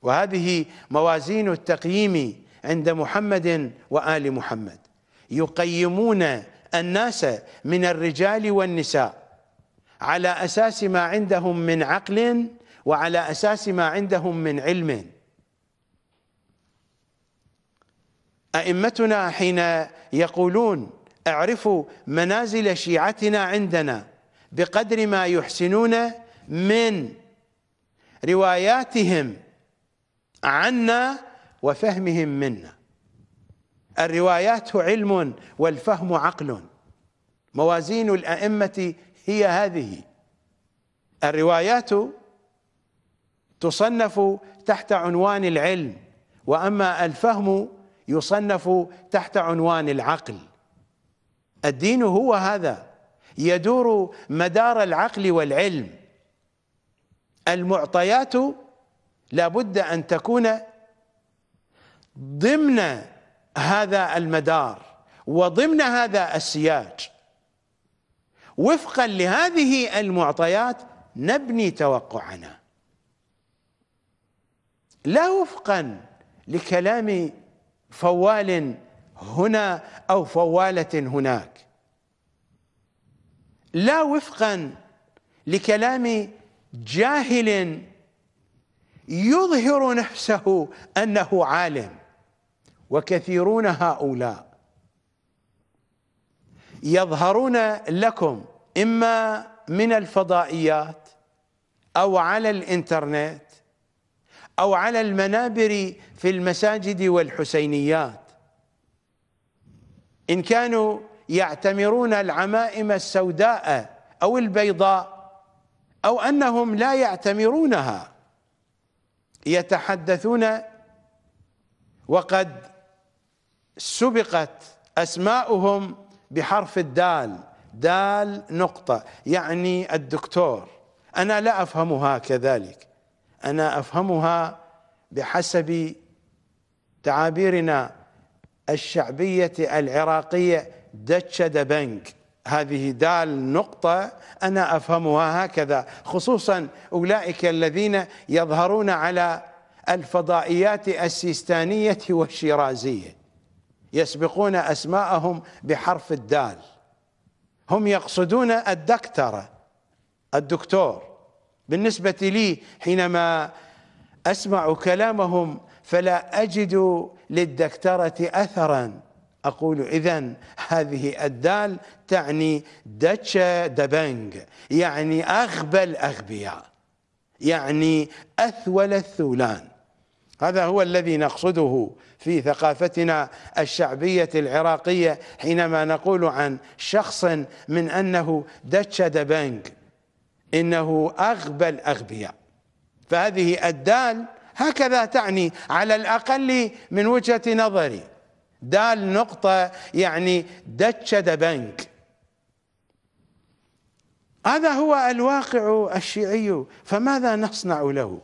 وهذه موازين التقييم عند محمد وآل محمد يقيمون الناس من الرجال والنساء على أساس ما عندهم من عقل وعلى أساس ما عندهم من علم أئمتنا حين يقولون اعرفوا منازل شيعتنا عندنا بقدر ما يحسنون من رواياتهم عنا وفهمهم منا الروايات علم والفهم عقل موازين الأئمة هي هذه الروايات تصنف تحت عنوان العلم وأما الفهم يصنف تحت عنوان العقل الدين هو هذا يدور مدار العقل والعلم المعطيات لابد أن تكون ضمن هذا المدار وضمن هذا السياج وفقا لهذه المعطيات نبني توقعنا لا وفقا لكلام فوال هنا او فواله هناك لا وفقا لكلام جاهل يظهر نفسه انه عالم وكثيرون هؤلاء يظهرون لكم إما من الفضائيات أو على الإنترنت أو على المنابر في المساجد والحسينيات إن كانوا يعتمرون العمائم السوداء أو البيضاء أو أنهم لا يعتمرونها يتحدثون وقد سبقت أسماؤهم بحرف الدال دال نقطة يعني الدكتور أنا لا أفهمها كذلك أنا أفهمها بحسب تعابيرنا الشعبية العراقية دتش بنك هذه دال نقطة أنا أفهمها هكذا خصوصا أولئك الذين يظهرون على الفضائيات السيستانية والشيرازية يسبقون أسماءهم بحرف الدال هم يقصدون الدكترة الدكتور بالنسبة لي حينما أسمع كلامهم فلا أجد للدكترة أثرا أقول إذا هذه الدال تعني دتشا دبنج يعني أغبى الأغبياء يعني أثول الثولان هذا هو الذي نقصده في ثقافتنا الشعبية العراقية حينما نقول عن شخص من أنه دتش دبنج إنه أغبى الأغبياء فهذه الدال هكذا تعني على الأقل من وجهة نظري دال نقطة يعني دتش دبنج هذا هو الواقع الشيعي فماذا نصنع له؟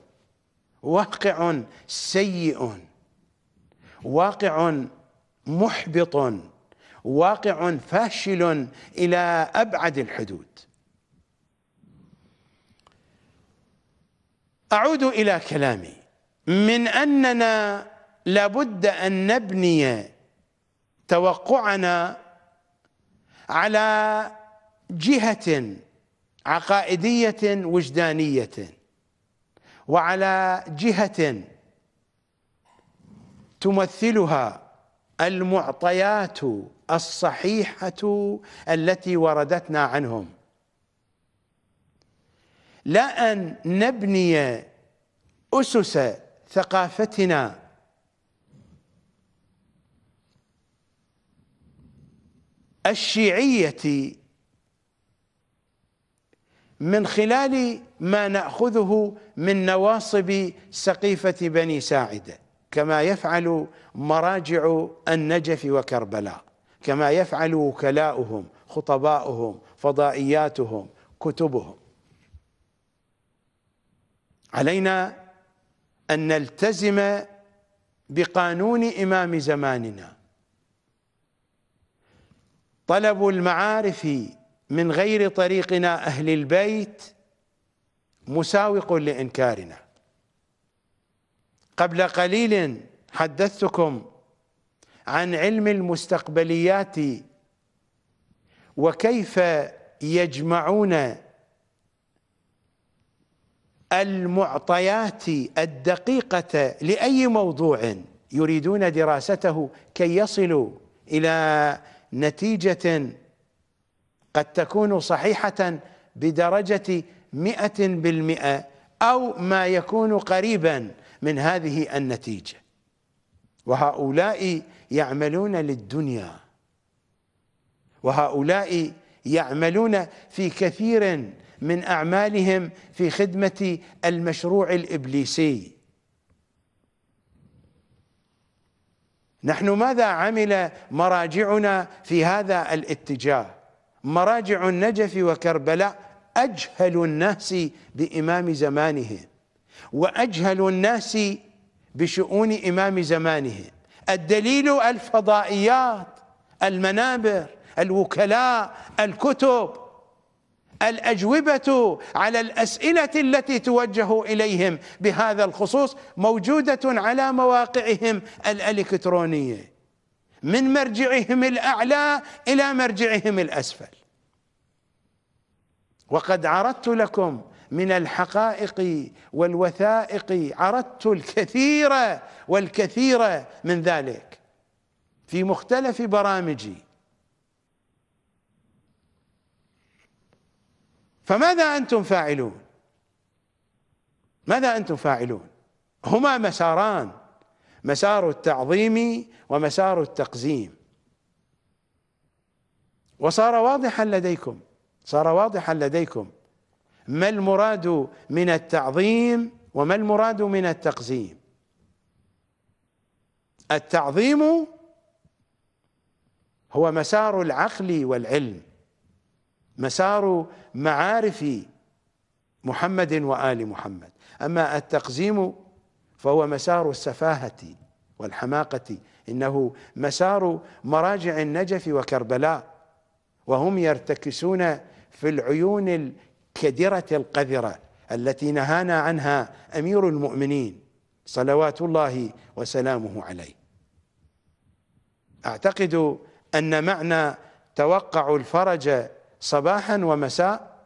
واقع سيء واقع محبط واقع فاشل الى ابعد الحدود اعود الى كلامي من اننا لابد ان نبني توقعنا على جهه عقائديه وجدانيه وعلى جهة تمثلها المعطيات الصحيحة التي وردتنا عنهم لا أن نبني أسس ثقافتنا الشيعية من خلال ما ناخذه من نواصب سقيفه بني ساعده كما يفعل مراجع النجف وكربلاء كما يفعل وكلاؤهم خطباؤهم فضائياتهم كتبهم علينا ان نلتزم بقانون امام زماننا طلب المعارف من غير طريقنا اهل البيت مساوق لإنكارنا قبل قليل حدثتكم عن علم المستقبليات وكيف يجمعون المعطيات الدقيقة لأي موضوع يريدون دراسته كي يصلوا إلى نتيجة قد تكون صحيحة بدرجة مئة بالمئة أو ما يكون قريبا من هذه النتيجة وهؤلاء يعملون للدنيا وهؤلاء يعملون في كثير من أعمالهم في خدمة المشروع الإبليسي نحن ماذا عمل مراجعنا في هذا الاتجاه مراجع النجف وكربلاء اجهل الناس بامام زمانه واجهل الناس بشؤون امام زمانه الدليل الفضائيات المنابر الوكلاء الكتب الاجوبه على الاسئله التي توجه اليهم بهذا الخصوص موجوده على مواقعهم الالكترونيه من مرجعهم الاعلى الى مرجعهم الاسفل وقد عرضت لكم من الحقائق والوثائق عرضت الكثير والكثير من ذلك في مختلف برامجي فماذا أنتم فاعلون ماذا أنتم فاعلون هما مساران مسار التعظيم ومسار التقزيم وصار واضحا لديكم صار واضحا لديكم ما المراد من التعظيم وما المراد من التقزيم التعظيم هو مسار العقل والعلم مسار معارف محمد وآل محمد أما التقزيم فهو مسار السفاهة والحماقة إنه مسار مراجع النجف وكربلاء وهم يرتكسون في العيون الكدرة القذرة التي نهانا عنها أمير المؤمنين صلوات الله وسلامه عليه أعتقد أن معنى توقع الفرج صباحا ومساء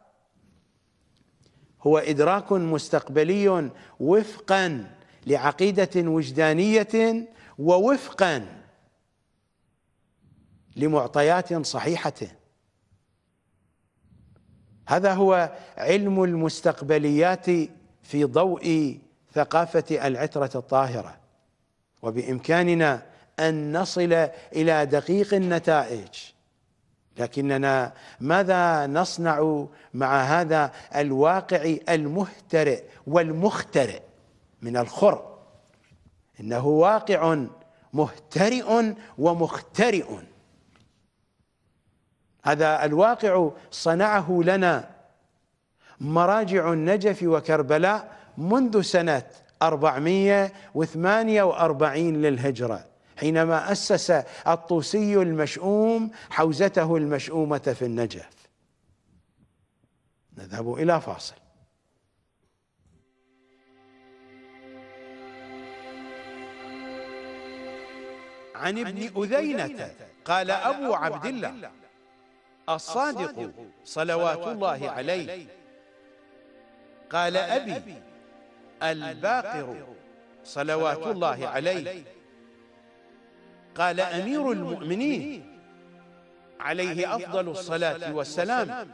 هو إدراك مستقبلي وفقا لعقيدة وجدانية ووفقا لمعطيات صحيحه هذا هو علم المستقبليات في ضوء ثقافة العترة الطاهرة وبإمكاننا أن نصل إلى دقيق النتائج لكننا ماذا نصنع مع هذا الواقع المهترئ والمخترئ من الخرق إنه واقع مهترئ ومخترئ هذا الواقع صنعه لنا مراجع النجف وكربلاء منذ سنة 448 للهجرة حينما أسس الطوسي المشؤوم حوزته المشؤومة في النجف نذهب إلى فاصل عن ابن أذينة قال أبو عبد الله الصادق صلوات الله عليه قال أبي الباقر صلوات الله عليه قال أمير المؤمنين عليه أفضل الصلاة والسلام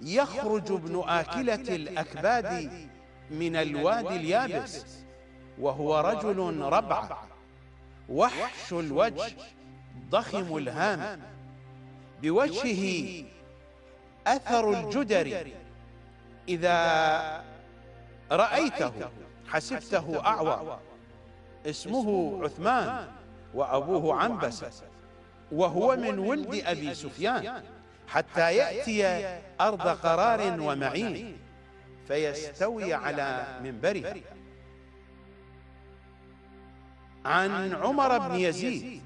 يخرج ابن آكلة الأكباد من الوادي اليابس وهو رجل ربع وحش الوجه ضخم الهام بوجهه أثر الجدر إذا رأيته حسبته أعور اسمه عثمان وأبوه عنبسة وهو من ولد أبي سفيان حتى يأتي أرض قرار ومعين فيستوي على منبره عن عمر بن يزيد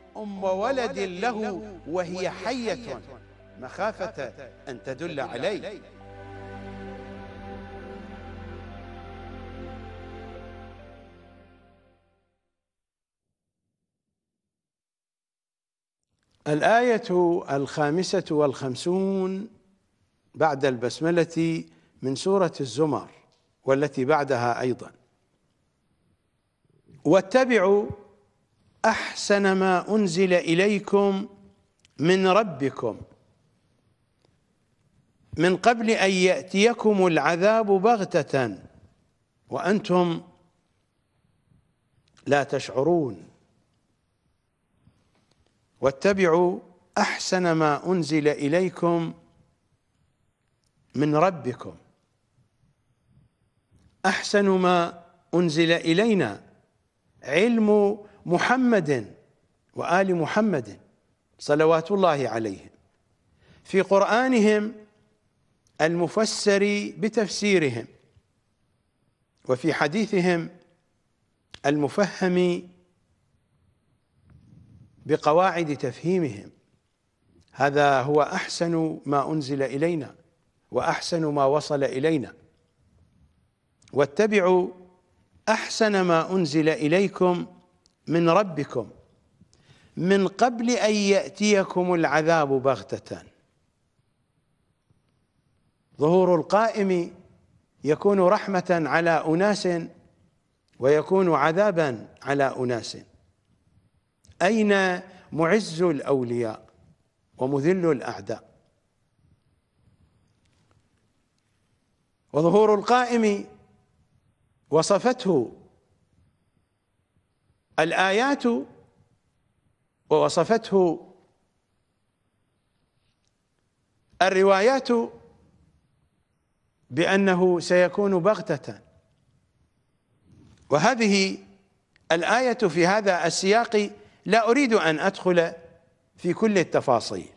أم ولد له وهي حية مخافة أن تدل عليه الآية الخامسة والخمسون بعد البسملة من سورة الزمر والتي بعدها أيضا واتبعوا احسن ما انزل اليكم من ربكم من قبل ان ياتيكم العذاب بغته وانتم لا تشعرون واتبعوا احسن ما انزل اليكم من ربكم احسن ما انزل الينا علم محمد وآل محمد صلوات الله عليهم في قرآنهم المفسر بتفسيرهم وفي حديثهم المفهم بقواعد تفهيمهم هذا هو أحسن ما أنزل إلينا وأحسن ما وصل إلينا واتبعوا أحسن ما أنزل إليكم من ربكم من قبل أن يأتيكم العذاب بغتة ظهور القائم يكون رحمة على أناس ويكون عذابا على أناس أين معز الأولياء ومذل الأعداء وظهور القائم وصفته الآيات ووصفته الروايات بأنه سيكون بغتة وهذه الآية في هذا السياق لا أريد أن أدخل في كل التفاصيل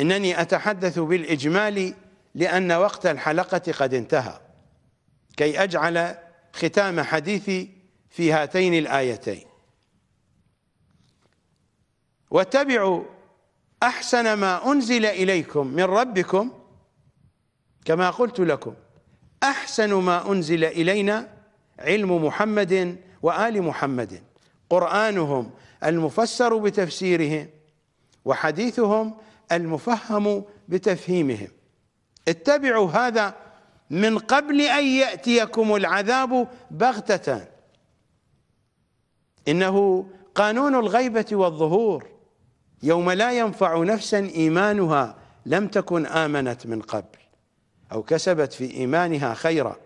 إنني أتحدث بالإجمال لأن وقت الحلقة قد انتهى كي أجعل ختام حديثي في هاتين الآيتين واتبعوا أحسن ما أنزل إليكم من ربكم كما قلت لكم أحسن ما أنزل إلينا علم محمد وآل محمد قرآنهم المفسر بتفسيرهم وحديثهم المفهم بتفهيمهم اتبعوا هذا من قبل أن يأتيكم العذاب بغتة إنه قانون الغيبة والظهور يوم لا ينفع نفسا إيمانها لم تكن آمنت من قبل أو كسبت في إيمانها خيرا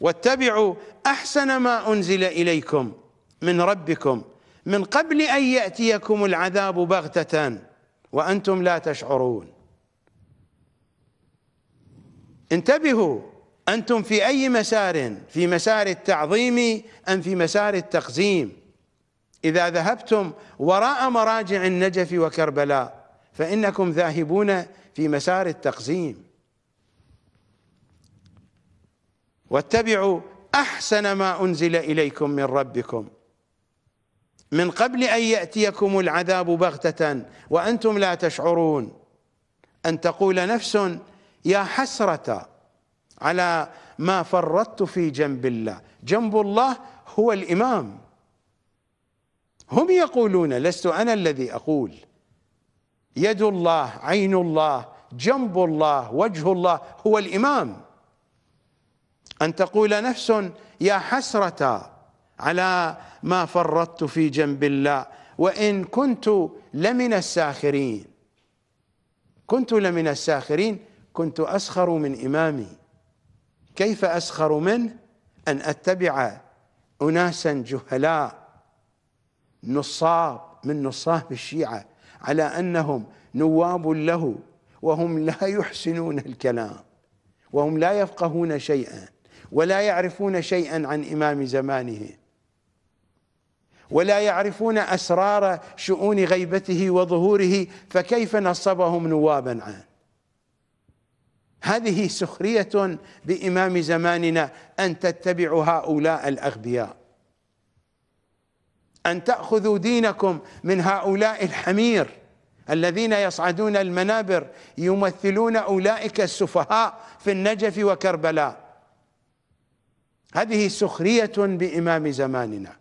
واتبعوا أحسن ما أنزل إليكم من ربكم من قبل أن يأتيكم العذاب بغتة وأنتم لا تشعرون انتبهوا أنتم في أي مسار في مسار التعظيم أم في مسار التقزيم إذا ذهبتم وراء مراجع النجف وكربلاء فإنكم ذاهبون في مسار التقزيم واتبعوا أحسن ما أنزل إليكم من ربكم من قبل أن يأتيكم العذاب بغتة وأنتم لا تشعرون أن تقول نفس يا حسرة على ما فرطت في جنب الله جنب الله هو الإمام هم يقولون لست أنا الذي أقول يد الله عين الله جنب الله وجه الله هو الإمام أن تقول نفس يا حسرة على ما فرطت في جنب الله وإن كنت لمن الساخرين كنت لمن الساخرين كنت أسخر من إمامي كيف أسخر منه أن أتبع أناسا جهلاء نصاب من نصاب الشيعة على أنهم نواب له وهم لا يحسنون الكلام وهم لا يفقهون شيئا ولا يعرفون شيئا عن إمام زمانه ولا يعرفون أسرار شؤون غيبته وظهوره فكيف نصبهم نوابا عنه هذه سخرية بإمام زماننا أن تتبعوا هؤلاء الأغبياء أن تأخذوا دينكم من هؤلاء الحمير الذين يصعدون المنابر يمثلون أولئك السفهاء في النجف وكربلاء هذه سخرية بإمام زماننا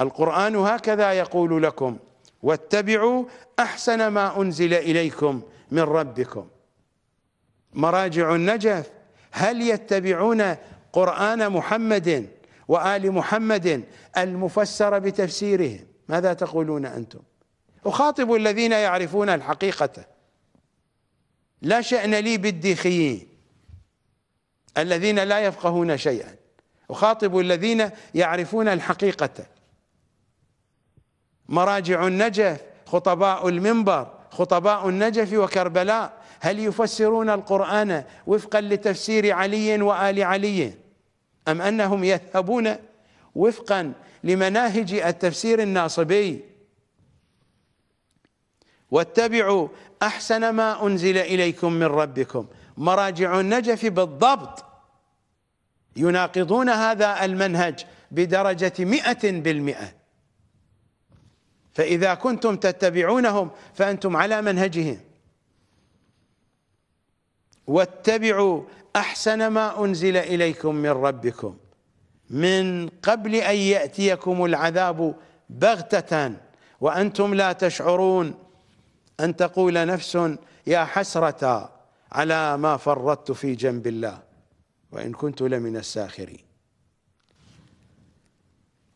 القرآن هكذا يقول لكم واتبعوا أحسن ما أنزل إليكم من ربكم مراجع النجف هل يتبعون قرآن محمد وآل محمد المفسر بتفسيرهم ماذا تقولون أنتم أخاطب الذين يعرفون الحقيقة لا شأن لي بالديخيين الذين لا يفقهون شيئا أخاطب الذين يعرفون الحقيقة مراجع النجف خطباء المنبر خطباء النجف وكربلاء هل يفسرون القرآن وفقا لتفسير علي وآل علي أم أنهم يذهبون وفقا لمناهج التفسير الناصبي واتبعوا أحسن ما أنزل إليكم من ربكم مراجع النجف بالضبط يناقضون هذا المنهج بدرجة مئة بالمئة فإذا كنتم تتبعونهم فأنتم على منهجهم واتبعوا احسن ما انزل اليكم من ربكم من قبل ان ياتيكم العذاب بغته وانتم لا تشعرون ان تقول نفس يا حسره على ما فرطت في جنب الله وان كنت لمن الساخرين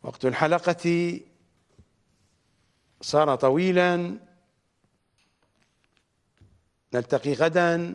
وقت الحلقه صار طويلا نلتقي غدا